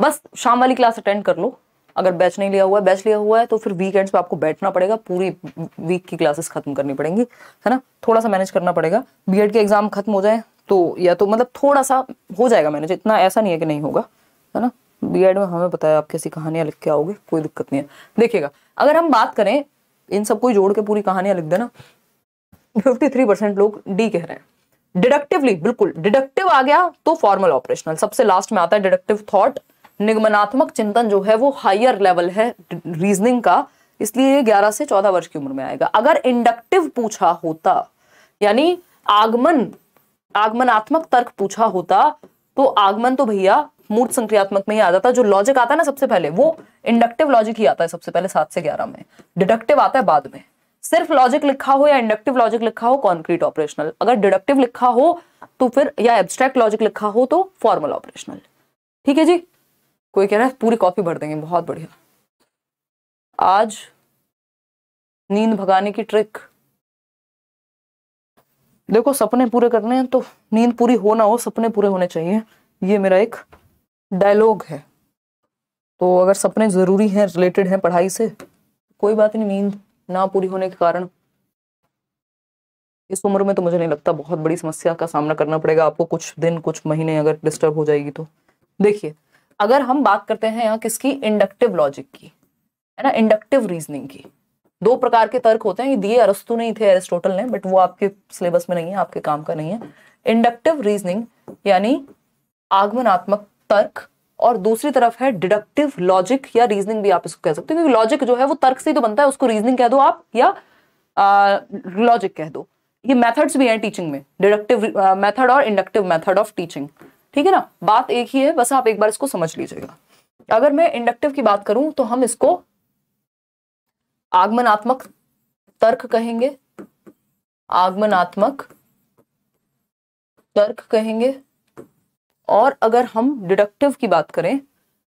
बस शाम वाली क्लास अटेंड कर लो अगर बैच नहीं लिया हुआ है बैच लिया हुआ है तो फिर वीकेंड्स पे आपको बैठना पड़ेगा पूरी वीक की क्लासेस खत्म करनी पड़ेंगी है ना थोड़ा सा मैनेज करना पड़ेगा बी के एग्जाम खत्म हो जाए तो या तो मतलब थोड़ा सा हो जाएगा मैनेज इतना ऐसा नहीं है कि नहीं होगा है ना बी में हमें बताया आप कैसी कहानियां लिख के आओगे कोई दिक्कत नहीं है देखिएगा अगर हम बात करें इन सबको जोड़ के पूरी कहानियां लिख देना फिफ्टी थ्री परसेंट लोग डी कह रहे हैं डिडक्टिवली बिल्कुल डिडक्टिव आ गया तो फॉर्मल ऑपरेशनल सबसे लास्ट में आता है डिडक्टिव थॉट निगमनात्मक चिंतन जो है वो हायर लेवल है रीजनिंग का इसलिए ये ग्यारह से चौदह वर्ष की उम्र में आएगा अगर इंडक्टिव पूछा होता यानी आगमन आगमनात्मक तर्क पूछा होता तो आगमन तो भैया मूर्त संक्रियात्मक में ही आ जाता जो लॉजिक आता है ना सबसे पहले वो इंडक्टिव लॉजिक ही आता है सबसे पहले सात से ग्यारह में डिडक्टिव आता है बाद में सिर्फ लॉजिक लिखा हो या इंडक्टिव लॉजिक लिखा हो कॉन्क्रीट ऑपरेशनल अगर डिडक्टिव लिखा हो तो फिर या एब्स्ट्रैक्ट लॉजिक लिखा हो तो फॉर्मल ऑपरेशनल ठीक है जी कोई कह रहा है पूरी कॉपी भर देंगे बहुत बढ़िया आज नींद भगाने की ट्रिक देखो सपने पूरे करने हैं तो नींद पूरी हो ना हो सपने पूरे होने चाहिए ये मेरा एक डायलॉग है तो अगर सपने ज़रूरी हैं रिलेटेड हैं पढ़ाई से कोई बात नहीं नींद ना पूरी होने के कारण इस उम्र में तो मुझे नहीं लगता बहुत बड़ी समस्या का सामना करना पड़ेगा आपको कुछ दिन कुछ महीने अगर डिस्टर्ब हो जाएगी तो देखिए अगर हम बात करते हैं यहाँ किसकी इंडक्टिव लॉजिक की है ना इंडक्टिव रीजनिंग की दो प्रकार के तर्क होते हैं ये दिए अरस्तु नहीं थे एरिस्टोटल ने बट वो आपके सिलेबस में नहीं है आपके काम का नहीं है इंडक्टिव रीजनिंग यानी आगमनात्मक तर्क और दूसरी तरफ है डिडक्टिव लॉजिक या रीजनिंग भी आप इसको कह सकते हो क्योंकि लॉजिक जो है वो तर्क से ही तो बनता है उसको रीजनिंग कह दो आप या लॉजिक कह दो ये मेथड्स भी हैं टीचिंग में डिडक्टिव मेथड और इंडक्टिव मेथड ऑफ टीचिंग ठीक है ना बात एक ही है बस आप एक बार इसको समझ लीजिएगा अगर मैं इंडक्टिव की बात करूं तो हम इसको आगमनात्मक तर्क कहेंगे आगमनात्मक तर्क कहेंगे और अगर हम डिडक्टिव की बात करें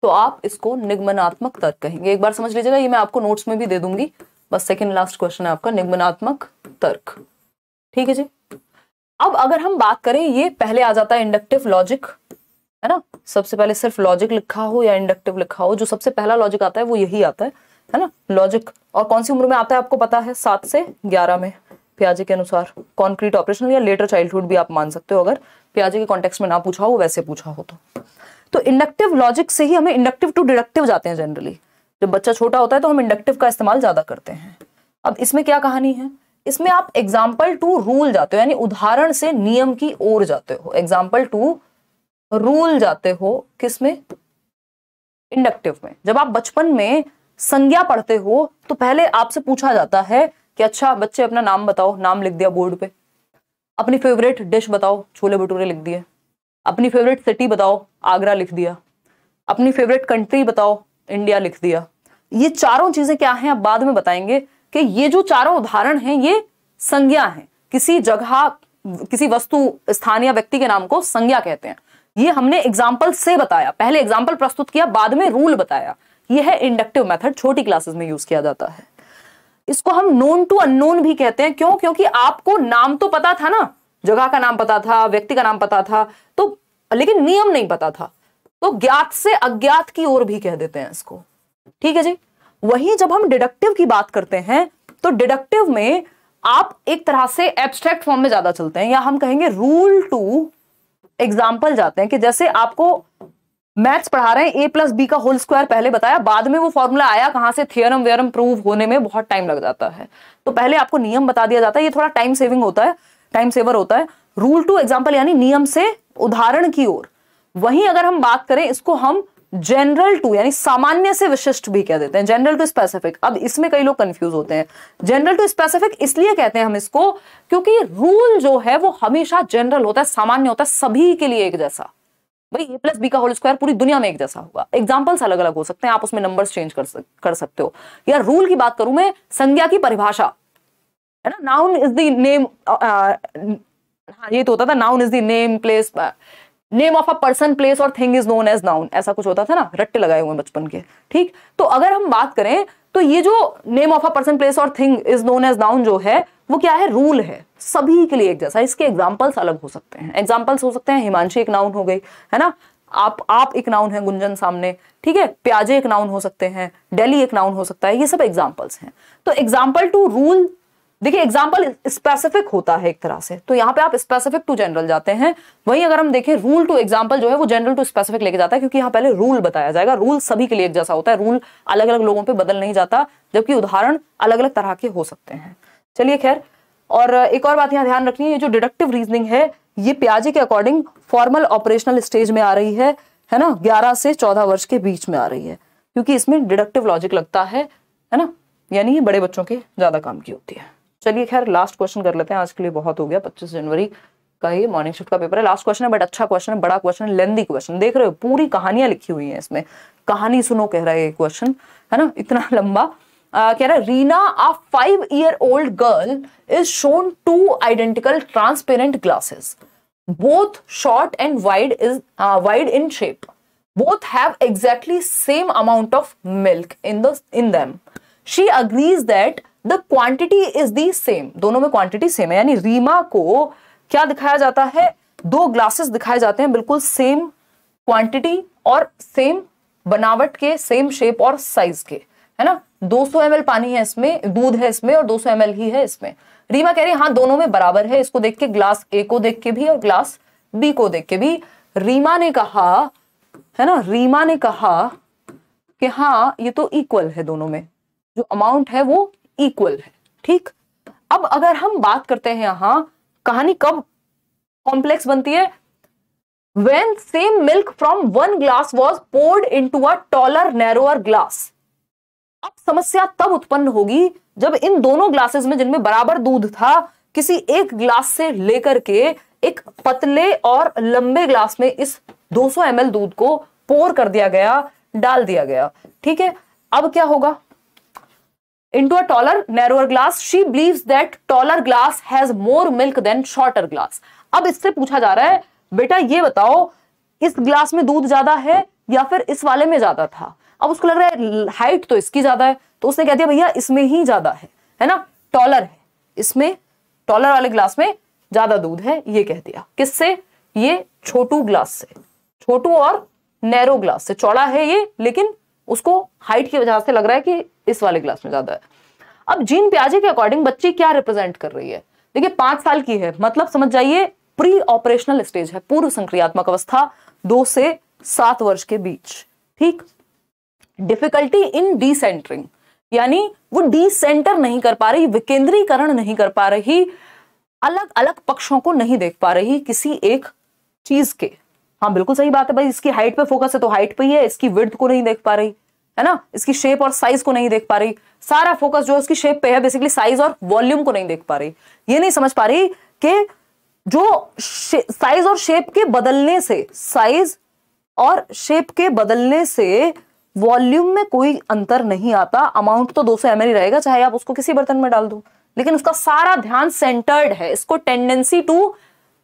तो आप इसको निगमनात्मक तर्क कहेंगे एक बार समझ लीजिएगा ये मैं आपको नोट्स में भी दे दूंगी बस सेकेंड लास्ट क्वेश्चन है आपका निगमनात्मक तर्क ठीक है जी अब अगर हम बात करें ये पहले आ जाता है इंडक्टिव लॉजिक है ना सबसे पहले सिर्फ लॉजिक लिखा हो या इंडक्टिव लिखा हो जो सबसे पहला लॉजिक आता है वो यही आता है है ना लॉजिक और कौन सी उम्र में आता है आपको पता है सात से ग्यारह में प्याजे के अनुसार कॉन्क्रीट ऑपरेशन या लेटर चाइल्डहुड भी आप मान सकते हो अगर प्याजे के कॉन्टेक्स में ना पूछा हो वैसे पूछा हो तो तो इंडक्टिव लॉजिक से ही हमें इंडक्टिव टू डिडक्टिव जाते हैं जनरली जब बच्चा छोटा होता है तो हम इंडक्टिव का इस्तेमाल ज्यादा करते हैं अब इसमें क्या कहानी है इसमें आप एग्जाम्पल टू रूल जाते हो यानी उदाहरण से नियम की ओर जाते हो एग्जाम्पल टू रूल जाते हो किसमें इंडक्टिव में जब आप बचपन में संज्ञा पढ़ते हो तो पहले आपसे पूछा जाता है कि अच्छा बच्चे अपना नाम बताओ नाम लिख दिया बोर्ड पे अपनी फेवरेट डिश बताओ छोले भटूरे लिख दिए अपनी फेवरेट सिटी बताओ आगरा लिख दिया अपनी फेवरेट कंट्री बताओ इंडिया लिख दिया ये चारों चीजें क्या हैं आप बाद में बताएंगे कि ये जो चारों उदाहरण हैं ये संज्ञा है किसी जगह किसी वस्तु स्थान या व्यक्ति के नाम को संज्ञा कहते हैं ये हमने एग्जाम्पल से बताया पहले एग्जाम्पल प्रस्तुत किया बाद में रूल बताया यह है इंडक्टिव मेथड छोटी क्लासेस में यूज किया जाता है इसको हम नोन टू अनोन भी कहते हैं क्यों क्योंकि आपको नाम तो पता था ना जगह का नाम पता था व्यक्ति का नाम पता था तो लेकिन नियम नहीं पता था तो ज्ञात से अज्ञात की ओर भी कह देते हैं इसको ठीक है जी वहीं जब हम डिडक्टिव की बात करते हैं तो डिडक्टिव में आप एक तरह से एब्स्ट्रैक्ट फॉर्म में ज्यादा चलते हैं या हम कहेंगे रूल टू एग्जाम्पल जाते हैं कि जैसे आपको मैथ्स पढ़ा रहे हैं ए प्लस बी का होल स्क्वायर पहले बताया बाद में वो फॉर्मूला आया कहां से थियरम वेयरम प्रूव होने में बहुत टाइम लग जाता है तो पहले आपको नियम बता दिया जाता है ये थोड़ा टाइम सेविंग होता है टाइम सेवर होता है रूल टू एग्जाम्पल यानी नियम से उदाहरण की ओर वहीं अगर हम बात करें इसको हम जनरल टू यानी सामान्य से विशिष्ट भी कह देते हैं जनरल टू स्पेसिफिक अब इसमें कई लोग कंफ्यूज होते हैं जनरल टू स्पेसिफिक इसलिए कहते हैं हम इसको क्योंकि रूल जो है वो हमेशा जनरल होता है सामान्य होता है सभी के लिए एक जैसा भाई ए प्लस बी का होल स्क्वायर पूरी दुनिया में एक जैसा होगा एग्जाम्पल्स अलग अलग हो सकते हैं आप उसमें नंबर चेंज कर, सक, कर सकते हो या रूल की बात करूं मैं संज्ञा की परिभाषा है ना नाउन इज द नेम ये तो होता था noun is the name place name of a person place और thing is known as noun ऐसा कुछ होता था ना रट्टे लगाए हुए बचपन के ठीक तो अगर हम बात करें तो ये जो name of a person place और thing is known as noun जो है वो क्या है रूल है सभी के लिए एक जैसा इसके एग्जाम्पल्स अलग हो सकते हैं एग्जाम्पल्स हो सकते हैं हिमांशी एक नाउन हो गई है ना आप आप एक नाउन है गुंजन सामने ठीक है प्याजे एक नाउन हो सकते हैं डेली एक नाउन हो सकता है ये सब एग्जाम्पल्स हैं तो एग्जाम्पल टू रूल देखिए एग्जाम्पल स्पेसिफिक होता है एक तरह से तो यहाँ पे आप स्पेसिफिक टू जनरल जाते हैं वहीं अगर हम देखें रूल टू एग्जाम्पल जो है वो जनरल टू स्पेसिफिक लेके जाता है क्योंकि यहाँ पहले रूल बताया जाएगा रूल सभी के लिए एक जैसा होता है रूल अलग अलग लोगों पर बदल नहीं जाता जबकि उदाहरण अलग अलग तरह के हो सकते हैं चलिए खैर और एक और बात यहाँ ध्यान रखनी है ये जो डिडक्टिव रीजनिंग है ये प्याजे के अकॉर्डिंग फॉर्मल ऑपरेशनल स्टेज में आ रही है है ना ग्यारह से चौदह वर्ष के बीच में आ रही है क्योंकि इसमें डिडक्टिव लॉजिक लगता है है ना यानी ये बड़े बच्चों के ज्यादा काम की होती है चलिए खैर लास्ट क्वेश्चन कर लेते हैं आज के लिए बहुत हो गया पच्चीस जनवरी का ही मॉर्निंग शिफ्ट का पेपर है लास्ट क्वेश्चन है बट अच्छा क्वेश्चन है बड़ा क्वेश्चन है लेंदी क्वेश्चन देख रहे हो पूरी कहानियां लिखी हुई है इसमें कहानी सुनो कह रहा है ये क्वेश्चन है ना इतना (laughs) लंबा आ, कह रहा है Reena a five year old girl is shown two identical transparent glasses both short and wide is wide in shape both have exactly same amount of milk in the in them she agrees that the quantity is the same दोनों में quantity same है यानी रीमा को क्या दिखाया जाता है दो ग्लासेस दिखाए जाते हैं बिल्कुल सेम क्वांटिटी और सेम बनावट के सेम शेप और साइज के है ना 200 एम पानी है इसमें दूध है इसमें और 200 एम ही है इसमें रीमा कह रही है हाँ दोनों में बराबर है इसको देख के ग्लास ए को देख के भी और ग्लास बी को देख के भी रीमा ने कहा है ना रीमा ने कहा कि हाँ ये तो इक्वल है दोनों में जो अमाउंट है वो इक्वल है ठीक अब अगर हम बात करते हैं यहां कहानी कब कॉम्प्लेक्स बनती है same milk from one glass was poured into a taller narrower glass अब समस्या तब उत्पन्न होगी जब इन दोनों ग्लासेस में जिनमें बराबर दूध था किसी एक ग्लास से लेकर के एक पतले और लंबे ग्लास में इस 200 सौ दूध को पोर कर दिया गया डाल दिया गया ठीक है अब क्या होगा into a taller, narrower glass. She believes that taller glass has more milk than shorter glass. अब इससे पूछा जा रहा है बेटा ये बताओ इस ग्लास में दूध ज्यादा है या फिर इस वाले में ज्यादा था अब उसको लग रहा है हाइट तो इसकी ज्यादा है तो उसने कह दिया भैया इसमें ही ज्यादा है है ना टॉलर है इसमें टॉलर वाले ग्लास में ज्यादा दूध है ये कह दिया किससे ये छोटू ग्लास से छोटू और नैरो ग्लास से चौड़ा है ये लेकिन उसको हाइट की वजह से लग रहा है कि इस वाले क्लास में ज्यादा है अब जीन प्याजे के अकॉर्डिंग बच्ची क्या रिप्रेजेंट कर रही है देखिए पांच साल की है मतलब समझ जाइए प्री ऑपरेशनल स्टेज है पूर्व संक्रियात्मक अवस्था दो से सात वर्ष के बीच ठीक डिफिकल्टी इन डिसेंटरिंग यानी वो डिसेंटर नहीं कर पा रही विकेंद्रीकरण नहीं कर पा रही अलग अलग पक्षों को नहीं देख पा रही किसी एक चीज के हाँ बिल्कुल सही बात है भाई इसकी हाइट पे फोकस है तो हाइट पे ही है इसकी विर्थ को नहीं देख पा रही है ना इसकी शेप और साइज को नहीं देख पा रही सारा फोकस जो है उसकी शेप पे है बेसिकली साइज और वॉल्यूम को नहीं देख पा रही ये नहीं समझ पा रही कि जो साइज और शेप के बदलने से साइज और शेप के बदलने से वॉल्यूम में कोई अंतर नहीं आता अमाउंट तो 200 सौ ही रहेगा चाहे आप उसको किसी बर्तन में डाल दो लेकिन उसका सारा ध्यान सेंटर्ड है इसको tendency to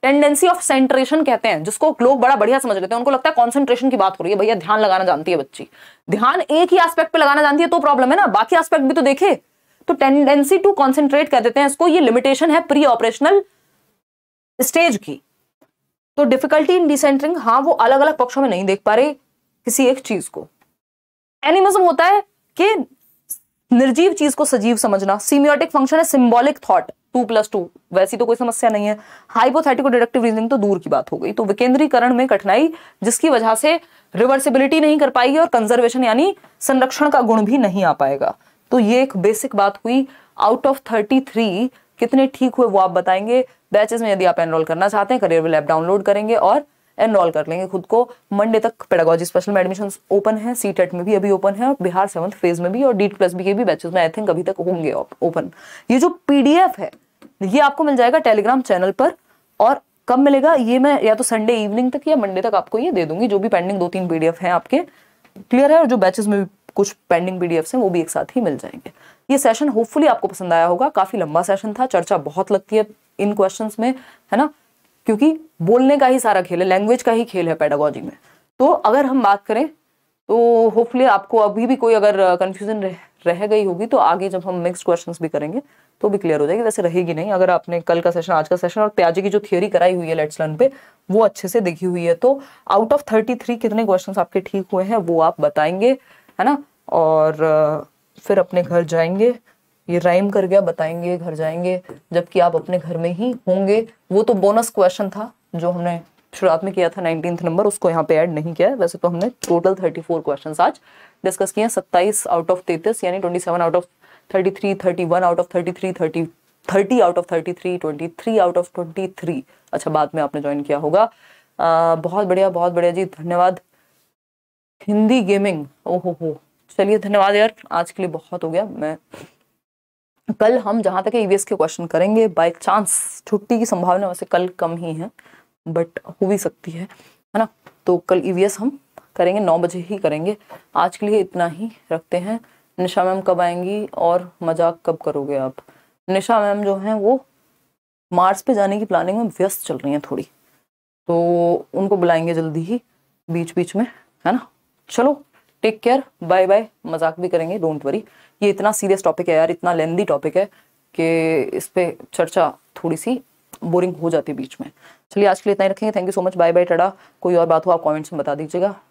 tendency of centration कहते हैं जिसको लोग बड़ा बढ़िया समझ लेते हैं उनको लगता है कॉन्सेंट्रेशन की बात हो रही है भैया ध्यान लगाना जानती है बच्ची ध्यान एक ही एस्पेक्ट पे लगाना जानती है तो प्रॉब्लम है ना बाकी एस्पेक्ट भी तो देखे तो टेंडेंसी टू कॉन्सेंट्रेट कह देते हैं इसको ये लिमिटेशन है प्री ऑपरेशनल स्टेज की तो डिफिकल्टी इन डिसेंटरिंग हाँ वो अलग अलग पक्षों में नहीं देख पा रहे किसी एक चीज को एनिमिज्म होता है कि निर्जीव चीज को सजीव समझना सिमियोटिक फंक्शन है symbolic thought two plus two वैसी तो कोई समस्या नहीं है हाइपोथेटिकल डिडक्टिव रीजनिंग तो दूर की बात हो गई तो विकेंद्रीकरण में कठिनाई जिसकी वजह से रिवर्सिबिलिटी नहीं कर पाएगी और कंजर्वेशन यानी संरक्षण का गुण भी नहीं आ पाएगा तो ये एक बेसिक बात हुई आउट ऑफ थर्टी थ्री कितने ठीक हुए वो आप बताएंगे बैचेस में यदि आप एनरोल करना चाहते हैं करियर विल ऐप डाउनलोड करेंगे और एनरोल कर लेंगे खुद को मंडे तक पेडागोजी स्पेशल में एडमिशन ओपन है सी टेट में भी अभी ओपन है और बिहार सेवंथ फेज में भी और डी प्लस बी के भी बैचेज में आई थिंक अभी तक होंगे ओपन ये जो पीडीएफ है ये आपको मिल जाएगा टेलीग्राम चैनल पर और कब मिलेगा ये मैं या तो संडे इवनिंग तक या मंडे तक आपको ये दे दूंगी जो भी पेंडिंग दो तीन पीडीएफ है आपके क्लियर है और जो बैचेस में भी कुछ पेंडिंग पीडीएफ्स हैं वो भी एक साथ ही मिल जाएंगे ये सेशन होपफुली आपको पसंद आया होगा काफी लंबा सेशन था चर्चा बहुत लगती है इन क्वेश्चंस में है ना क्योंकि बोलने का ही सारा खेल है लैंग्वेज का ही खेल है पैडागोजी में तो अगर हम बात करें तो होपफुली आपको अभी भी कोई अगर कन्फ्यूजन रह, रह गई होगी तो आगे जब हम नेक्स्ट क्वेश्चन भी करेंगे तो भी क्लियर हो जाएगी वैसे रहेगी नहीं अगर आपने कल का सेशन आज का सेशन और प्याजी की जो थियोरी कराई हुई है लेट्स लर्न पे वो अच्छे से देखी हुई है तो आउट ऑफ थर्टी थ्री कितने क्वेश्चन आपके ठीक हुए हैं वो आप बताएंगे है ना और फिर अपने घर जाएंगे ये राइम कर गया बताएंगे घर जाएंगे जबकि आप अपने घर में ही होंगे वो तो बोनस क्वेश्चन था जो हमने शुरुआत में किया था नाइनटीन नंबर उसको यहाँ पे ऐड नहीं किया है वैसे तो हमने टोटल थर्टी फोर क्वेश्चन आज डिस्कस किए सत्ताईस आउट ऑफ तेतीस यानी twenty seven out of thirty three thirty one out of thirty three thirty thirty out of thirty three twenty three out of twenty three अच्छा बाद में आपने join किया होगा आ, बहुत बढ़िया बहुत बढ़िया जी धन्यवाद हिंदी गेमिंग ओहो हो चलिए धन्यवाद यार आज के लिए बहुत हो गया मैं कल हम जहाँ तक ईवीएस के क्वेश्चन करेंगे बाय चांस छुट्टी की संभावना वैसे कल कम ही है बट हो भी सकती है है ना तो कल ईवीएस हम करेंगे नौ बजे ही करेंगे आज के लिए इतना ही रखते हैं निशा मैम कब आएंगी और मजाक कब करोगे आप निशा मैम जो हैं वो मार्स पे जाने की प्लानिंग में व्यस्त चल रही हैं थोड़ी तो उनको बुलाएंगे जल्दी ही बीच बीच में है ना चलो टेक केयर बाय बाय मजाक भी करेंगे डोंट वरी ये इतना सीरियस टॉपिक है यार इतना लेंदी टॉपिक है कि इस पर चर्चा थोड़ी सी बोरिंग हो जाती है बीच में चलिए आज के लिए इतना ही रखेंगे thank you so much bye bye tada कोई और बात हो आप कमेंट्स में बता दीजिएगा